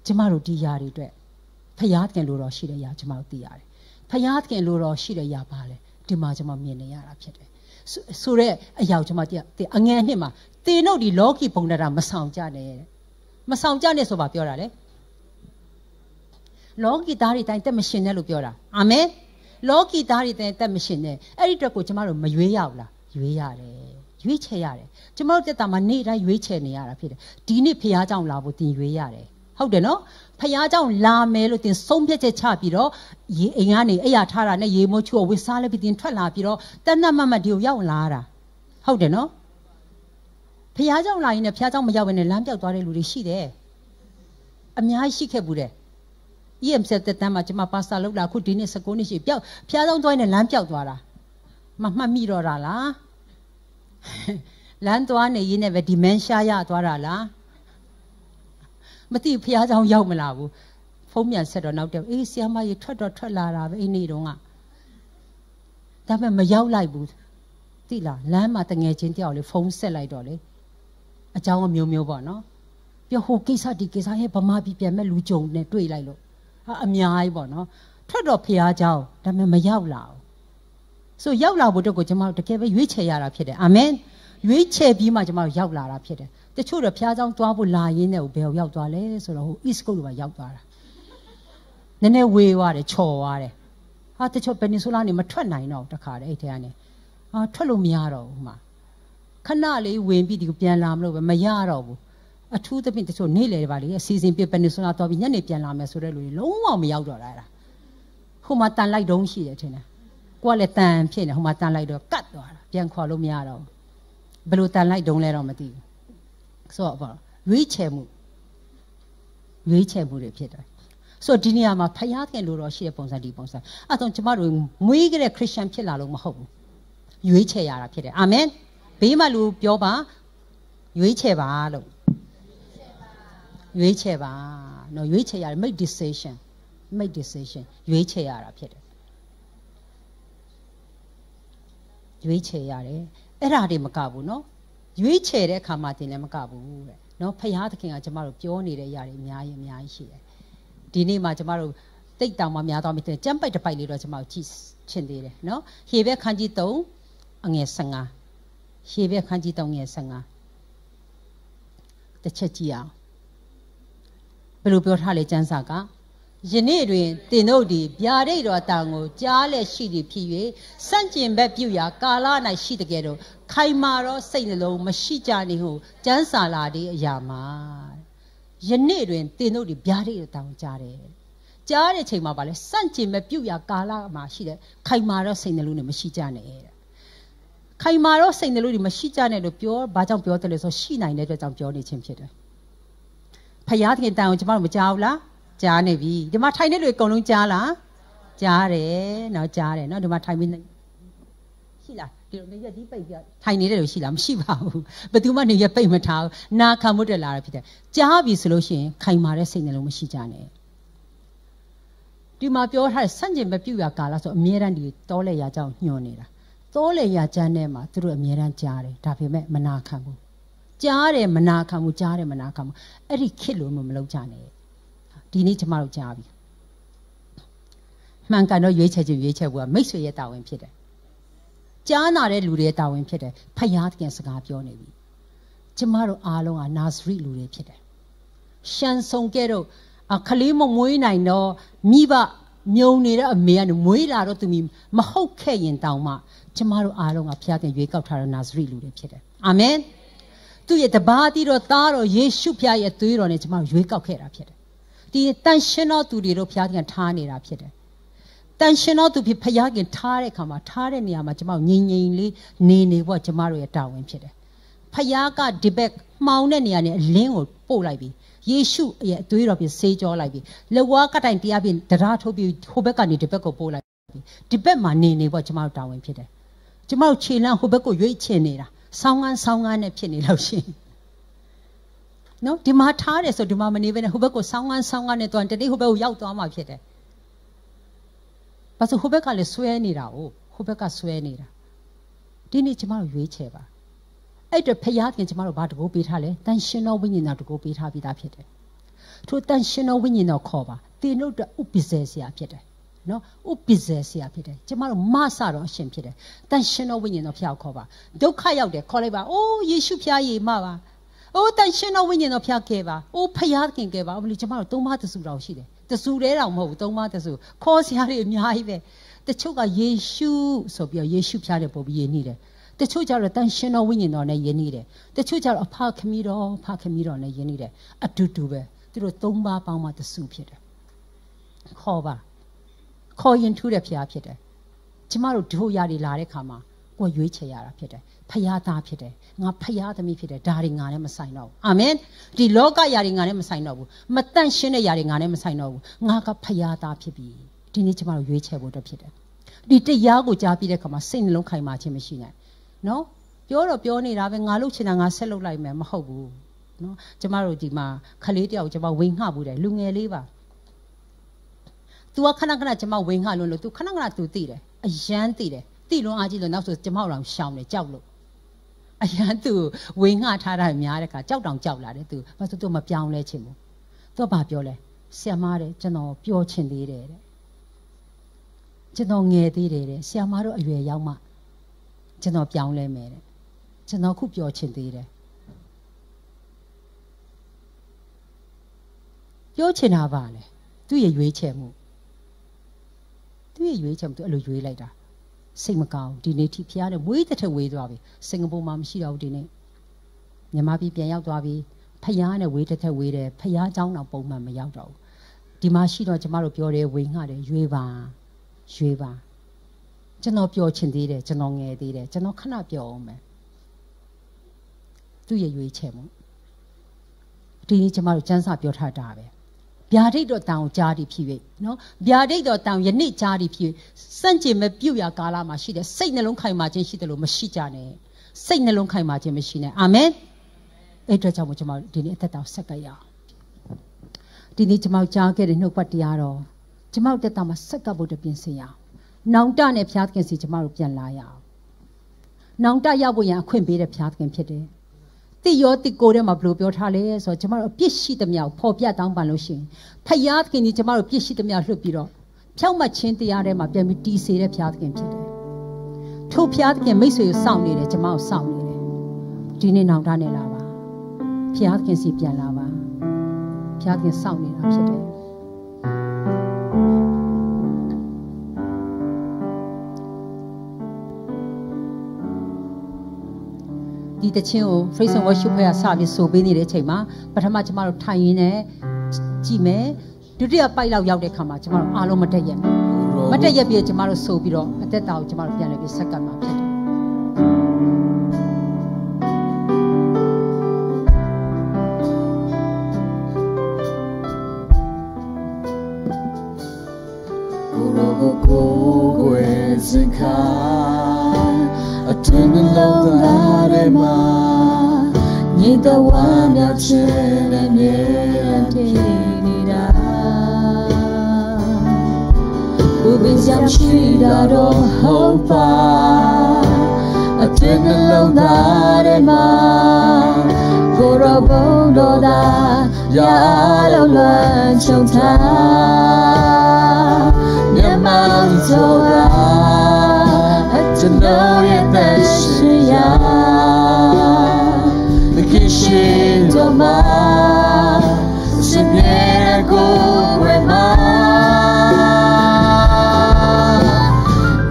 ကျမတို့ဒီຢာတွေအတွက်ဖျားခင်လို့တော့ရှိတဲ့ຢာကျမတို့သိရတယ်ဖျားခင်လို့တော့ရှိတဲ့ຢာပါလဲဒီမှာကျမမြင်နေရတာဖြစ်တယ်ဆိုတော့အယောက်ကျမတဲ့အငယ်နှစ်မှာတေနှုတ်ဒီလောကီဘုံတရာမဆောင်ကြနဲ့မဆောင်ကြနဲ့ဆိုပါပြောတာလေလောကီသားတွေတိုင်းတက်မရှင်နဲ့လို့ပြောတာအာမင်လောကီသားတွေတိုင်းတက်မရှင်နဲ့အဲ့ဒီအတွက်ကိုကျမတို့မရွေးရဘူးလားရွေးရတယ်ရွေးချယ်ရတယ်ကျမတို့တက်တာမှာနေ့တိုင်းရွေးချယ်နေရတာဖြစ်တယ်ဒီနေ့ဖះเจ้าလာဖို့တင်ရွေးရတယ်ဟုတ်တယ်နော်ဖះเจ้าလာမယ်လို့တင်ဆုံးဖြတ်ချက်ချပြီးတော့ရေအိမ်ကနေအရာထားတာနဲ့ရေမိုးချိုးဝစ်စားလိုက်ပြီးတင်ထွက်လာပြီးတော့တဏ္ဍမမတ်ဒီကိုရောက်လာတာဟုတ်တယ်နော်ဖះเจ้าလာရင်လည်းဖះเจ้าမရောက်ဘဲနဲ့လမ်းပြောက်သွားတဲ့လူတွေရှိတယ်အများကြီးရှိခဲ့ဘူးတယ် EMZ တက်တန်းမှာကျွန်မပါစာလောက်လာခုဒီနေ့19နှစ်ရှိပျောက်ဖះเจ้าသွားရင်လမ်းပြောက်သွားတာမမှတ်မိတော့တာလားလမ်းသွားနေရင်းနဲ့ပဲ dementia ရသွားတာလားမသိဖះเจ้าရောက်မလာဘူးဖုံးမြန်ဆက်တော့နောက်တော့အေးဆီယမကြီးထွက်တော့ထွက်လာတာပဲအဲ့နေ့တုန်းကဒါပေမဲ့မရောက်လိုက်ဘူးသိလားလမ်းမှာတငယ်ချင်းတယောက်လေးဖုံးဆက်လိုက်တော့လေအเจ้าအမျိုးမျိုးပေါ့နော်ပြဟိုကိစ္စဒီကိစ္စဟဲ့ဗမာပြည်ပြန်မဲ့လူကြုံနဲ့တွေ့လိုက်လို့အများကြီးပေါ့နော်ထွက်တော့ဖះเจ้าဒါပေမဲ့မရောက်လာဘူးဆိုရောက်လာဖို့အတွက်ကိုကျွန်မတို့တကယ်ပဲရွေးချယ်ရတာဖြစ်တယ်အာမင်ရွေးချယ်ပြီးမှကျွန်မတို့ရောက်လာတာဖြစ်တယ်တချို့တော့ဖျားကြောင်းသွားဖို့လာရင်းနဲ့ဘယ်ကိုရောက်သွားလဲဆိုတော့ဟို East Coast ကရောက်သွားတာနည်းနည်းဝေးသွားတယ်ချော်သွားတယ်ဟာတချို့ Peninsula နေမထွက်နိုင်တော့တခါတည်းအဲ့ထဲကနေဟာထွက်လို့မရတော့ဘူးမှာခဏလေးဝင်ပြီးဒီပြန်လာမလို့ပဲမရတော့ဘူးအထူးသဖြင့်တချို့နေ့လေပါလေအစီအစဉ်ပြ Peninsula သွားပြီးညနေပြန်လာမယ်ဆိုတဲ့လူတွေလုံးဝမရောက်တော့တာအဲ့ဒါဟိုမှာတန်လိုက်တုံးရှိတယ်ထင်တယ်ကိုကလည်းတန်ဖြစ်နေဟိုမှာတန်လိုက်တော့ကတ်သွားတာပြန်ခေါ်လို့မရတော့ဘယ်လိုတန်လိုက်တုံးလဲတော့မသိဘူးဆိုတော့ပေါ့ရွေးချယ်မှုရွေးချယ်မှုတွေဖြစ်တယ်ဆိုတော့ဒီနေရာမှာဖယားခင်လိုတော့ရှိတဲ့ပုံစံဒီပုံစံအဲ့တော့ကျမတို့မွေးကြတဲ့ခရစ်ယာန်ဖြစ်လာလို့မဟုတ်ဘူးရွေးချယ်ရတာဖြစ်တယ်အာမင်ဘေးမှာလူပြောပါရွေးချယ်ပါလို့ရွေးချယ်ပါနော်ရွေးချယ်ရတယ် make decision make decision ရွေးချယ်ရတာဖြစ်တယ်ရွေးချယ်ရတယ်အဲ့ဒါတွေမကဘူးနော်ရွေးချယ်တဲ့အခါမှာတင်လည်းမကဘူးတဲ့နော်ဖရာသခင်ကကျမတို့ပြောနေတဲ့အရာတွေအများကြီးအများကြီးရှိတယ်ဒီနေ့မှာကျမတို့တိတ်တောင်မှများသွားပြီတဲ့ကြမ်းပိုက်တစ်ပိုက်လေးတော့ကျမတို့ကြည့်ချင်သေးတယ်နော်ဟေဘက်ခန်းကြီး3အငယ်15ဟေဘက်ခန်းကြီး3ငယ်15တစ်ချက်ကြည့်အောင်ဘယ်လိုပြောထားလဲစံစာကယနေ့တွင်တင်တို့သည်ဗျာဒိတ်တော်တောင်ကိုကြားလက်ရှိသည်ဖြစ်၍စန့်ကျင်ဘက်ပြုရာကာလ၌ရှိတကယ်တော့ခိုင်မာသောစိတ်နှလုံးမရှိကြနေဟုကျမ်းစာလာသည့်အရာမှာယနေ့တွင်တင်တို့သည်ဗျာဒိတ်တော်တောင်ကြားတယ်ကြားတဲ့ချိန်မှာပါလဲစန့်ကျင်ဘက်ပြုရာကာလမှာရှိတဲ့ခိုင်မာသောစိတ်နှလုံးနဲ့မရှိကြနဲ့ခိုင်မာသောစိတ်နှလုံးတွေမရှိကြနဲ့လို့ပြောဘာကြောင့်ပြောတယ်လဲဆိုရှိနိုင်တဲ့အတွက်ကြောင့်ပြောနေခြင်းဖြစ်တယ်ဖယားသခင်တန်အောင်ကျွန်တော်တို့မကြောက်လားကြားနေပြီဒီမှာထိုင်နေလူအကုန်လုံးကြားလားကြားတယ်နော်ကြားတယ်နော်ဒီမှာထိုင်ပြီးရှိလားဒီလိုနေရကြီးပိတ်ပြထိုင်နေတဲ့လူရှိလားမရှိပါဘူးဘယ်သူမှနေရပိတ်မထားဘူးနာခံမှုတက်လာတာဖြစ်တယ်ကြားပြီဆိုလို့ရှိရင်ခိုင်မာတဲ့စိတ်နှလုံးမရှိကြနဲ့ဒီမှာပြောထားတဲ့ဆန့်ကျင်မပြုတ်ရကာလဆိုအမြဲတမ်းဒီတောလဲရာကြောင့်ညှော်နေတာတောလဲရာချမ်းထဲမှာသူတို့အမြဲတမ်းကြားတယ်ဒါပေမဲ့မနာခံဘူးကြားတယ်မနာခံဘူးကြားတယ်မနာခံဘူးအဲ့ဒီခစ်လို့မလုပ်ကြနဲ့ဒီနေ့ကျမတို့ကြားပြီမှန်ကန်တော့ရွေးချယ်ခြင်းရွေးချယ်ဖို့ကမိတ်ဆွေရဲ့တာဝန်ဖြစ်တယ်ကြားနာတဲ့လူတွေရဲ့တာဝန်ဖြစ်တယ်ဖယားသခင်စကားပြောနေပြီကျမတို့အားလုံးကနာဇရီလူတွေဖြစ်တယ်ရှန်ဆုံကဲတော့ခလေးမမွေးနိုင်တော့မိဘမြုံနေတဲ့အမေကနေမွေးလာတော့သူမဟုတ်ခဲ့ရင်တောင်မှ ကျမတို့အားလုံးကဖျားတဲ့ရွေးကောက်ထားတဲ့နာဇရီလူတွေဖြစ်တယ်အာမင်သူ့ရဲ့တပါးတိတော်သားတော်ယေရှုဖျားရဲ့သွေးတော်နဲ့ကျမတို့ရွေးကောက်ခဲ့တာဖြစ်တယ်တင်တန်ရှင်းသောသူတွေတို့ဘုရားခင်ထားနေတာဖြစ်တယ်။တန်ရှင်းသောသူဖြစ်ဘုရားခင်ထားတဲ့အခါမှာထားတဲ့နေရာမှာကျွန်မငြိမ်ငြိမ်လေးနေနေဖို့ကျွန်မတို့ရဲ့တာဝန်ဖြစ်တယ်။ဘုရားကဒီဘက်မှောင်တဲ့နေရာနဲ့အလင်းကိုပို့လိုက်ပြီ။ယေရှုရဲ့အသွေးတော်ဖြင့်ဆေးကြောလိုက်ပြီ။လက်ဝါးကတိုင်တရားဖြင့်တရားထုတ်ပြီးဟိုဘက်ကနေဒီဘက်ကိုပို့လိုက်ပြီ။ဒီဘက်မှာနေနေဖို့ကျွန်မတို့တာဝန်ဖြစ်တယ်။ကျွန်မတို့ခြေလမ်းဟိုဘက်ကိုရွေ့ချင်နေတာ။ဆောင်းကန်းဆောင်းကန်းနဲ့ဖြစ်နေလို့ရှိရင်နော်ဒီမှာထားတယ်ဆိုဒီမှာမနေဘဲနဲ့ဟိုဘက်ကိုဆောင်းကန်းဆောင်းကန်းနဲ့တွန်တနေ့ဟိုဘက်ကိုရောက်သွားမှာဖြစ်တယ်။ဘာလို့ဟိုဘက်ကလည်းဆွဲနေတာ哦ဟိုဘက်ကဆွဲနေတာဒီနေ့ကျမတို့ရွေးချယ်ပါအဲ့တော့ဖယားခင်ကျမတို့ဘာတကိုးပေးထားလဲတန်ရှင်တော်ဝိညာဉ်တော်တကိုးပေးထားပြီးသားဖြစ်တယ်။ထို့တန်ရှင်တော်ဝိညာဉ်တော်ခေါ်ပါတင်တို့ဥပ္ပဇေဆရာဖြစ်တယ်နော်ဥပ္ပဇေဆရာဖြစ်တယ်ကျမတို့မဆတော်အရှင်ဖြစ်တယ်တန်ရှင်တော်ဝိညာဉ်တော်ဖျောက်ခေါ်ပါဒုက္ခရောက်တယ်ခေါ်လိုက်ပါအိုးယေရှုဖျားရေမပါအိုးတန်ရှင်တော်ဝိညာဉ်တော်ဖျားကဲပါအိုးဖျားခင်ကဲပါဘလို့ကျမတို့သုံးပါးတစုတော်ရှိတယ်တစုတဲတော်မဟုတ်ဘူးသုံးပါးတစုခေါ်စရာတွေအများကြီးပဲတချို့ကယေရှုဆိုပြီးယေရှုဖျားတယ်ပုံပြီးယေနေတယ်တချို့ကျတော့တန်ရှင်တော်ဝိညာဉ်တော်နဲ့ယေနေတယ်တချို့ကျတော့အဖခမီတော်ဖခမီတော်နဲ့ယေနေတယ်အတူတူပဲသူတို့သုံးပါးပေါင်းမှတစုဖြစ်တယ်ခေါ်ပါခေါ်ရင်ထူးတဲ့ဖျားဖြစ်တယ်ကျမတို့ဒုရရတွေလာတဲ့ခါမှာကိုယ်ရွေးချယ်ရတာဖြစ်တယ်ဖယားသားဖြစ်တယ်ငါဖယားသမီးဖြစ်တယ်ဒါတွေငါနဲ့မဆိုင်တော့ဘူးအာမင်ဒီလောကယာတွေငါနဲ့မဆိုင်တော့ဘူးမတန့်ရှင်းတဲ့ယာတွေငါနဲ့မဆိုင်တော့ဘူးငါကဖယားသားဖြစ်ပြီဒီနေ့ကျွန်မတို့ရွေးချယ်ဖို့အတွက်ဖြစ်တယ်ဒီတရားကိုကြားပြီးတဲ့အခါမှာစိတ်နှလုံးခိုင်မာခြင်းမရှိနိုင်နော်ပြောတော့ပြောနေတာပဲငါလုပ်ချင်တာငါဆက်လုပ်လိုက်မယ်မဟုတ်ဘူးနော်ကျမတို့ဒီမှာခလေးတယောက်ကျမဝိငှဘူးတယ်လူငယ်လေးပါ तू ကခဏခဏကျမဝိငှလွန်းလို့ तू ခဏခဏ तू သိတယ်အယမ်းသိတယ်တိလွန်အားကြီးလို့နောက်ဆိုကျမတို့တော့ရှောင်တယ်ကြောက်လို့အရန်သူဝေငှထားတာများတဲ့ခါကြောက်တောင်ကြောက်လာတယ်သူဘာလို့သူမပြောင်းလဲချင်ဘူးသူကဘာပြောလဲဆရာမတဲ့ကျွန်တော်ပြောချင်သေးတယ်တဲ့ကျွန်တော်ငယ်သေးတယ်တဲ့ဆရာမတို့အရွယ်ရောက်မှကျွန်တော်ပြောင်းလဲမယ်တဲ့ကျွန်တော်ခုပြောချင်သေးတယ်ပြောချင်တာပါလေသူ့ရဲ့ရွေးချယ်မှုသူ့ရဲ့ရွေးချယ်မှုသူအဲ့လိုရွေးလိုက်တာစိတ်မကောင်းဒီနေ့ထိဖျားနဲ့မွေးတစ်ထဝေးသွားပြီစင်ကာပူမှာမရှိတော့ဘူးဒီနေ့မြန်မာပြည်ပြန်ရောက်သွားပြီဖျားနဲ့ဝေးတစ်ထဝေးတယ်ဖျားเจ้าတော့ပုံမှန်မရောက်တော့ဘူးဒီမှာရှိတော့ကျမတို့ပြောတယ်ဝေငှတယ်ရွေးပါရွေးပါကျွန်တော်ပြောချင်သေးတယ်ကျွန်တော်ငယ်သေးတယ်ကျွန်တော်ခဏပြောအောင်မယ်သူ့ရဲ့ရွေးချယ်မှုဒီနေ့ကျမတို့စံစာပြောထားတာပဲဗျာဒိတ်တော်တန်ကိုကြားသည်ဖြစ်၍နော်ဗျာဒိတ်တော်တန်ယနေ့ကြားသည်ဖြစ်၍စန့်ကျင်မပြုတ်ရာကာလမှာရှိတဲ့စိတ်နှလုံးခိုင်မာခြင်းရှိတယ်လို့မရှိကြနဲ့စိတ်နှလုံးခိုင်မာခြင်းမရှိနဲ့အာမင်အဲ့အတွက်ကြောင့်ကျွန်မတို့ဒီနေ့အသက်တာဆက်ကပ်ရအောင်ဒီနေ့ကျွန်မကြားခဲ့တဲ့နှုတ်ပတ်တရားတော်ကျွန်မတို့တက်တာမှာဆက်ကပ်ဖို့တပြင်ဆင်ရအောင်နောင်တနဲ့ဘုရားသခင်စီကျွန်မတို့ပြန်လာရအောင်နောင်တရောက်ဖို့ရန်အခွင့်ပေးတဲ့ဘုရားသခင်ဖြစ်တယ်တိရောတိကိုထဲမှာဘလို့ပြောထားလဲဆိုတော့ကျမတို့အပြစ်ရှိသမျှကိုဖော်ပြတောင်းပန်လို့ရှိရင်ဖယားသခင်ကြီးကျမတို့ပြစ်ရှိသမျှလွတ်ပြီးတော့ဖြောက်မှတ်ခြင်းတရားထဲမှာပြန်ပြီးတီးစေတဲ့ဖယားသခင်ဖြစ်တယ်။ထို့ဖယားသခင်မိတ်ဆွေကိုစောင့်နေတယ်ကျမကိုစောင့်နေတယ်။ဒီနေ့နောင်တနဲ့လာပါ။ဖယားသခင်စီပြန်လာပါ။ဖယားသခင်စောင့်နေတာဖြစ်တယ်။တခြင်းကို praise and worship ဖွဲ့ကစပြီးဆိုပေးနေတဲ့အချိန်မှာပထမကျမတို့ထိုင်ရင်းနဲ့ကြည့်မယ်ဒုတိယပိုက်လောက်ရောက်တဲ့ခါမှာကျမတို့အားလုံးမတက်ရက်ဘူးမတက်ရက်ပြီးကျမတို့ဆိုပြီးတော့အသက်တာကိုကျမတို့ပြန်လည်ပြီးဆက်ကပ်မှာဖြစ်တယ်的微妙只能勉强听你答，不必想去打扰他。爱真的浓得要化，温柔温柔的，让爱流连成沙。年迈的我，只能眼睁睁。mamá se viene con mamá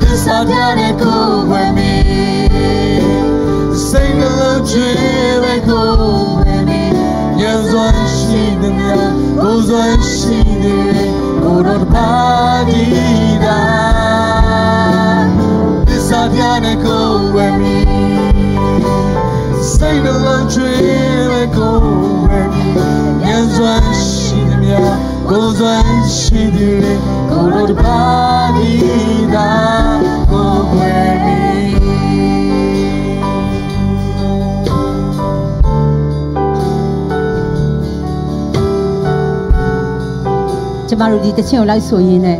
te saldrá con mi sing a little chile mi yes on she the me goes on she the mi sing a စွမ်းရှိသမျှကိုစွမ်းရှိသူလေကိုတို့တပါးဒီသာကိုွယ်မီကျမတို့ဒီတခြင်းကိုလိုက်ဆိုရင်းနဲ့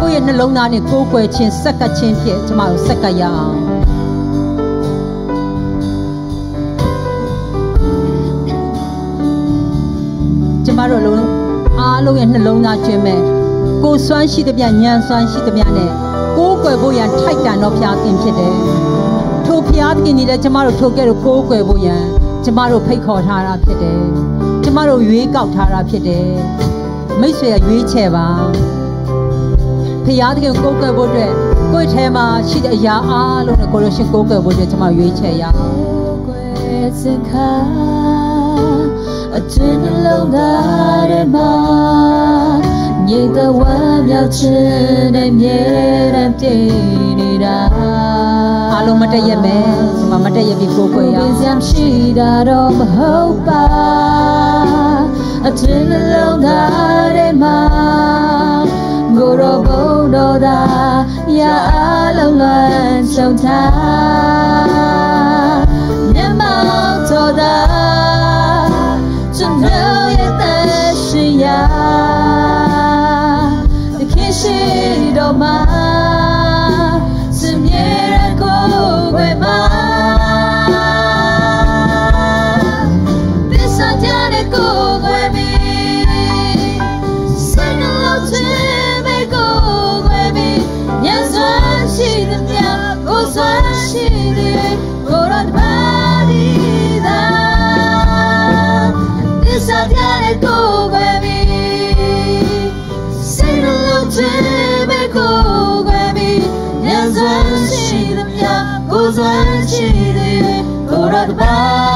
ကိုယ့်ရဲ့နှလုံးသားနဲ့ကိုယ်ွယ်ချင်းစက္ကချင်းဖြစ်ကျမတို့စက္ကရအောင်အားလုံးရဲ့နှလုံးသားခြင်းပဲကိုစွမ်းရှိသမျှညံစွမ်းရှိသမျှနဲ့ကိုးကွယ်ဖို့ရန်ထိုက်တန်တော်ဖျားခင်ဖြစ်တယ်။ထိုဖျားခင်ကြီးလည်းကျမတို့ထိုကဲ့သို့ကိုးကွယ်ဖို့ရန်ကျမတို့ဖိတ်ခေါ်ထားတာဖြစ်တယ်။ကျမတို့ရွေးကောက်ထားတာဖြစ်တယ်။မိတ်ဆွေရွေးချယ်ပါ။ဖျားခင်ကိုးကွယ်ဖို့အတွက်ကိုယ်ထဲမှာရှိတဲ့အရာအားလုံးနဲ့ကိုရရှင်ကိုးကွယ်ဖို့အတွက်ကျမရွေးချယ်ရအောင်။အကျဉ်းနှလုံးသားထဲမှာငြိမ်သက်ဝမ်းမြောက်ခြင်းနဲ့မြဲတမ်းပြည့်နေတာအားလုံးမတည့်ရမယ်ဒီမှာမတည့်ရပြီးကိုယ်ကိုယ်ရအောင်ပြန်ရှိတာတော့မဟုတ်ပါအကျဉ်းနှလုံးသားထဲမှာကိုယ်တော်ဘုံတော်သာရအားလုံးလွန်ဆောင်ထားမြတ်မောင်တော်သာ流也在是呀，你开始都慢。Allah